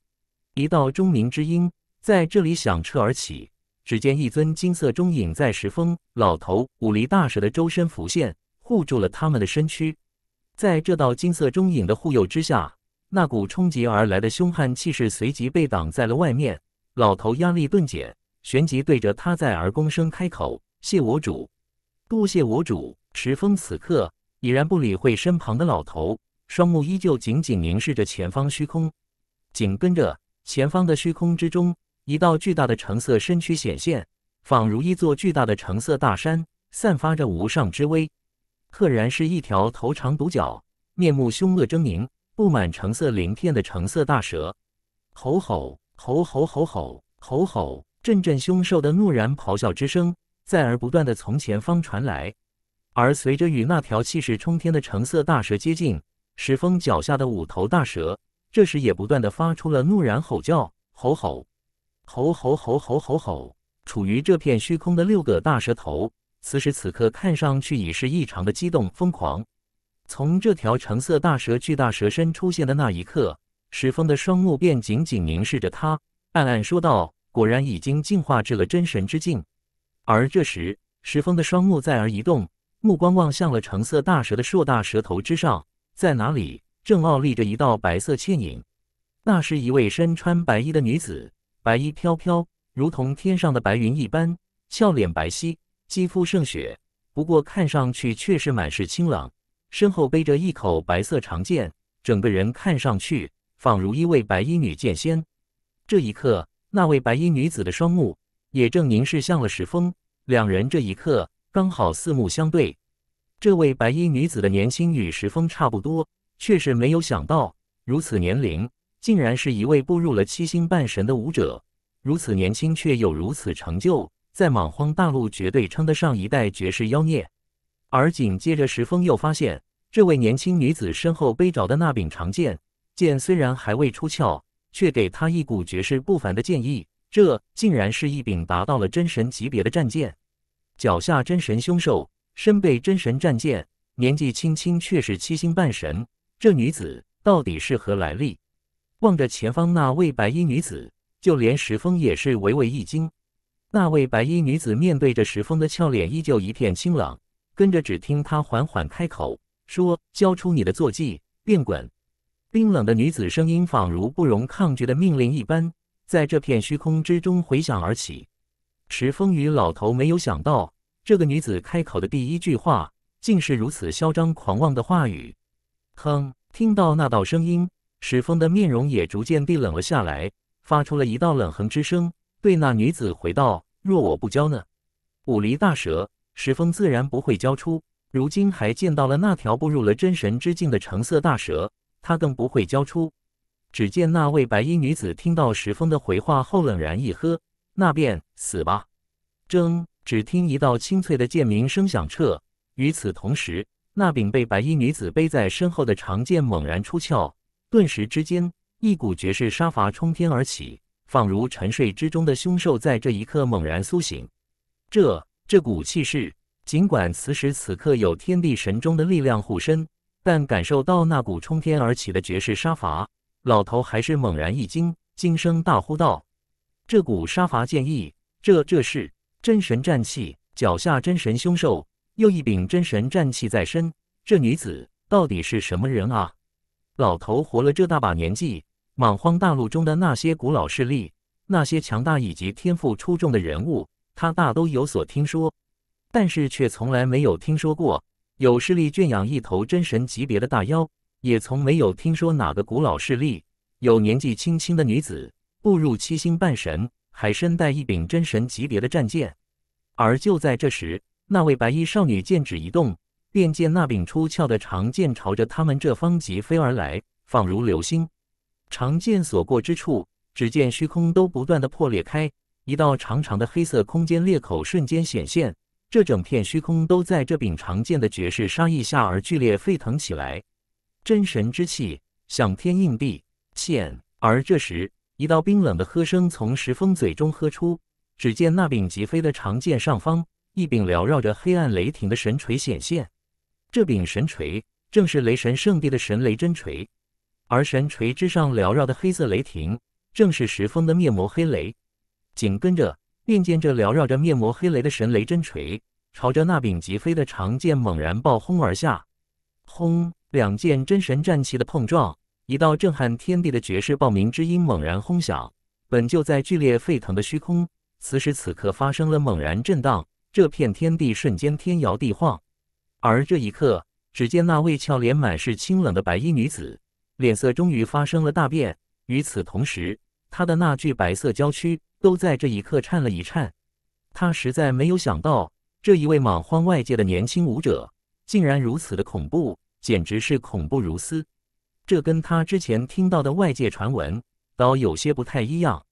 一道钟鸣之音在这里响彻而起。只见一尊金色钟影在石峰、老头、五黎大蛇的周身浮现，护住了他们的身躯。在这道金色钟影的护佑之下，那股冲击而来的凶悍气势随即被挡在了外面。老头压力顿减，旋即对着他在而躬身开口：“谢我主，多谢我主。”石峰此刻已然不理会身旁的老头，双目依旧紧紧凝视着前方虚空。紧跟着，前方的虚空之中，一道巨大的橙色身躯显现，仿如一座巨大的橙色大山，散发着无上之威。赫然是一条头长独角、面目凶恶狰狞、布满橙色鳞片的橙色大蛇。吼吼吼吼吼吼吼吼！阵阵凶兽的怒然咆哮之声，在而不断的从前方传来。而随着与那条气势冲天的橙色大蛇接近，石峰脚下的五头大蛇这时也不断的发出了怒然吼叫：吼吼，吼吼吼吼吼吼！处于这片虚空的六个大蛇头，此时此刻看上去已是异常的激动疯狂。从这条橙色大蛇巨大蛇身出现的那一刻，石峰的双目便紧紧凝视着它，暗暗说道：“果然已经进化至了真神之境。”而这时，石峰的双目再而移动。目光望向了橙色大蛇的硕大蛇头之上，在哪里正傲立着一道白色倩影，那是一位身穿白衣的女子，白衣飘飘，如同天上的白云一般，俏脸白皙，肌肤胜雪，不过看上去却是满是清朗，身后背着一口白色长剑，整个人看上去仿如一位白衣女剑仙。这一刻，那位白衣女子的双目也正凝视向了石峰，两人这一刻。刚好四目相对，这位白衣女子的年轻与石峰差不多，却是没有想到，如此年龄，竟然是一位步入了七星半神的武者。如此年轻，却有如此成就，在莽荒大陆绝对称得上一代绝世妖孽。而紧接着，石峰又发现，这位年轻女子身后背着的那柄长剑，剑虽然还未出鞘，却给他一股绝世不凡的剑意。这竟然是一柄达到了真神级别的战剑。脚下真神凶兽，身背真神战剑，年纪轻轻却是七星半神。这女子到底是何来历？望着前方那位白衣女子，就连石峰也是微微一惊。那位白衣女子面对着石峰的俏脸依旧一片清冷，跟着只听她缓缓开口说：“交出你的坐骑，便滚！”冰冷的女子声音仿如不容抗拒的命令一般，在这片虚空之中回响而起。石峰与老头没有想到，这个女子开口的第一句话竟是如此嚣张狂妄的话语。哼！听到那道声音，石峰的面容也逐渐地冷了下来，发出了一道冷哼之声，对那女子回道：“若我不交呢？五离大蛇，石峰自然不会交出。如今还见到了那条步入了真神之境的橙色大蛇，他更不会交出。”只见那位白衣女子听到石峰的回话后，冷然一喝。那便死吧！争！只听一道清脆的剑鸣声响彻，与此同时，那柄被白衣女子背在身后的长剑猛然出鞘，顿时之间，一股绝世杀伐冲天而起，仿如沉睡之中的凶兽在这一刻猛然苏醒。这这股气势，尽管此时此刻有天地神中的力量护身，但感受到那股冲天而起的绝世杀伐，老头还是猛然一惊，惊声大呼道。这股杀伐剑意，这这是真神战气，脚下真神凶兽，又一柄真神战气在身，这女子到底是什么人啊？老头活了这大把年纪，莽荒大陆中的那些古老势力，那些强大以及天赋出众的人物，他大都有所听说，但是却从来没有听说过有势力圈养一头真神级别的大妖，也从没有听说哪个古老势力有年纪轻轻的女子。步入七星半神，还身带一柄真神级别的战剑。而就在这时，那位白衣少女剑指一动，便见那柄出鞘的长剑朝着他们这方疾飞而来，仿如流星。长剑所过之处，只见虚空都不断的破裂开，一道长长的黑色空间裂口瞬间显现。这整片虚空都在这柄长剑的绝世杀意下而剧烈沸腾起来。真神之气，响天应地。现，而这时。一道冰冷的喝声从石峰嘴中喝出，只见那柄疾飞的长剑上方，一柄缭绕着黑暗雷霆的神锤显现。这柄神锤正是雷神圣地的神雷真锤，而神锤之上缭绕的黑色雷霆，正是石峰的灭魔黑雷。紧跟着，便见这缭绕着灭魔黑雷的神雷真锤，朝着那柄疾飞的长剑猛然爆轰而下。轰！两件真神战器的碰撞。一道震撼天地的绝世爆鸣之音猛然轰响，本就在剧烈沸腾的虚空，此时此刻发生了猛然震荡，这片天地瞬间天摇地晃。而这一刻，只见那位俏脸满是清冷的白衣女子，脸色终于发生了大变。与此同时，她的那具白色娇躯都在这一刻颤了一颤。她实在没有想到，这一位莽荒外界的年轻舞者，竟然如此的恐怖，简直是恐怖如斯。这跟他之前听到的外界传闻倒有些不太一样。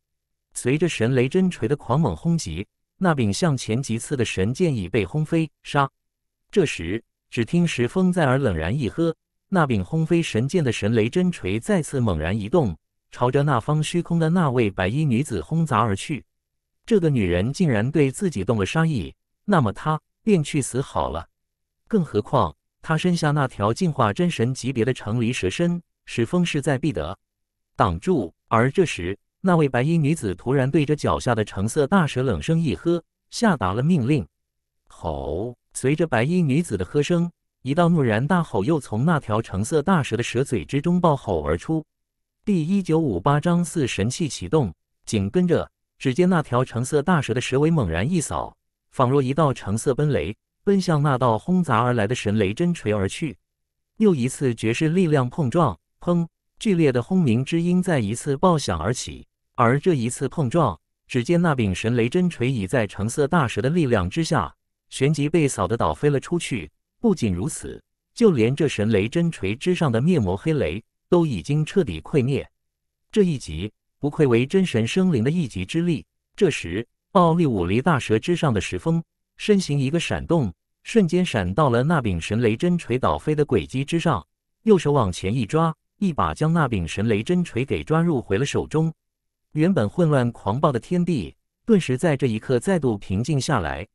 随着神雷真锤的狂猛轰击，那柄向前几次的神剑已被轰飞。杀！这时，只听石峰在耳冷然一喝，那柄轰飞神剑的神雷真锤再次猛然移动，朝着那方虚空的那位白衣女子轰砸而去。这个女人竟然对自己动了杀意，那么她便去死好了。更何况……他身下那条进化真神级别的橙离蛇身，使风势在必得，挡住。而这时，那位白衣女子突然对着脚下的橙色大蛇冷声一喝，下达了命令。吼！随着白衣女子的喝声，一道怒然大吼又从那条橙色大蛇的蛇嘴之中爆吼而出。第一九五八章四神器启动。紧跟着，只见那条橙色大蛇的蛇尾猛然一扫，仿若一道橙色奔雷。奔向那道轰砸而来的神雷真锤而去，又一次绝世力量碰撞，砰！剧烈的轰鸣之音再一次爆响而起。而这一次碰撞，只见那柄神雷真锤已在橙色大蛇的力量之下，旋即被扫得倒飞了出去。不仅如此，就连这神雷真锤之上的灭魔黑雷都已经彻底溃灭。这一击，不愧为真神生灵的一击之力。这时，暴力五离大蛇之上的石峰。身形一个闪动，瞬间闪到了那柄神雷真锤倒飞的轨迹之上，右手往前一抓，一把将那柄神雷真锤给抓入回了手中。原本混乱狂暴的天地，顿时在这一刻再度平静下来。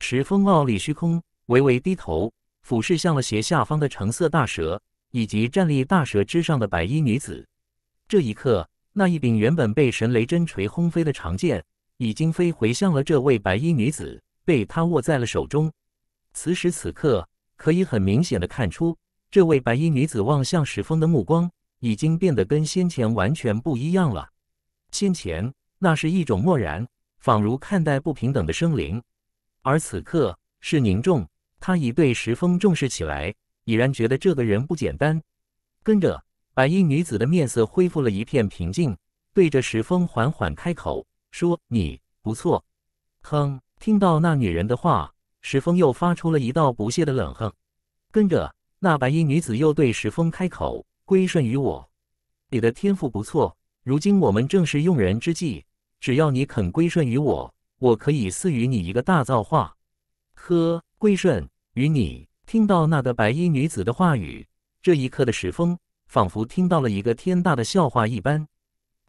持风傲立虚空，微微低头俯视向了斜下方的橙色大蛇，以及站立大蛇之上的白衣女子。这一刻，那一柄原本被神雷真锤轰飞的长剑，已经飞回向了这位白衣女子。被他握在了手中，此时此刻，可以很明显的看出，这位白衣女子望向石峰的目光已经变得跟先前完全不一样了。先前那是一种漠然，仿如看待不平等的生灵，而此刻是凝重，他已对石峰重视起来，已然觉得这个人不简单。跟着，白衣女子的面色恢复了一片平静，对着石峰缓缓开口说：“你不错，哼。”听到那女人的话，石峰又发出了一道不屑的冷哼。跟着，那白衣女子又对石峰开口：“归顺于我，你的天赋不错，如今我们正是用人之际，只要你肯归顺于我，我可以赐予你一个大造化。”呵，归顺于你？听到那个白衣女子的话语，这一刻的石峰仿佛听到了一个天大的笑话一般，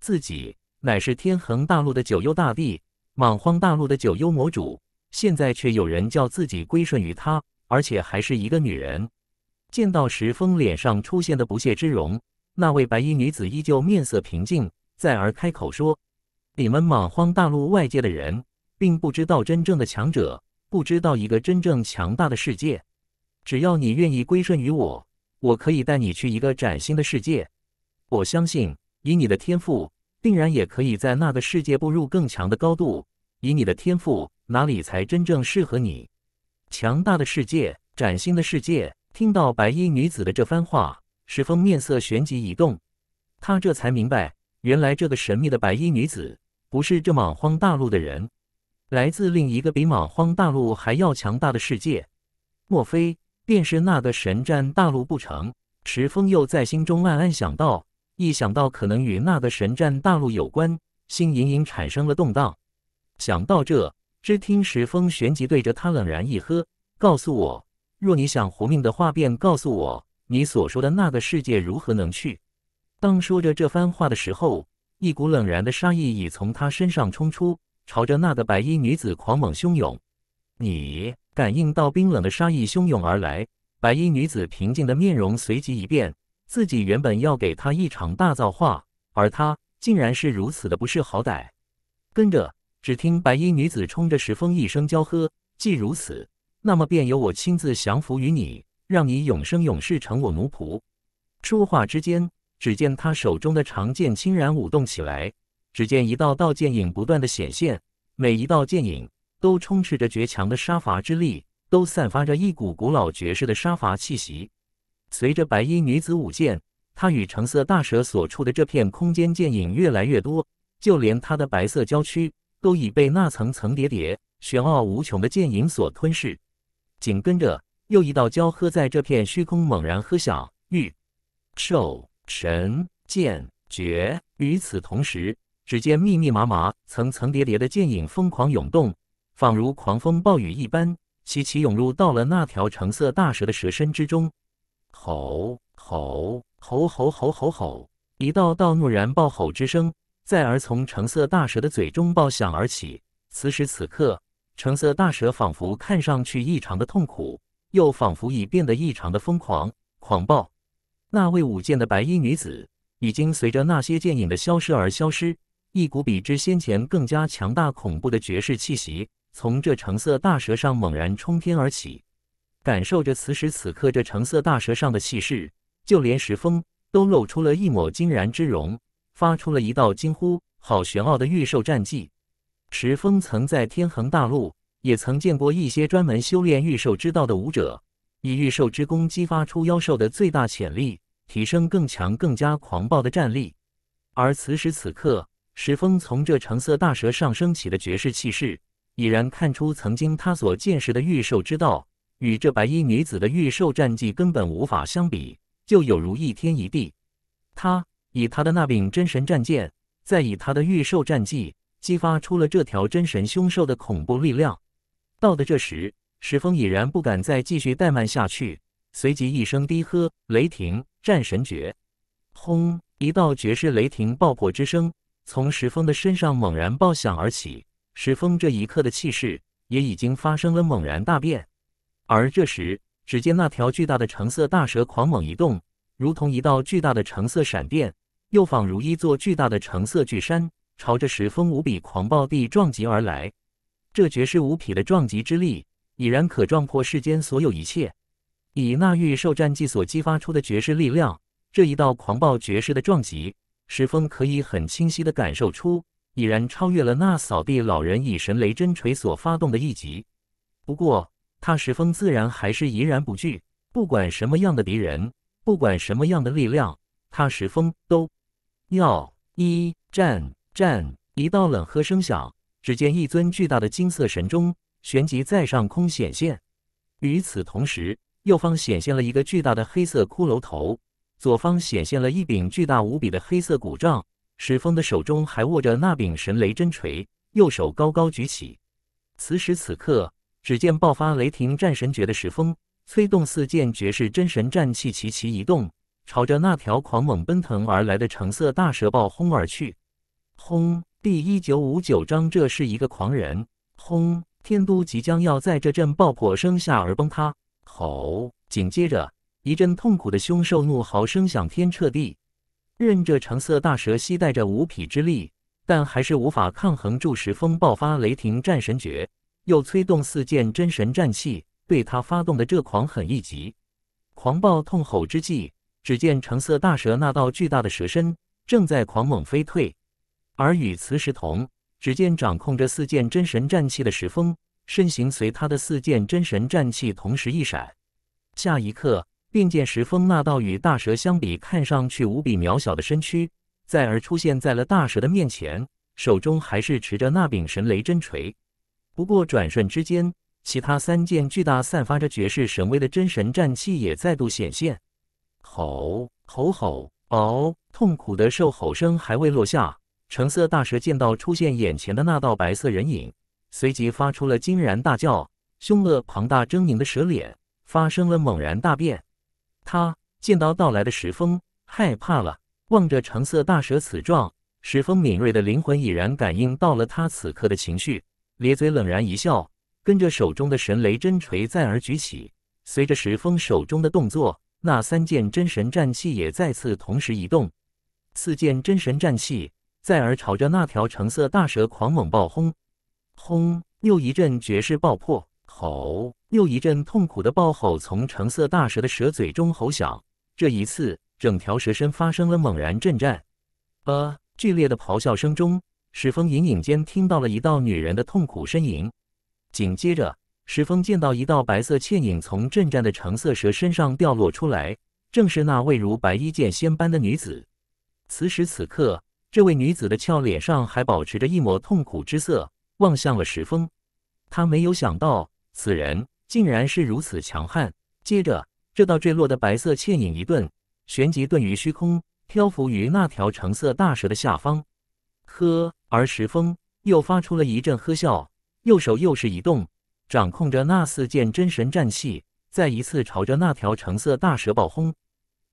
自己乃是天恒大陆的九幽大帝。莽荒大陆的九幽魔主，现在却有人叫自己归顺于他，而且还是一个女人。见到石峰脸上出现的不屑之容，那位白衣女子依旧面色平静，再而开口说：“你们莽荒大陆外界的人，并不知道真正的强者，不知道一个真正强大的世界。只要你愿意归顺于我，我可以带你去一个崭新的世界。我相信，以你的天赋。”定然也可以在那个世界步入更强的高度。以你的天赋，哪里才真正适合你？强大的世界，崭新的世界。听到白衣女子的这番话，石峰面色旋即一动，他这才明白，原来这个神秘的白衣女子不是这莽荒大陆的人，来自另一个比莽荒大陆还要强大的世界。莫非便是那个神战大陆不成？石峰又在心中暗暗想到。一想到可能与那个神战大陆有关，心隐隐产生了动荡。想到这，只听石峰旋即对着他冷然一喝：“告诉我，若你想活命的话，便告诉我你所说的那个世界如何能去。”当说着这番话的时候，一股冷然的杀意已从他身上冲出，朝着那个白衣女子狂猛汹涌。你感应到冰冷的杀意汹涌而来，白衣女子平静的面容随即一变。自己原本要给他一场大造化，而他竟然是如此的不识好歹。跟着，只听白衣女子冲着石峰一声娇喝：“既如此，那么便由我亲自降服于你，让你永生永世成我奴仆。”说话之间，只见她手中的长剑轻然舞动起来，只见一道道剑影不断的显现，每一道剑影都充斥着绝强的杀伐之力，都散发着一股古老绝世的杀伐气息。随着白衣女子舞剑，她与橙色大蛇所处的这片空间，剑影越来越多，就连她的白色娇躯都已被那层层叠叠、玄奥无穷的剑影所吞噬。紧跟着，又一道娇喝在这片虚空猛然喝响：“欲。兽神剑诀！”与此同时，只见密密麻麻、层层叠叠的剑影疯狂涌动，仿如狂风暴雨一般，齐齐涌入到了那条橙色大蛇的蛇身之中。吼吼吼吼吼吼吼！一道道怒然暴吼之声，再而从橙色大蛇的嘴中爆响而起。此时此刻，橙色大蛇仿佛看上去异常的痛苦，又仿佛已变得异常的疯狂狂暴。那位舞剑的白衣女子，已经随着那些剑影的消失而消失。一股比之先前更加强大恐怖的绝世气息，从这橙色大蛇上猛然冲天而起。感受着此时此刻这橙色大蛇上的气势，就连石峰都露出了一抹惊然之容，发出了一道惊呼：“好玄奥的御兽战技！”石峰曾在天恒大陆，也曾见过一些专门修炼御兽之道的武者，以御兽之功激发出妖兽的最大潜力，提升更强、更加狂暴的战力。而此时此刻，石峰从这橙色大蛇上升起的绝世气势，已然看出曾经他所见识的御兽之道。与这白衣女子的御兽战绩根本无法相比，就有如一天一地。他以他的那柄真神战剑，再以他的御兽战绩，激发出了这条真神凶兽的恐怖力量。到的这时，石峰已然不敢再继续怠慢下去，随即一声低喝：“雷霆战神诀！”轰！一道绝世雷霆爆破之声从石峰的身上猛然爆响而起，石峰这一刻的气势也已经发生了猛然大变。而这时，只见那条巨大的橙色大蛇狂猛一动，如同一道巨大的橙色闪电，又仿如一座巨大的橙色巨山，朝着石峰无比狂暴地撞击而来。这绝世无匹的撞击之力，已然可撞破世间所有一切。以那御兽战技所激发出的绝世力量，这一道狂暴绝世的撞击，石峰可以很清晰地感受出，已然超越了那扫地老人以神雷真锤所发动的一击。不过。他十风自然还是怡然不惧？不管什么样的敌人，不管什么样的力量，他十风都要一战战。一道冷喝声响，只见一尊巨大的金色神钟旋即在上空显现。与此同时，右方显现了一个巨大的黑色骷髅头，左方显现了一柄巨大无比的黑色古杖。石峰的手中还握着那柄神雷真锤，右手高高举起。此时此刻。只见爆发雷霆战神诀的石峰，催动四件绝世真神战器齐齐移动，朝着那条狂猛奔腾而来的橙色大蛇暴轰而去。轰！第一九五九章，这是一个狂人。轰！天都即将要在这阵爆破声下而崩塌。吼！紧接着一阵痛苦的凶兽怒嚎声响天彻地。任这橙色大蛇吸带着五匹之力，但还是无法抗衡住石峰爆发雷霆战神诀。又催动四件真神战器，对他发动的这狂狠一击，狂暴痛吼之际，只见橙色大蛇那道巨大的蛇身正在狂猛飞退，而与此时同，只见掌控着四件真神战器的石峰身形随他的四件真神战器同时一闪，下一刻便见石峰那道与大蛇相比看上去无比渺小的身躯，再而出现在了大蛇的面前，手中还是持着那柄神雷真锤。不过转瞬之间，其他三件巨大、散发着绝世神威的真神战器也再度显现。吼吼吼！嗷！痛苦的兽吼声还未落下，橙色大蛇见到出现眼前的那道白色人影，随即发出了惊然大叫。凶恶、庞大、狰狞的蛇脸发生了猛然大变。他见到到来的石峰，害怕了。望着橙色大蛇此状，石峰敏锐的灵魂已然感应到了他此刻的情绪。咧嘴冷然一笑，跟着手中的神雷真锤再而举起。随着石峰手中的动作，那三件真神战器也再次同时移动。四件真神战器再而朝着那条橙色大蛇狂猛爆轰！轰！又一阵绝世爆破！吼！又一阵痛苦的爆吼从橙色大蛇的蛇嘴中吼响。这一次，整条蛇身发生了猛然震颤。呃，剧烈的咆哮声中。石峰隐隐间听到了一道女人的痛苦呻吟，紧接着，石峰见到一道白色倩影从震颤的橙色蛇身上掉落出来，正是那位如白衣剑仙般的女子。此时此刻，这位女子的俏脸上还保持着一抹痛苦之色，望向了石峰。他没有想到，此人竟然是如此强悍。接着，这道坠落的白色倩影一顿，旋即顿于虚空，漂浮于那条橙色大蛇的下方。呵，而石峰又发出了一阵呵笑，右手又是一动，掌控着那四件真神战器，再一次朝着那条橙色大蛇爆轰。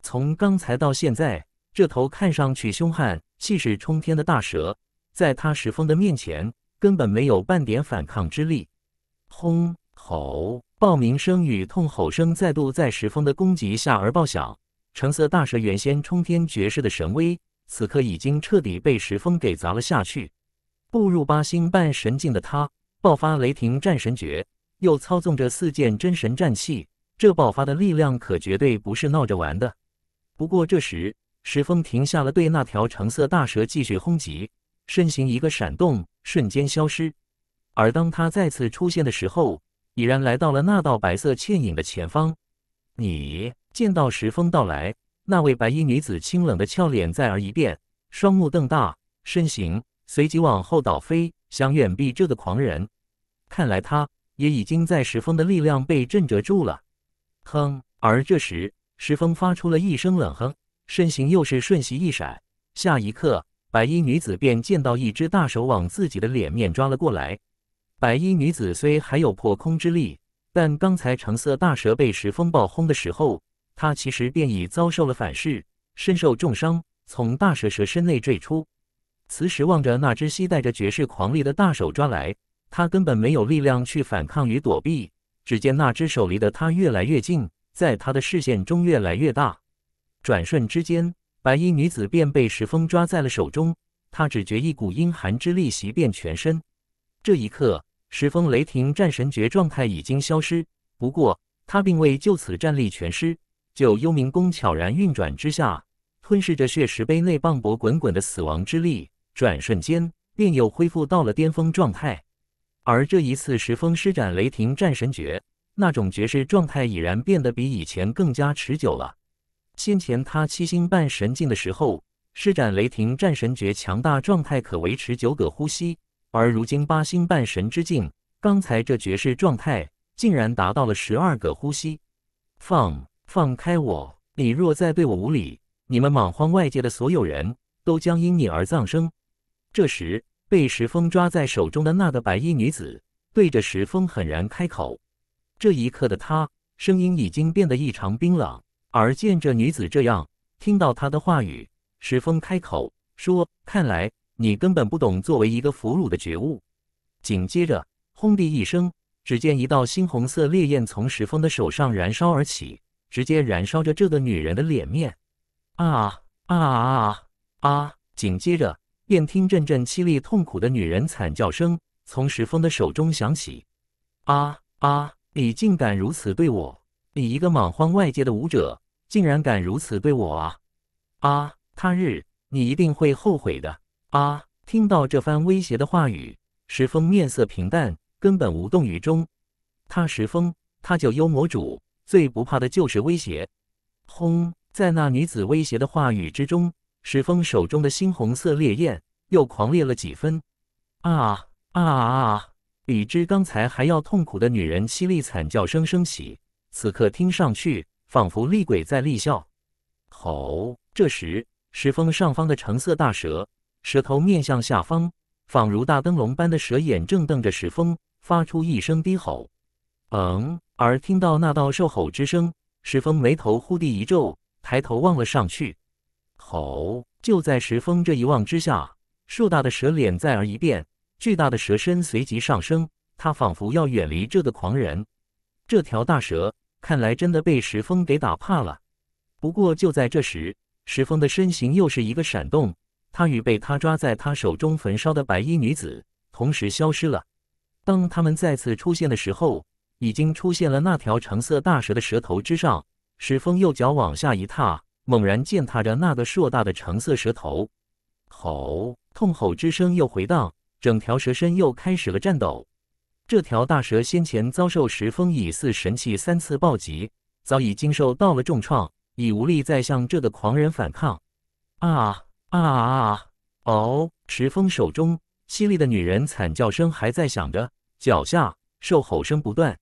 从刚才到现在，这头看上去凶悍、气势冲天的大蛇，在他石峰的面前根本没有半点反抗之力。轰！吼！爆鸣声与痛吼声再度在石峰的攻击下而爆响，橙色大蛇原先冲天绝世的神威。此刻已经彻底被石峰给砸了下去。步入八星半神境的他，爆发雷霆战神诀，又操纵着四件真神战器，这爆发的力量可绝对不是闹着玩的。不过这时，石峰停下了对那条橙色大蛇继续轰击，身形一个闪动，瞬间消失。而当他再次出现的时候，已然来到了那道白色倩影的前方。你见到石峰到来？那位白衣女子清冷的俏脸再而一变，双目瞪大，身形随即往后倒飞，想远避这个狂人。看来她也已经在石峰的力量被震折住了。哼！而这时，石峰发出了一声冷哼，身形又是瞬息一闪，下一刻，白衣女子便见到一只大手往自己的脸面抓了过来。白衣女子虽还有破空之力，但刚才橙色大蛇被石峰暴轰的时候。他其实便已遭受了反噬，身受重伤，从大蛇蛇身内坠出。此时望着那只携带着绝世狂力的大手抓来，他根本没有力量去反抗与躲避。只见那只手离的他越来越近，在他的视线中越来越大。转瞬之间，白衣女子便被石峰抓在了手中。他只觉一股阴寒之力袭遍全身。这一刻，石峰雷霆战神诀状态已经消失，不过他并未就此战力全失。就幽冥宫悄然运转之下，吞噬着血石碑内磅礴滚滚的死亡之力，转瞬间便又恢复到了巅峰状态。而这一次，石峰施展雷霆战神诀，那种绝世状态已然变得比以前更加持久了。先前他七星半神境的时候，施展雷霆战神诀，强大状态可维持九个呼吸；而如今八星半神之境，刚才这绝世状态竟然达到了十二个呼吸。放！放开我！你若再对我无礼，你们莽荒外界的所有人都将因你而丧生。这时，被石峰抓在手中的那个白衣女子，对着石峰狠然开口。这一刻的她，声音已经变得异常冰冷。而见这女子这样，听到她的话语，石峰开口说：“看来你根本不懂作为一个俘虏的觉悟。”紧接着，轰的一声，只见一道猩红色烈焰从石峰的手上燃烧而起。直接燃烧着这个女人的脸面，啊啊啊啊！紧接着便听阵阵凄厉痛苦的女人惨叫声从石峰的手中响起。啊啊！你竟敢如此对我！你一个莽荒外界的武者，竟然敢如此对我啊！啊！他日你一定会后悔的！啊！听到这番威胁的话语，石峰面色平淡，根本无动于衷。他石峰，他叫幽魔主。最不怕的就是威胁。轰！在那女子威胁的话语之中，石峰手中的猩红色烈焰又狂烈了几分。啊啊啊！比之刚才还要痛苦的女人凄厉惨叫声升起，此刻听上去仿佛厉鬼在厉笑。吼！这时，石峰上方的橙色大蛇，蛇头面向下方，仿如大灯笼般的蛇眼正瞪着石峰，发出一声低吼。嗯，而听到那道兽吼之声，石峰眉头忽地一皱，抬头望了上去。吼！就在石峰这一望之下，硕大的蛇脸再而一变，巨大的蛇身随即上升，它仿佛要远离这个狂人。这条大蛇看来真的被石峰给打怕了。不过就在这时，石峰的身形又是一个闪动，他与被他抓在他手中焚烧的白衣女子同时消失了。当他们再次出现的时候。已经出现了那条橙色大蛇的蛇头之上，石峰右脚往下一踏，猛然践踏着那个硕大的橙色蛇头，吼，痛吼之声又回荡，整条蛇身又开始了颤抖。这条大蛇先前遭受石峰以似神器三次暴击，早已经受到了重创，已无力再向这个狂人反抗。啊啊啊！哦，石峰手中，犀利的女人惨叫声还在响着，脚下兽吼声不断。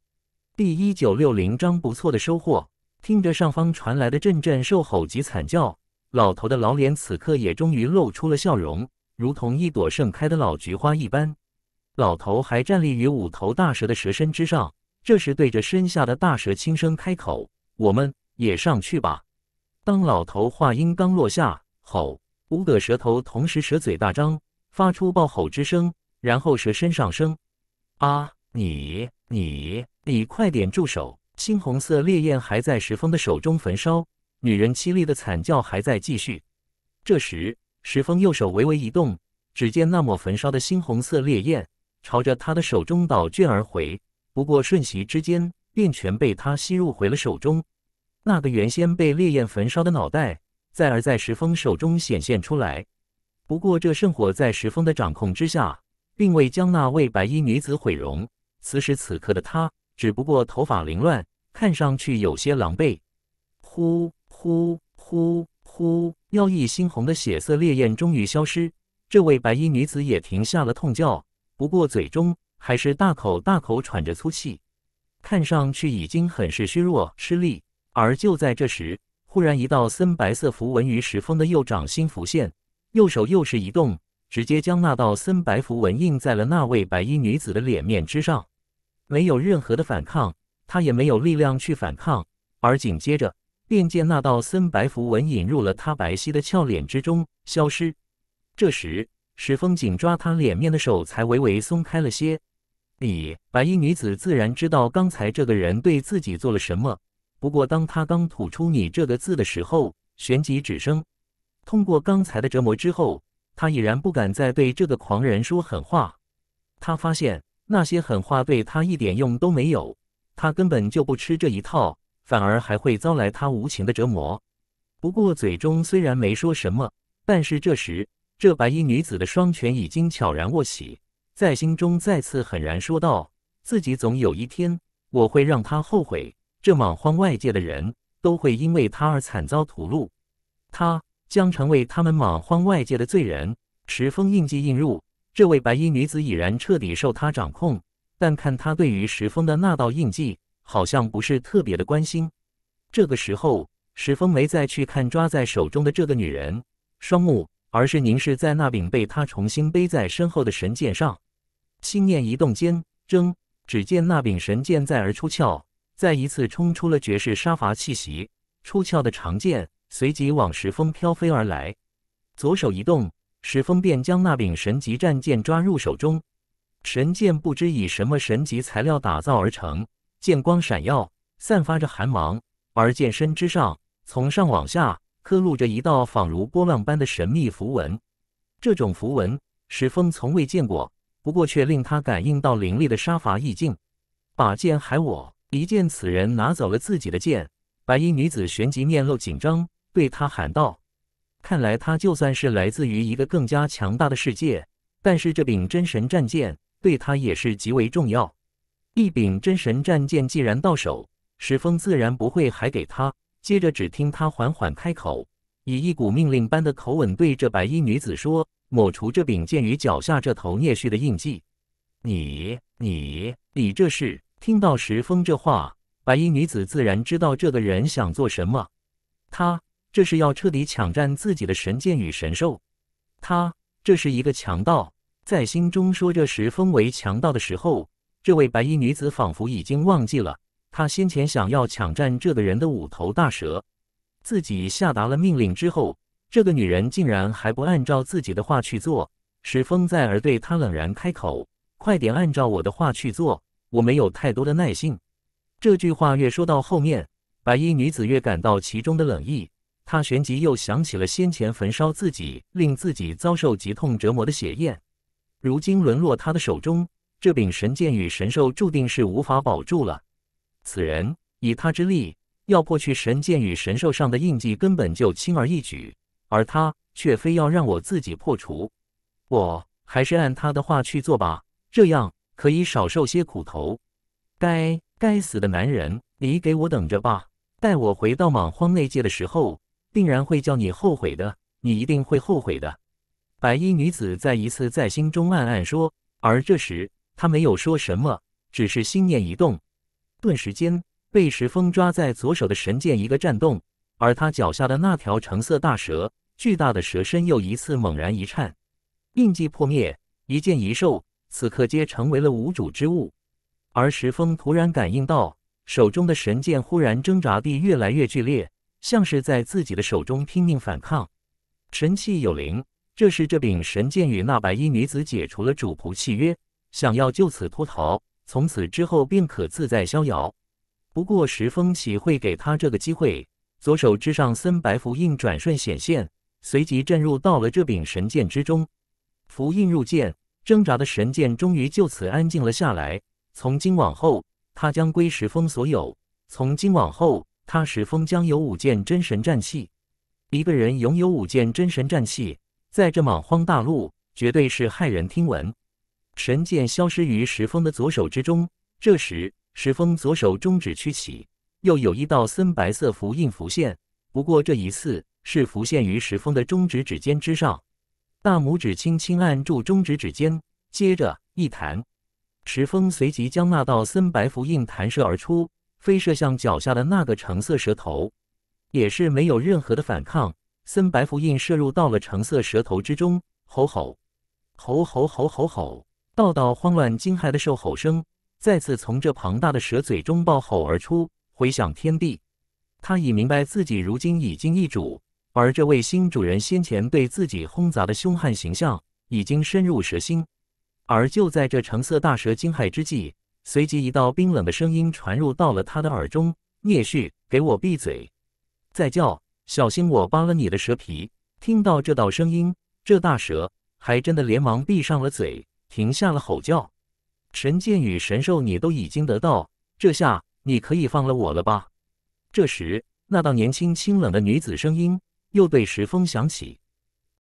第一九六零章不错的收获。听着上方传来的阵阵兽吼及惨叫，老头的老脸此刻也终于露出了笑容，如同一朵盛开的老菊花一般。老头还站立于五头大蛇的蛇身之上，这时对着身下的大蛇轻声开口：“我们也上去吧。”当老头话音刚落下，吼！五个蛇头同时蛇嘴大张，发出暴吼之声，然后蛇身上升。啊，你！你你快点住手！猩红色烈焰还在石峰的手中焚烧，女人凄厉的惨叫还在继续。这时，石峰右手微微一动，只见那抹焚烧的猩红色烈焰朝着他的手中倒卷而回，不过瞬息之间便全被他吸入回了手中。那个原先被烈焰焚烧的脑袋，再而在石峰手中显现出来。不过，这圣火在石峰的掌控之下，并未将那位白衣女子毁容。此时此刻的他只不过头发凌乱，看上去有些狼狈。呼呼呼呼，妖异猩红的血色烈焰终于消失，这位白衣女子也停下了痛叫，不过嘴中还是大口大口喘着粗气，看上去已经很是虚弱吃力。而就在这时，忽然一道森白色符文于石峰的右掌心浮现，右手又是一动，直接将那道森白符文印在了那位白衣女子的脸面之上。没有任何的反抗，他也没有力量去反抗。而紧接着，便见那道森白符文引入了他白皙的俏脸之中，消失。这时，石峰紧抓他脸面的手才微微松开了些。你，白衣女子自然知道刚才这个人对自己做了什么。不过，当她刚吐出“你”这个字的时候，旋即止声。通过刚才的折磨之后，她已然不敢再对这个狂人说狠话。她发现。那些狠话对他一点用都没有，他根本就不吃这一套，反而还会遭来他无情的折磨。不过嘴中虽然没说什么，但是这时这白衣女子的双拳已经悄然握起，在心中再次狠然说道：“自己总有一天，我会让他后悔。这莽荒外界的人都会因为他而惨遭屠戮，他将成为他们莽荒外界的罪人。”石峰印记印入。这位白衣女子已然彻底受他掌控，但看他对于石峰的那道印记，好像不是特别的关心。这个时候，石峰没再去看抓在手中的这个女人双目，而是凝视在那柄被他重新背在身后的神剑上。心念一动间，争，只见那柄神剑在而出鞘，再一次冲出了绝世杀伐气息。出鞘的长剑随即往石峰飘飞而来，左手一动。石峰便将那柄神级战剑抓入手中，神剑不知以什么神级材料打造而成，剑光闪耀，散发着寒芒，而剑身之上，从上往下刻录着一道仿如波浪般的神秘符文。这种符文石峰从未见过，不过却令他感应到凌厉的杀伐意境。把剑还我！一见此人拿走了自己的剑，白衣女子旋即面露紧张，对他喊道。看来他就算是来自于一个更加强大的世界，但是这柄真神战剑对他也是极为重要。一柄真神战剑既然到手，石峰自然不会还给他。接着，只听他缓缓开口，以一股命令般的口吻对这白衣女子说：“抹除这柄剑与脚下这头孽畜的印记。”你、你、你这是听到石峰这话，白衣女子自然知道这个人想做什么。他。这是要彻底抢占自己的神剑与神兽，他这是一个强盗，在心中说着石峰为强盗的时候，这位白衣女子仿佛已经忘记了她先前想要抢占这个人的五头大蛇，自己下达了命令之后，这个女人竟然还不按照自己的话去做。石峰在而对她冷然开口：“快点按照我的话去做，我没有太多的耐性。”这句话越说到后面，白衣女子越感到其中的冷意。他旋即又想起了先前焚烧自己，令自己遭受极痛折磨的血焰，如今沦落他的手中，这柄神剑与神兽注定是无法保住了。此人以他之力，要破去神剑与神兽上的印记，根本就轻而易举，而他却非要让我自己破除。我还是按他的话去做吧，这样可以少受些苦头。该该死的男人，你给我等着吧！待我回到莽荒内界的时候。定然会叫你后悔的，你一定会后悔的。白衣女子再一次在心中暗暗说，而这时她没有说什么，只是心念一动，顿时间被石峰抓在左手的神剑一个颤动，而他脚下的那条橙色大蛇，巨大的蛇身又一次猛然一颤，印记破灭，一剑一兽，此刻皆成为了无主之物。而石峰突然感应到手中的神剑忽然挣扎地越来越剧烈。像是在自己的手中拼命反抗，神器有灵，这是这柄神剑与那白衣女子解除了主仆契约，想要就此脱逃，从此之后便可自在逍遥。不过石峰岂会给他这个机会？左手之上森白符印转瞬显现，随即震入到了这柄神剑之中。符印入剑，挣扎的神剑终于就此安静了下来。从今往后，他将归石峰所有。从今往后。他石峰将有五件真神战器，一个人拥有五件真神战器，在这莽荒大陆绝对是骇人听闻。神剑消失于石峰的左手之中，这时石峰左手中指屈起，又有一道森白色符印浮现。不过这一次是浮现于石峰的中指指尖之上，大拇指轻轻按住中指指尖，接着一弹，石峰随即将那道森白符印弹射而出。飞射向脚下的那个橙色蛇头，也是没有任何的反抗。森白符印射入到了橙色蛇头之中，吼吼，吼吼吼吼吼！道道慌乱惊骇的兽吼声再次从这庞大的蛇嘴中暴吼而出，回响天地。他已明白自己如今已经易主，而这位新主人先前对自己轰砸的凶悍形象已经深入蛇心。而就在这橙色大蛇惊骇之际，随即，一道冰冷的声音传入到了他的耳中：“聂旭，给我闭嘴！再叫，小心我扒了你的蛇皮！”听到这道声音，这大蛇还真的连忙闭上了嘴，停下了吼叫。神剑与神兽，你都已经得到，这下你可以放了我了吧？这时，那道年轻清冷的女子声音又对石峰响起。